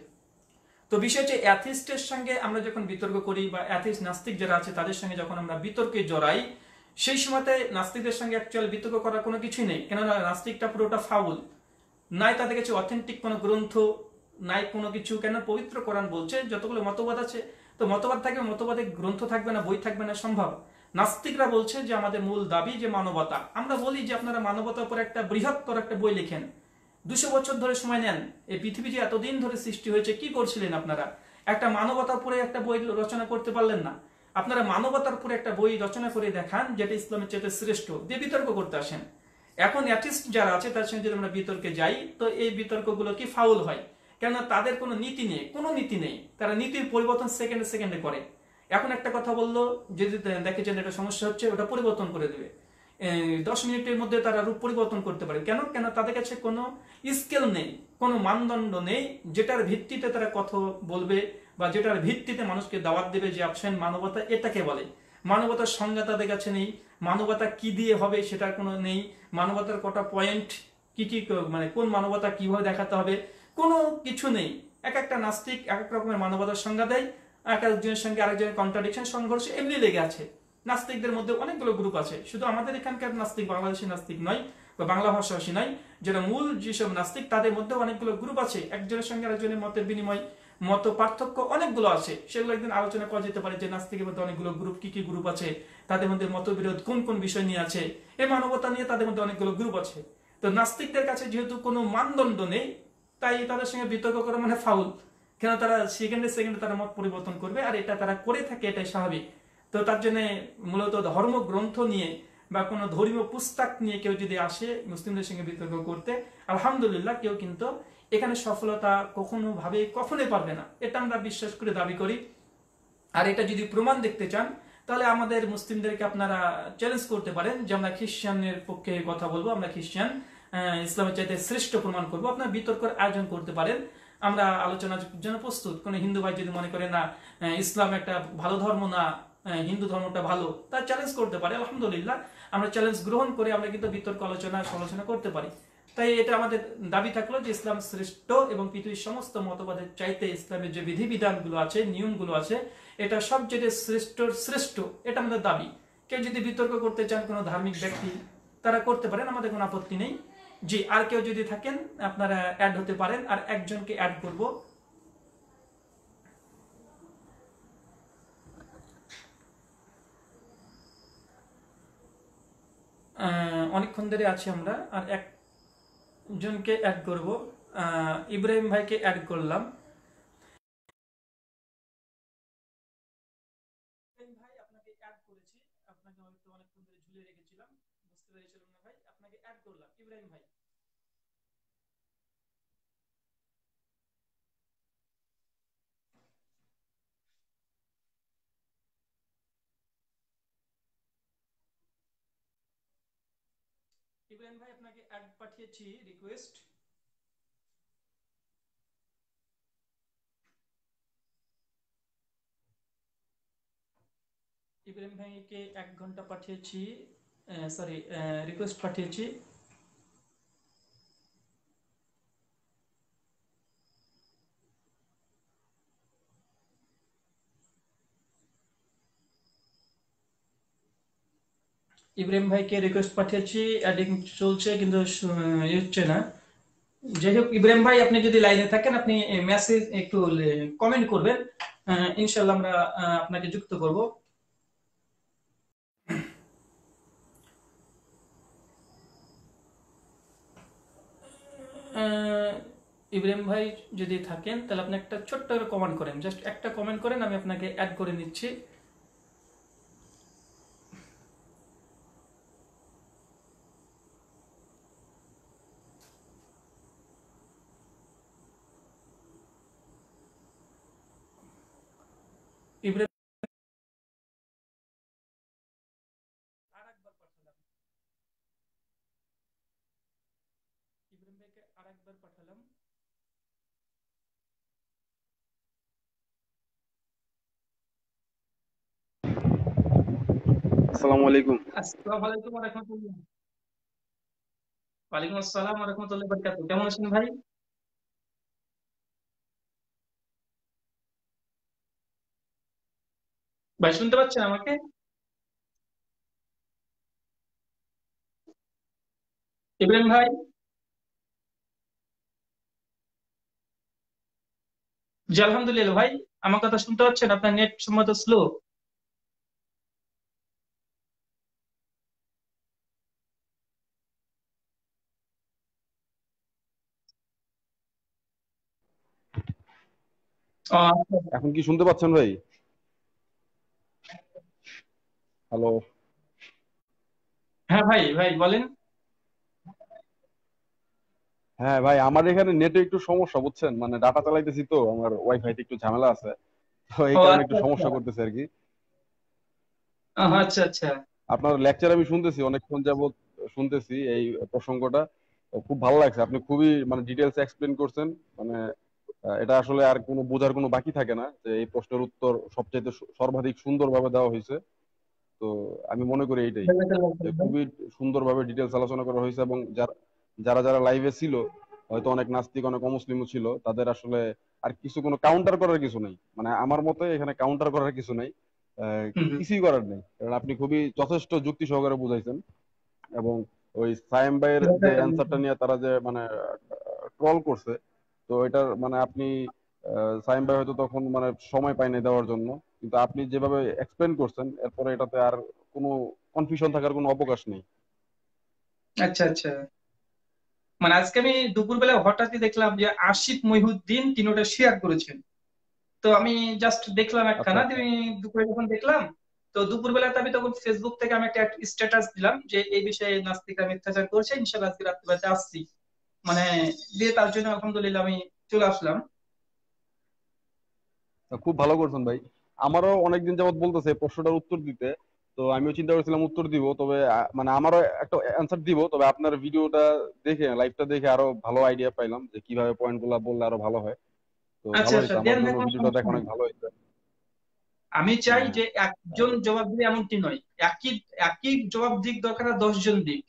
তো বিষয় যে অ্যাথিস্টের সঙ্গে আমরা যখন বিতর্ক করি বা অ্যাথিস্ট নাস্তিক যারা আছে তাদের সঙ্গে যখন আমরা বিতর্কে জড়াই সেই সময়তে নাস্তিকদের সঙ্গে অ্যাকচুয়াল বিতর্ক করার কোনো কিছুই নেই কেননা নাস্তিকটা পুরোটা ফাউল নাই তাদের কাছে অথেন্টিক কোনো গ্রন্থ নাই কোনো কিছু কেন পবিত্র কোরআন বলছে যতগুলো মতবাদ আছে তো মতবাদ থাকবে মতবাদে গ্রন্থ থাকবে না বই থাকবে না সম্ভব নাস্তিকরা বলছে যে আমাদের মূল দাবি যে মানবতা আমরা বলি যে আপনারা মানবতার উপর একটা বৃহত্তর একটা বই লেখেন দুশো বছর ধরে সময় নেন এই পৃথিবী যে এতদিন ধরে সৃষ্টি হয়েছে কি করছিলেন আপনারা একটা মানবতার উপরে একটা বই রচনা করতে পারলেন না আপনারা মানবতার উপরে একটা বই রচনা করে দেখান যেটা ইসলামের চেয়ে শ্রেষ্ঠ দিয়ে বিতর্ক করতে আসেন এখন অ্যাটিস্ট যারা আছে তার সঙ্গে যদি আমরা বিতর্কে যাই তো এই বিতর্কগুলো কি ফাউল হয় কেননা তাদের কোনো নীতি নেই কোনো নীতি নেই তারা নীতির পরিবর্তন সেকেন্ডে সেকেন্ডে করে এখন একটা কথা বললো যদি দেখে যে একটা সমস্যা হচ্ছে ওটা পরিবর্তন করে দেবে দশ মিনিটের মধ্যে তারা রূপ পরিবর্তন করতে পারে কেন কেন তাদের কাছে কোনো স্কেল নেই কোনো মানদণ্ড নেই যেটার ভিত্তিতে তারা কথা বলবে বা যেটার ভিত্তিতে মানুষকে দাওয়াত দেবে যে অপশন মানবতা এটাকে বলে মানবতার সংজ্ঞা তাদের কাছে নেই মানবতা কি দিয়ে হবে সেটার কোনো নেই মানবতার কটা পয়েন্ট কি কি মানে কোন মানবতা কিভাবে দেখাতে হবে কোনো কিছু নেই এক একটা নাস্তিক এক এক রকমের মানবতার সংজ্ঞা দেয় এক একজনের সঙ্গে আরেকজনের কন্ট্রাডিকশন সংঘর্ষ এমনি লেগে আছে নাস্তিকদের মধ্যে অনেকগুলো গ্রুপ আছে শুধু আমাদের এখানকার নাস্তিক বাংলাদেশের নাস্তিক নয় বা বাংলা ভাষাভাষী নয় যারা মূল যেসব নাস্তিক তাদের মধ্যে অনেকগুলো গ্রুপ আছে একজনের সঙ্গে আরেকজনের মতের বিনিময় মত পার্থক্য অনেকগুলো আছে সেগুলো একদিন আলোচনা করা যেতে পারে যে নাস্তিকের মধ্যে অনেকগুলো গ্রুপ কি কি গ্রুপ আছে তাদের মধ্যে মতবিরোধ কোন কোন বিষয় নিয়ে আছে এই মানবতা নিয়ে তাদের মধ্যে অনেকগুলো গ্রুপ আছে তো নাস্তিকদের কাছে যেহেতু কোনো মানদণ্ড নেই তাই তাদের সঙ্গে বিতর্ক করা মানে ফাউল কেন তারা সেকেন্ডে সেকেন্ডে তারা মত পরিবর্তন করবে আর এটা তারা করে থাকে এটাই স্বাভাবিক তো তার জন্য মূলত ধর্মগ্রন্থ নিয়ে বা কোনো ধর্মীয় পুস্তক নিয়ে কেউ যদি আসে মুসলিমদের সঙ্গে বিতর্ক করতে আলহামদুলিল্লাহ কেউ কিন্তু এখানে সফলতা কখনো ভাবে কখনোই পারবে না এটা আমরা বিশ্বাস করে দাবি করি আর এটা যদি প্রমাণ দেখতে চান তাহলে আমাদের মুসলিমদেরকে আপনারা চ্যালেঞ্জ করতে পারেন যে আমরা খ্রিস্টানের পক্ষে কথা বলবো আমরা খ্রিস্টান ইসলামের চাইতে শ্রেষ্ঠ প্রমাণ করবো আপনার বিতর্কের আয়োজন করতে পারেন আমরা আলোচনার জন্য প্রস্তুত কোন হিন্দু ভাই যদি মনে করে না ইসলাম একটা ভালো ধর্ম না হিন্দু ধর্মটা ভালো তা চ্যালেঞ্জ করতে পারে আলহামদুলিল্লাহ আমরা চ্যালেঞ্জ গ্রহণ করে আমরা কিন্তু বিতর্ক আলোচনা সমালোচনা করতে পারি তাই এটা আমাদের দাবি থাকলো যে ইসলাম শ্রেষ্ঠ এবং পৃথিবীর সমস্ত মতবাদের চাইতে ইসলামের যে বিধিবিধানগুলো আছে নিয়মগুলো আছে এটা সবচেয়ে শ্রেষ্ঠ শ্রেষ্ঠ এটা আমাদের দাবি কেউ যদি বিতর্ক করতে চান কোনো ধার্মিক ব্যক্তি তারা করতে পারেন আমাদের কোনো আপত্তি নেই জি আর কেউ যদি থাকেন আপনারা অ্যাড হতে পারেন আর একজনকে অ্যাড করব অনেকক্ষণ ধরে আছি আমরা আর একজনকে অ্যাড করব ইব্রাহিম ভাইকে অ্যাড করলাম ইব্রাহিম ভাই আপনাকে অ্যাড পাঠিয়েছি রিকোয়েস্ট ইব্রাহিম ভাইকে এক ঘন্টা পাঠিয়েছি সরি রিকোয়েস্ট পাঠিয়েছি ইব্রাহিম ভাইকে রিকোয়েস্ট পাঠিয়েছি অ্যাডিং চলছে কিন্তু হচ্ছে না যাই হোক ইব্রাহিম ভাই আপনি যদি লাইনে থাকেন আপনি মেসেজ একটু কমেন্ট করবেন ইনশাল্লাহ আমরা আপনাকে যুক্ত করব ইব্রাহিম ভাই যদি থাকেন তাহলে আপনি একটা ছোট্ট করে কমেন্ট করেন জাস্ট একটা কমেন্ট করেন আমি আপনাকে অ্যাড করে নিচ্ছি থেকে আরেকবার পাঠালাম আসসালামু আলাইকুম আসসালামু আলাইকুম ওয়া রাহমাতুল্লাহ ওয়া আসসালাম ওয়া রাহমাতুল্লাহি ওয়া বারাকাতুহু কেমন আছেন ভাই ভাই শুনতে পাচ্ছেন আমাকে ইব্রাহিম ভাই জি আলহামদুলিল্লাহ ভাই আমার কথা শুনতে পাচ্ছেন আপনার নেট সম্ভবত স্লো এখন কি শুনতে পাচ্ছেন ভাই হ্যালো হ্যাঁ ভাই ভাই বলেন হ্যাঁ ভাই আমার এখানে নেটে একটু সমস্যা বুঝছেন মানে ডাটা চালাইতেছি তো আমার ওয়াইফাই তে একটু ঝামেলা আছে তো এই কারণে একটু আচ্ছা, আচ্ছা। সমস্যা করতেছে আর কি আচ্ছা আচ্ছা আপনার লেকচার আমি শুনতেছি অনেকক্ষণ যাবত শুনতেছি এই প্রসঙ্গটা খুব ভালো লাগছে আপনি খুবই মানে ডিটেলস এক্সপ্লেন করছেন মানে এটা আসলে আর কোনো বোঝার কোনো বাকি থাকে না যে এই প্রশ্নের উত্তর সবচেয়ে সর্বাধিক সুন্দরভাবে দেওয়া হয়েছে তো আমি মনে করি এইটাই খুবই সুন্দরভাবে ডিটেলস আলোচনা করা হয়েছে এবং যারা যারা যারা লাইভে ছিল হয়তো অনেক নাস্তিক অনেক অমুসলিমও ছিল তাদের আসলে আর কিছু কোনো কাউন্টার করার কিছু নেই মানে আমার মতে এখানে কাউন্টার করার কিছু নাই কিছুই করার নেই কারণ আপনি খুবই যথেষ্ট যুক্তি সহকারে বুঝাইছেন এবং ওই সায়েম ভাইয়ের যে অ্যান্সারটা নিয়ে তারা যে মানে ট্রল করছে তো এটার মানে আপনি সাইম ভাই হয়তো তখন মানে সময় পাইনি দেওয়ার জন্য কিন্তু আপনি যেভাবে এক্সপ্লেন করছেন এরপরে এটাতে আর কোনো কনফিউশন থাকার কোনো অবকাশ নেই আচ্ছা আচ্ছা মানে আজকে আমি দুপুরবেলা হঠাৎই দেখলাম যে আশিফ মহিউদ্দিন তিনি ওটা শেয়ার করেছেন তো আমি জাস্ট দেখলাম আচ্ছা। একখানা তুমি দুপুরে যখন দেখলাম তো দুপুরবেলা আমি তখন ফেসবুক থেকে আমি একটা স্ট্যাটাস দিলাম যে এই বিষয়ে নাস্তিকরা মিথ্যাচার করছে ইনশাল্লাহ আজকে রাত্রিবেলাতে আসছি মানে দিয়ে তার জন্য আলহামদুলিল্লাহ আমি চলে আসলাম খুব ভালো করছেন ভাই আমারও অনেকদিন যাবৎ বলতেছে প্রশ্নটার উত্তর দিতে তো আমিও চিন্তা করেছিলাম উত্তর দিব তবে মানে আমারও একটা অ্যান্সার দিব তবে আপনার ভিডিওটা দেখে লাইভটা দেখে আরো ভালো আইডিয়া পাইলাম যে কিভাবে পয়েন্টগুলো বললে আরো ভালো হয় তো আচ্ছা, আচ্ছা, ভিডিওটা দেখে অনেক ভালো হয়েছে আমি চাই যে একজন জবাব দিলে এমনটি নয় একই একই জবাব দিক দরকার দশ জন দিক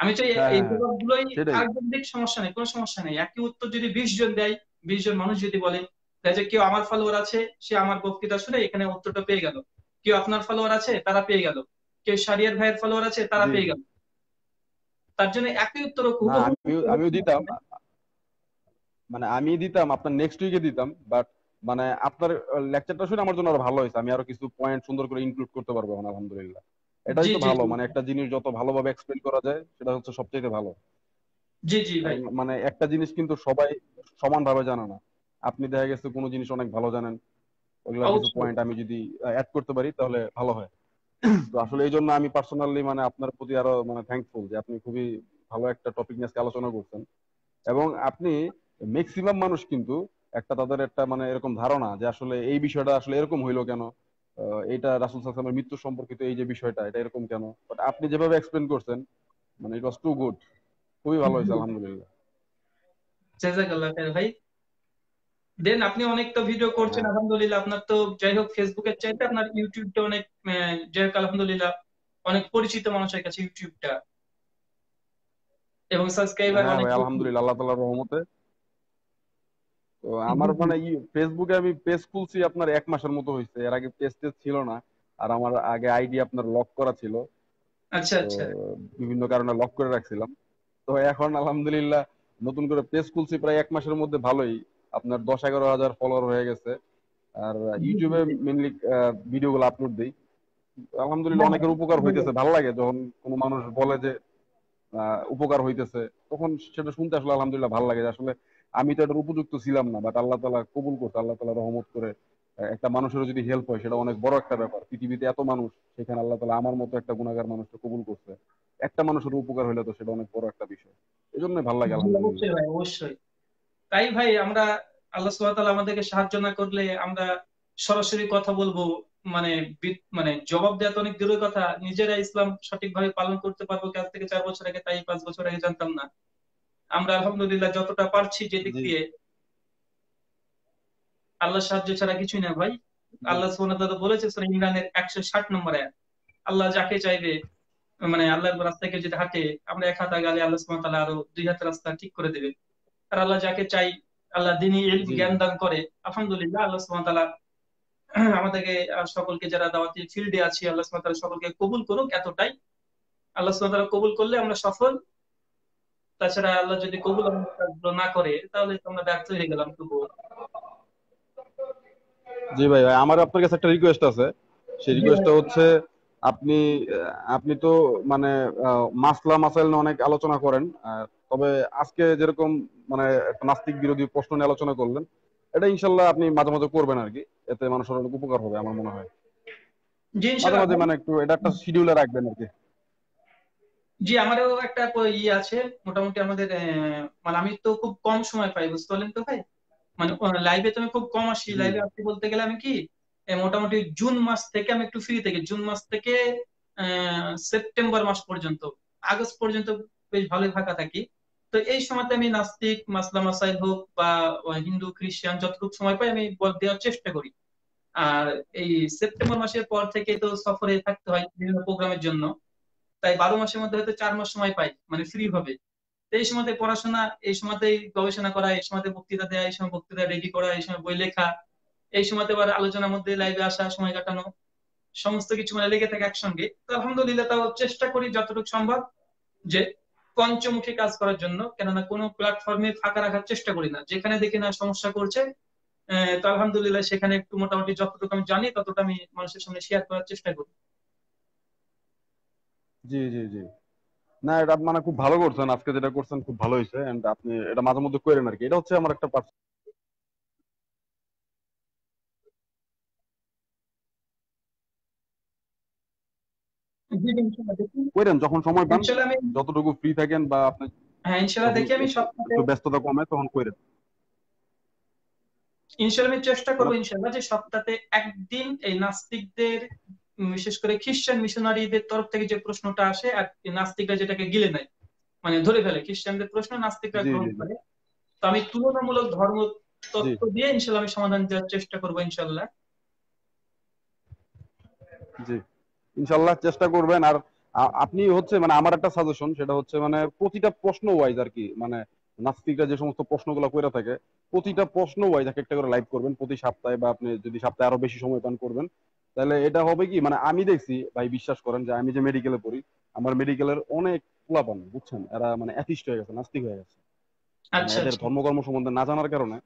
আমি চাই হ্যাঁ, এই হ্যাঁ, হ্যাঁ, জবাবগুলোই আরেকজন দিক সমস্যা নেই কোনো সমস্যা নেই একই উত্তর যদি বিশ জন দেয় বিশ জন মানুষ যদি বলে যে কেউ আমার ফলোয়ার আছে সে আমার বক্তৃতা শুনে এখানে উত্তরটা পেয়ে গেল কেউ আপনার ফলোয়ার আছে তারা পেয়ে গেল কেউ সারিয়ার ভাইয়ের ফলোয়ার আছে তারা পেয়ে গেল তার জন্য একই উত্তর আমিও দিতাম মানে আমি দিতাম আপনার নেক্সট উইকে দিতাম বাট মানে আপনার লেকচারটা শুনে আমার জন্য আরো ভালো হয়েছে আমি আরো কিছু পয়েন্ট সুন্দর করে ইনক্লুড করতে পারবো এখন আলহামদুলিল্লাহ এটাই তো ভালো মানে একটা জিনিস যত ভালোভাবে এক্সপ্লেন করা যায় সেটা হচ্ছে সবচেয়ে ভালো জি জি ভাই মানে একটা জিনিস কিন্তু সবাই সমানভাবে জানে না আপনি দেখা গেছে কোনো জিনিস অনেক ভালো জানেন কিছু পয়েন্ট আমি যদি অ্যাড করতে পারি তাহলে ভালো হয় তো আসলে এই জন্য আমি পার্সোনালি মানে আপনার প্রতি আরো মানে থ্যাঙ্কফুল যে আপনি খুবই ভালো একটা টপিক নিয়ে আলোচনা করছেন এবং আপনি ম্যাক্সিমাম মানুষ কিন্তু একটা তাদের একটা মানে এরকম ধারণা যে আসলে এই বিষয়টা আসলে এরকম হইলো কেন এটা রাসুল সাল্লামের মৃত্যু সম্পর্কিত এই যে বিষয়টা এটা এরকম কেন বাট আপনি যেভাবে এক্সপ্লেন করছেন মানে ইট ওয়াজ টু গুড খুবই ভালো হয়েছে আলহামদুলিল্লাহ জাজাকাল্লাহ ভাই দেন আপনি অনেক তো ভিডিও করছেন হ্যাঁ। আলহামদুলিল্লাহ আপনার তো যাই হোক ফেসবুকের চাইতে আপনার ইউটিউবটা অনেক যাই হোক আলহামদুলিল্লাহ অনেক পরিচিত মানুষের কাছে ইউটিউবটা এবং সাবস্ক্রাইবার হ্যাঁ অনেক আলহামদুলিল্লাহ আল্লাহ তাআলার রহমতে তো আমার মানে ফেসবুকে আমি পেজ খুলছি আপনার এক মাসের মতো হয়েছে এর আগে পেজ টেজ ছিল না আর আমার আগে আইডি আপনার লক করা ছিল আচ্ছা আচ্ছা বিভিন্ন কারণে লক করে রাখছিলাম তো এখন আলহামদুলিল্লাহ নতুন করে পেজ খুলছি প্রায় এক মাসের মধ্যে ভালোই আপনার দশ এগারো হাজার ফলোয়ার হয়ে গেছে আর ইউটিউবে মেনলি গুলো আপলোড দিই আলহামদুলিল্লাহ অনেকের উপকার হইতেছে ভালো লাগে যখন কোনো মানুষ বলে যে উপকার হইতেছে তখন সেটা শুনতে আসলে আলহামদুলিল্লাহ ভালো লাগে আসলে আমি তো এটার উপযুক্ত ছিলাম না বাট আল্লাহ তালা কবুল করতে আল্লাহ তালা রহমত করে একটা মানুষের যদি হেল্প হয় সেটা অনেক বড় একটা ব্যাপার পৃথিবীতে এত মানুষ সেখানে আল্লাহ তালা আমার মতো একটা গুণাগার মানুষটা কবুল করছে একটা মানুষের উপকার হইলে তো সেটা অনেক বড় একটা বিষয় এই জন্য ভালো লাগে আলহামদুলিল্লাহ অবশ্যই তাই ভাই আমরা আল্লাহ সুবাহতাল আমাদেরকে সাহায্য না করলে আমরা সরাসরি কথা বলবো মানে মানে জবাব দেওয়া তো অনেক দূরের কথা নিজেরা ইসলাম সঠিকভাবে পালন করতে পারবো কাজ থেকে চার বছর আগে তাই পাঁচ বছর আগে জানতাম না আমরা আলহামদুলিল্লাহ যতটা পারছি যে দিক দিয়ে আল্লাহ সাহায্য ছাড়া কিছুই না ভাই আল্লাহ সুবাহ বলেছে ইমরানের একশো ষাট নম্বর এক আল্লাহ যাকে চাইবে মানে আল্লাহর কেউ যদি হাঁটে আমরা এক হাত আগে আল্লাহ তালা আরো দুই হাত রাস্তা ঠিক করে দেবে আর আল্লাহ যাকে চাই আল্লাহ দিনই জ্ঞান দান করে আলহামদুলিল্লাহ আল্লাহ সুবহান আমাদেরকে সকলকে যারা দাওয়াতি ফিল্ডে আছি আল্লাহ সুবহান সকলকে কবুল করুক এতটাই আল্লাহ সুবহান কবুল করলে আমরা সফল তাছাড়া আল্লাহ যদি কবুল না করে তাহলে আমরা ব্যর্থ হয়ে গেলাম তবু জি ভাই ভাই আমার আপনার কাছে একটা রিকোয়েস্ট আছে সেই রিকোয়েস্টটা হচ্ছে আপনি আপনি তো মানে মাসলা মাসাইল অনেক আলোচনা করেন তবে আজকে যেরকম মানে নাস্তিক বিরোধী প্রশ্ন নিয়ে আলোচনা করলেন এটা ইনশাল্লাহ আপনি মাঝে মাঝে করবেন আর কি এতে মানুষের অনেক উপকার হবে আমার মনে হয় মাঝে মাঝে মানে একটু এটা একটা শিডিউলে রাখবেন আর কি জি আমারও একটা ইয়ে আছে মোটামুটি আমাদের মানে আমি তো খুব কম সময় পাই বুঝতে পারলেন তো ভাই মানে লাইভে তো আমি খুব কম আসি লাইভে আসতে বলতে গেলে আমি কি মোটামুটি জুন মাস থেকে আমি একটু ফ্রি থেকে জুন মাস থেকে সেপ্টেম্বর মাস পর্যন্ত আগস্ট পর্যন্ত বেশ ভালোই ফাঁকা থাকি তো এই সময়তে আমি নাস্তিক মাসলা মাসাইল হোক বা হিন্দু খ্রিস্টান যতটুক সময় পাই আমি দেওয়ার চেষ্টা করি আর এই সেপ্টেম্বর মাসের পর থেকে তো সফরে থাকতে হয় বিভিন্ন প্রোগ্রামের জন্য তাই বারো মাসের মধ্যে হয়তো চার মাস সময় পাই মানে ফ্রি ভাবে এই সময়তে পড়াশোনা এই সময়তেই গবেষণা করা এই সময়তে বক্তৃতা দেওয়া এই সময় বক্তৃতা রেডি করা এই সময় বই লেখা এই সময়তে আবার আলোচনার মধ্যে লাইভে আসা সময় কাটানো সমস্ত কিছু মানে লেগে থাকে একসঙ্গে তো আলহামদুলিল্লাহ তাও চেষ্টা করি যতটুকু সম্ভব যে পঞ্চমুখী কাজ করার জন্য কেননা কোনো প্ল্যাটফর্মে ফাঁকা রাখার চেষ্টা করি না যেখানে দেখি না সমস্যা করছে তো আলহামদুলিল্লাহ সেখানে একটু মোটামুটি যতটুকু আমি জানি ততটা আমি মানুষের সামনে শেয়ার করার চেষ্টা করি জি জি জি না এটা মানে খুব ভালো করছেন আজকে যেটা করছেন খুব ভালো হয়েছে এন্ড আপনি এটা মাঝে মধ্যে করেন আর কি এটা হচ্ছে আমার একটা করেন যখন সময় পান যতটুকু ফ্রি থাকেন বা আপনি হ্যাঁ ইনশাআল্লাহ দেখি আমি সব একটু ব্যস্ততা কমে তখন করেন ইনশাআল্লাহ আমি চেষ্টা করব আচ্ছা। ইনশাআল্লাহ যে সপ্তাহে একদিন এই নাস্তিকদের বিশেষ করে খ্রিস্টান মিশনারিদের তরফ থেকে যে প্রশ্নটা আসে আর নাস্তিকরা যেটাকে গিলে নেয় মানে ধরে ফেলে খ্রিস্টানদের প্রশ্ন নাস্তিকরা গ্রহণ করে তো আমি তুলনামূলক ধর্ম তত্ত্ব দিয়ে ইনশাআল্লাহ আমি সমাধান দেওয়ার চেষ্টা করব ইনশাআল্লাহ জি ইনশাল্লাহ চেষ্টা করবেন আর আপনি হচ্ছে মানে আমার একটা সাজেশন সেটা হচ্ছে মানে প্রতিটা প্রশ্ন ওয়াইজ আর কি মানে নাস্তিকরা যে সমস্ত প্রশ্নগুলো করে থাকে প্রতিটা প্রশ্ন ওয়াইজ এক একটা করে লাইভ করবেন প্রতি সপ্তাহে বা আপনি যদি সপ্তাহে আরো বেশি সময় পান করবেন তাহলে এটা হবে কি মানে আমি দেখছি ভাই বিশ্বাস করেন যে আমি যে মেডিকেলে পড়ি আমার মেডিকেলের অনেক পোলাপান বুঝছেন এরা মানে অ্যাথিস্ট হয়ে গেছে নাস্তিক হয়ে গেছে আচ্ছা, মানে এদের আচ্ছা। ধর্মকর্ম সম্বন্ধে না জানার কারণে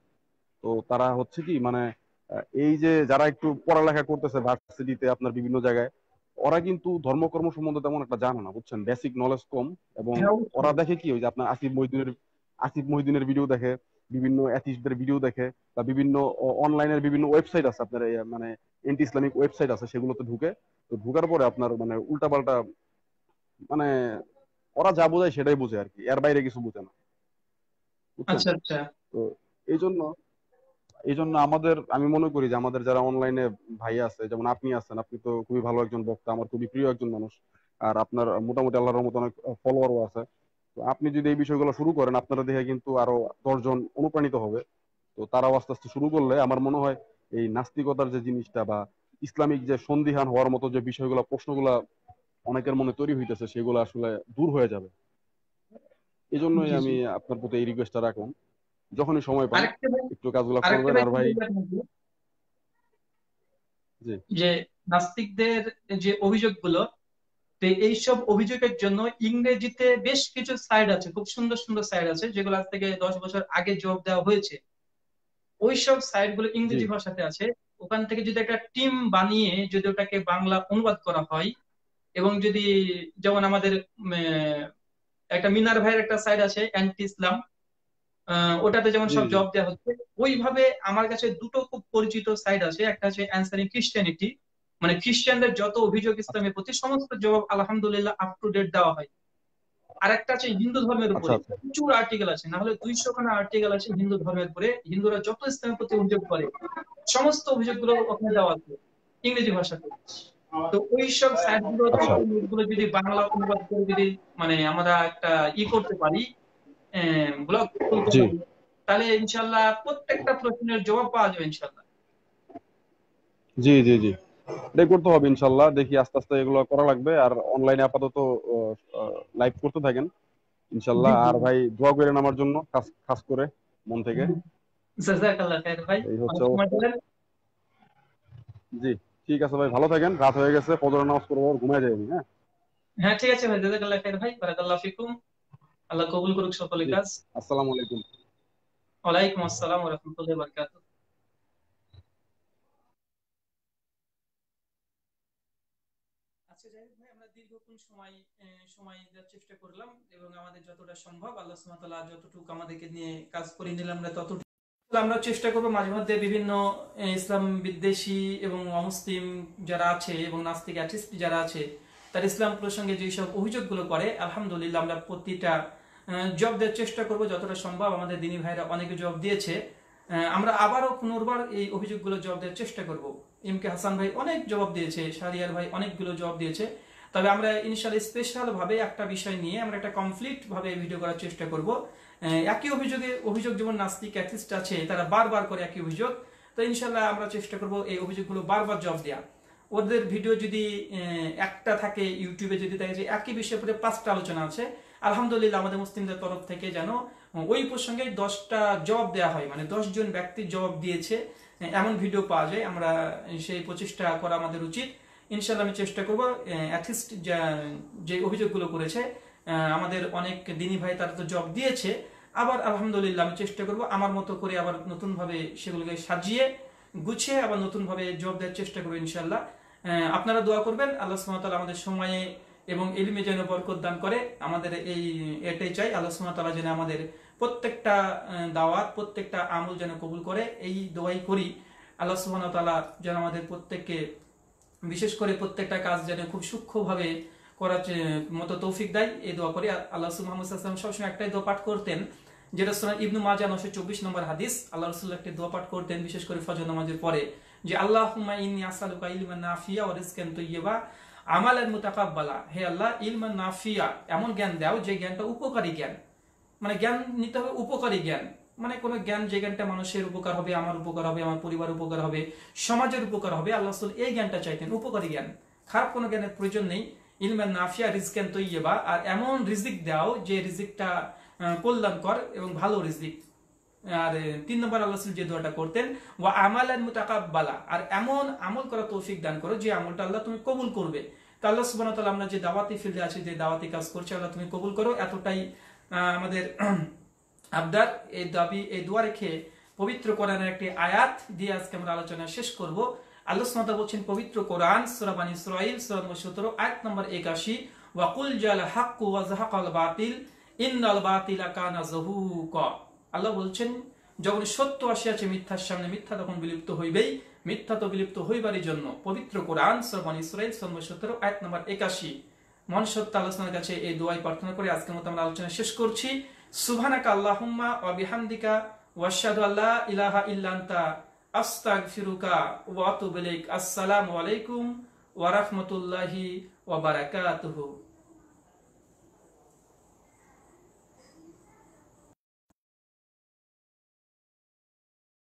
তো তারা হচ্ছে কি মানে এই যে যারা একটু পড়ালেখা করতেছে ভার্সিটিতে আপনার বিভিন্ন জায়গায় ওরা কিন্তু ধর্মকর্ম সম্বন্ধে তেমন একটা জানে না বুঝছেন বেসিক নলেজ কম এবং হ্যাঁ, ওরা দেখে কি ওই যে আপনার আসিফ মহিদিনের আসিফ মহিদিনের ভিডিও দেখে বিভিন্ন অ্যাথিস্টদের ভিডিও দেখে বা বিভিন্ন অনলাইনের বিভিন্ন ওয়েবসাইট আছে আপনার মানে এন্টি ইসলামিক ওয়েবসাইট আছে সেগুলোতে ঢুকে তো ঢুকার পরে আপনার মানে উল্টাপাল্টা মানে ওরা যা বোঝায় সেটাই বোঝে আর কি এর বাইরে কিছু বোঝে না আচ্ছা আচ্ছা তো এই জন্য এই জন্য আমাদের আমি মনে করি যে আমাদের যারা অনলাইনে ভাই আছে যেমন আপনি আছেন আপনি তো খুবই ভালো একজন বক্তা আমার খুবই প্রিয় একজন মানুষ আর আপনার মোটামুটি আল্লাহর মতো অনেক ফলোয়ারও আছে তো আপনি যদি এই বিষয়গুলো শুরু করেন আপনারা দেখে কিন্তু আরো দশজন অনুপ্রাণিত হবে তো তারাও আস্তে আস্তে শুরু করলে আমার মনে হয় এই নাস্তিকতার যে জিনিসটা বা ইসলামিক যে সন্দিহান হওয়ার মতো যে বিষয়গুলো প্রশ্নগুলো অনেকের মনে তৈরি হইতেছে সেগুলো আসলে দূর হয়ে যাবে এই জন্যই আমি আপনার প্রতি এই রিকোয়েস্টটা রাখলাম যখনই সময় পান একটু কাজগুলো করবেন আর ভাই যে নাস্তিকদের যে অভিযোগগুলো তো এইসব অভিযোগের জন্য ইংরেজিতে বেশ কিছু সাইড আছে খুব সুন্দর সুন্দর সাইড আছে যেগুলো আজ থেকে দশ বছর আগে জব দেওয়া হয়েছে ওইসব সাইড গুলো ইংরেজি ভাষাতে আছে ওখান থেকে যদি একটা টিম বানিয়ে যদি ওটাকে বাংলা অনুবাদ করা হয় এবং যদি যেমন আমাদের একটা মিনার ভাইয়ের একটা সাইড আছে অ্যান্টি ইসলাম ওটাতে যেমন সব জব দেওয়া হচ্ছে ওইভাবে আমার কাছে দুটো খুব পরিচিত সাইড আছে একটা হচ্ছে অ্যান্সারিং খ্রিস্টানিটি মানে খ্রিস্টানদের যত অভিযোগ ইসলামের প্রতি সমস্ত জবাব আলহামদুলিল্লাহ আপ টু ডেট দেওয়া হয় আর একটা আছে হিন্দু ধর্মের উপরে আচ্ছা, আচ্ছা। প্রচুর আর্টিকেল আছে না হলে দুইশো খানা আর্টিকেল আছে হিন্দু ধর্মের উপরে হিন্দুরা যত ইসলামের প্রতি অভিযোগ করে সমস্ত অভিযোগগুলো ওখানে দেওয়া আছে ইংরেজি ভাষাতে তো ওইসব আচ্ছা। গুলো যদি বাংলা অনুবাদ করে যদি মানে আমরা একটা ই করতে পারি ব্লগ তাহলে ইনশাল্লাহ প্রত্যেকটা প্রশ্নের জবাব পাওয়া যাবে ইনশাল্লাহ জি জি জি এটাই করতে হবে ইনশাল্লাহ দেখি আস্তে আস্তে এগুলো করা লাগবে আর অনলাইনে আপাতত লাইভ করতে থাকেন ইনশাল্লাহ আর ভাই দোয়া করেন আমার জন্য খাস করে মন থেকে জি ঠিক আছে ভাই ভালো থাকেন রাত হয়ে গেছে ফজর নামাজ করবো ঘুমায় যাবেন হ্যাঁ হ্যাঁ ঠিক আছে ভাই জাজাকাল্লাহ খাইর ভাই বারাকাল্লাহ ফিকুম আল্লাহ কবুল করুক সকলে কাজ আসসালামু আলাইকুম ওয়ালাইকুম আসসালাম ওয়া রাহমাতুল্লাহি ওয়া বারাকাতুহু আচ্ছা জাহিদ ভাই আমরা দীর্ঘক্ষণ সময় সময় দেওয়ার চেষ্টা করলাম এবং আমাদের যতটা সম্ভব আল্লাহ সুবহানাহু যতটুকু আমাদেরকে নিয়ে কাজ করে নিলাম আমরা ততটুকু আমরা চেষ্টা করবো মাঝে মধ্যে বিভিন্ন ইসলাম বিদ্বেষী এবং অমুসলিম যারা আছে এবং নাস্তিক আর্টিস্ট যারা আছে তার ইসলাম প্রসঙ্গে যেসব অভিযোগগুলো করে আলহামদুলিল্লাহ আমরা প্রতিটা জব দেওয়ার চেষ্টা করব যতটা সম্ভব আমাদের দিনী ভাইরা অনেকে জব দিয়েছে আমরা আবারও পুনর্বার এই অভিযোগগুলো জব দেওয়ার চেষ্টা করব এম কে হাসান ভাই অনেক জবাব দিয়েছে সারিয়ার ভাই অনেকগুলো জবাব দিয়েছে তবে আমরা ইনশাল্লাহ স্পেশালভাবে একটা বিষয় নিয়ে আমরা একটা কমপ্লিটভাবে ভিডিও করার চেষ্টা করব একই অভিযোগে অভিযোগ যেমন নাস্তিক অ্যাথিস্ট আছে তারা বারবার করে একই অভিযোগ তো ইনশাল্লাহ আমরা চেষ্টা করব এই অভিযোগগুলো বারবার জব দেওয়া ওদের ভিডিও যদি একটা থাকে ইউটিউবে যদি থাকে যে একই বিষয়ের উপরে পাঁচটা আলোচনা আছে আলহামদুলিল্লাহ আমাদের মুসলিমদের তরফ থেকে যেন ওই প্রসঙ্গে দশটা জবাব দেওয়া হয় মানে জন ব্যক্তি জবাব দিয়েছে এমন ভিডিও পাওয়া যায় আমরা সেই প্রচেষ্টা করা আমাদের উচিত ইনশাল্লাহ আমি চেষ্টা করবো অ্যাথিস্ট যে অভিযোগগুলো করেছে আমাদের অনেক দিনই ভাই তারা তো জব দিয়েছে আবার আলহামদুলিল্লাহ আমি চেষ্টা করব আমার মতো করে আবার নতুনভাবে সেগুলোকে সাজিয়ে গুছিয়ে আবার নতুনভাবে জব দেওয়ার চেষ্টা করবো ইনশাল্লাহ আপনারা দোয়া করবেন আল্লাহ সুমতাল আমাদের সময়ে এবং এলিমে যেন বরকত দান করে আমাদের এই এটাই চাই আল্লাহ সুমাতালা যেন আমাদের প্রত্যেকটা দাওয়াত প্রত্যেকটা আমল যেন কবুল করে এই দোয়াই করি আল্লাহ তালা যেন আমাদের প্রত্যেককে বিশেষ করে প্রত্যেকটা কাজ যেন খুব সূক্ষ্মভাবে করার মতো তৌফিক দেয় এই দোয়া করি আল্লাহ সুহামুসাল্লাম সবসময় একটাই দোয়া পাঠ করতেন যেটা সোনা ইবনু মাজা নশো চব্বিশ নম্বর হাদিস আল্লাহ রসুল্লাহ একটি দোয়া পাঠ করতেন বিশেষ করে ফজর নামাজের পরে যে আল্লাহ হুমাইনি আসালুকা ইলমান নাফিয়া কেন তৈবা আমাল আর মুতাকাব্বালা হে আল্লাহ ইলমান নাফিয়া এমন জ্ঞান দাও যে জ্ঞানটা উপকারী জ্ঞান মানে জ্ঞান নিতে হবে উপকারী জ্ঞান মানে কোনো জ্ঞান যে জ্ঞানটা মানুষের উপকার হবে আমার উপকার হবে আমার পরিবার উপকার হবে সমাজের উপকার হবে আল্লাহ রসুল এই জ্ঞানটা চাইতেন উপকারী জ্ঞান খারাপ কোনো জ্ঞানের প্রয়োজন নেই ইলমান নাফিয়া রিজকেন তৈয়বা আর এমন রিজিক দাও যে রিজিকটা কল্যাণকর এবং ভালো রিজিক আর তিন নম্বর আল্লাহ যে দোয়াটা করতেন ওয়া আমাল মুতাকাব্বালা আর এমন আমল করা তৌফিক দান করো যে আমলটা আল্লাহ তুমি কবুল করবে আল্লাহ সুবান আমরা যে দাওয়াতি ফিল্ডে আছি যে দাওয়াতি কাজ করছে আল্লাহ তুমি কবুল করো এতটাই আমাদের আবদার এই দাবি এই দোয়া রেখে পবিত্র কোরআনের একটি আয়াত দিয়ে আজকে আমরা আলোচনা শেষ করব আল্লাহ সুমাতা বলছেন পবিত্র কোরআন সুরাবানি ইসরাইল সুরাত সতেরো আয়াত নম্বর একাশি ওয়াকুল জাল হাক্কু ওয়াজহাক আল বাতিল ইন্নাল বাতিল আকানা জহুক আল্লাহ বলছেন যখন সত্য আসিয়াছে মিথ্যার সামনে মিথ্যা তখন বিলুপ্ত হইবেই মিথ্যা তো বিলুপ্ত হইবারই জন্য পবিত্র কোরআন সরমান সর্ব সতেরো এক নম্বর একাশি মন সত্য আলোচনার কাছে এই দোয়াই প্রার্থনা করে আজকের মতো আমরা আলোচনা শেষ করছি সুভানাকা আল্লাহুম্মা অবিহামদিকা ওয়াসাদু আল্লাহ ইলাহা ইল্লান্তা আস্তাগ ফিরুকা ওয়াতুবলিক আসসালামু আলাইকুম ওয়ারাহমতুল্লাহি ওয়াবারাকাতুহু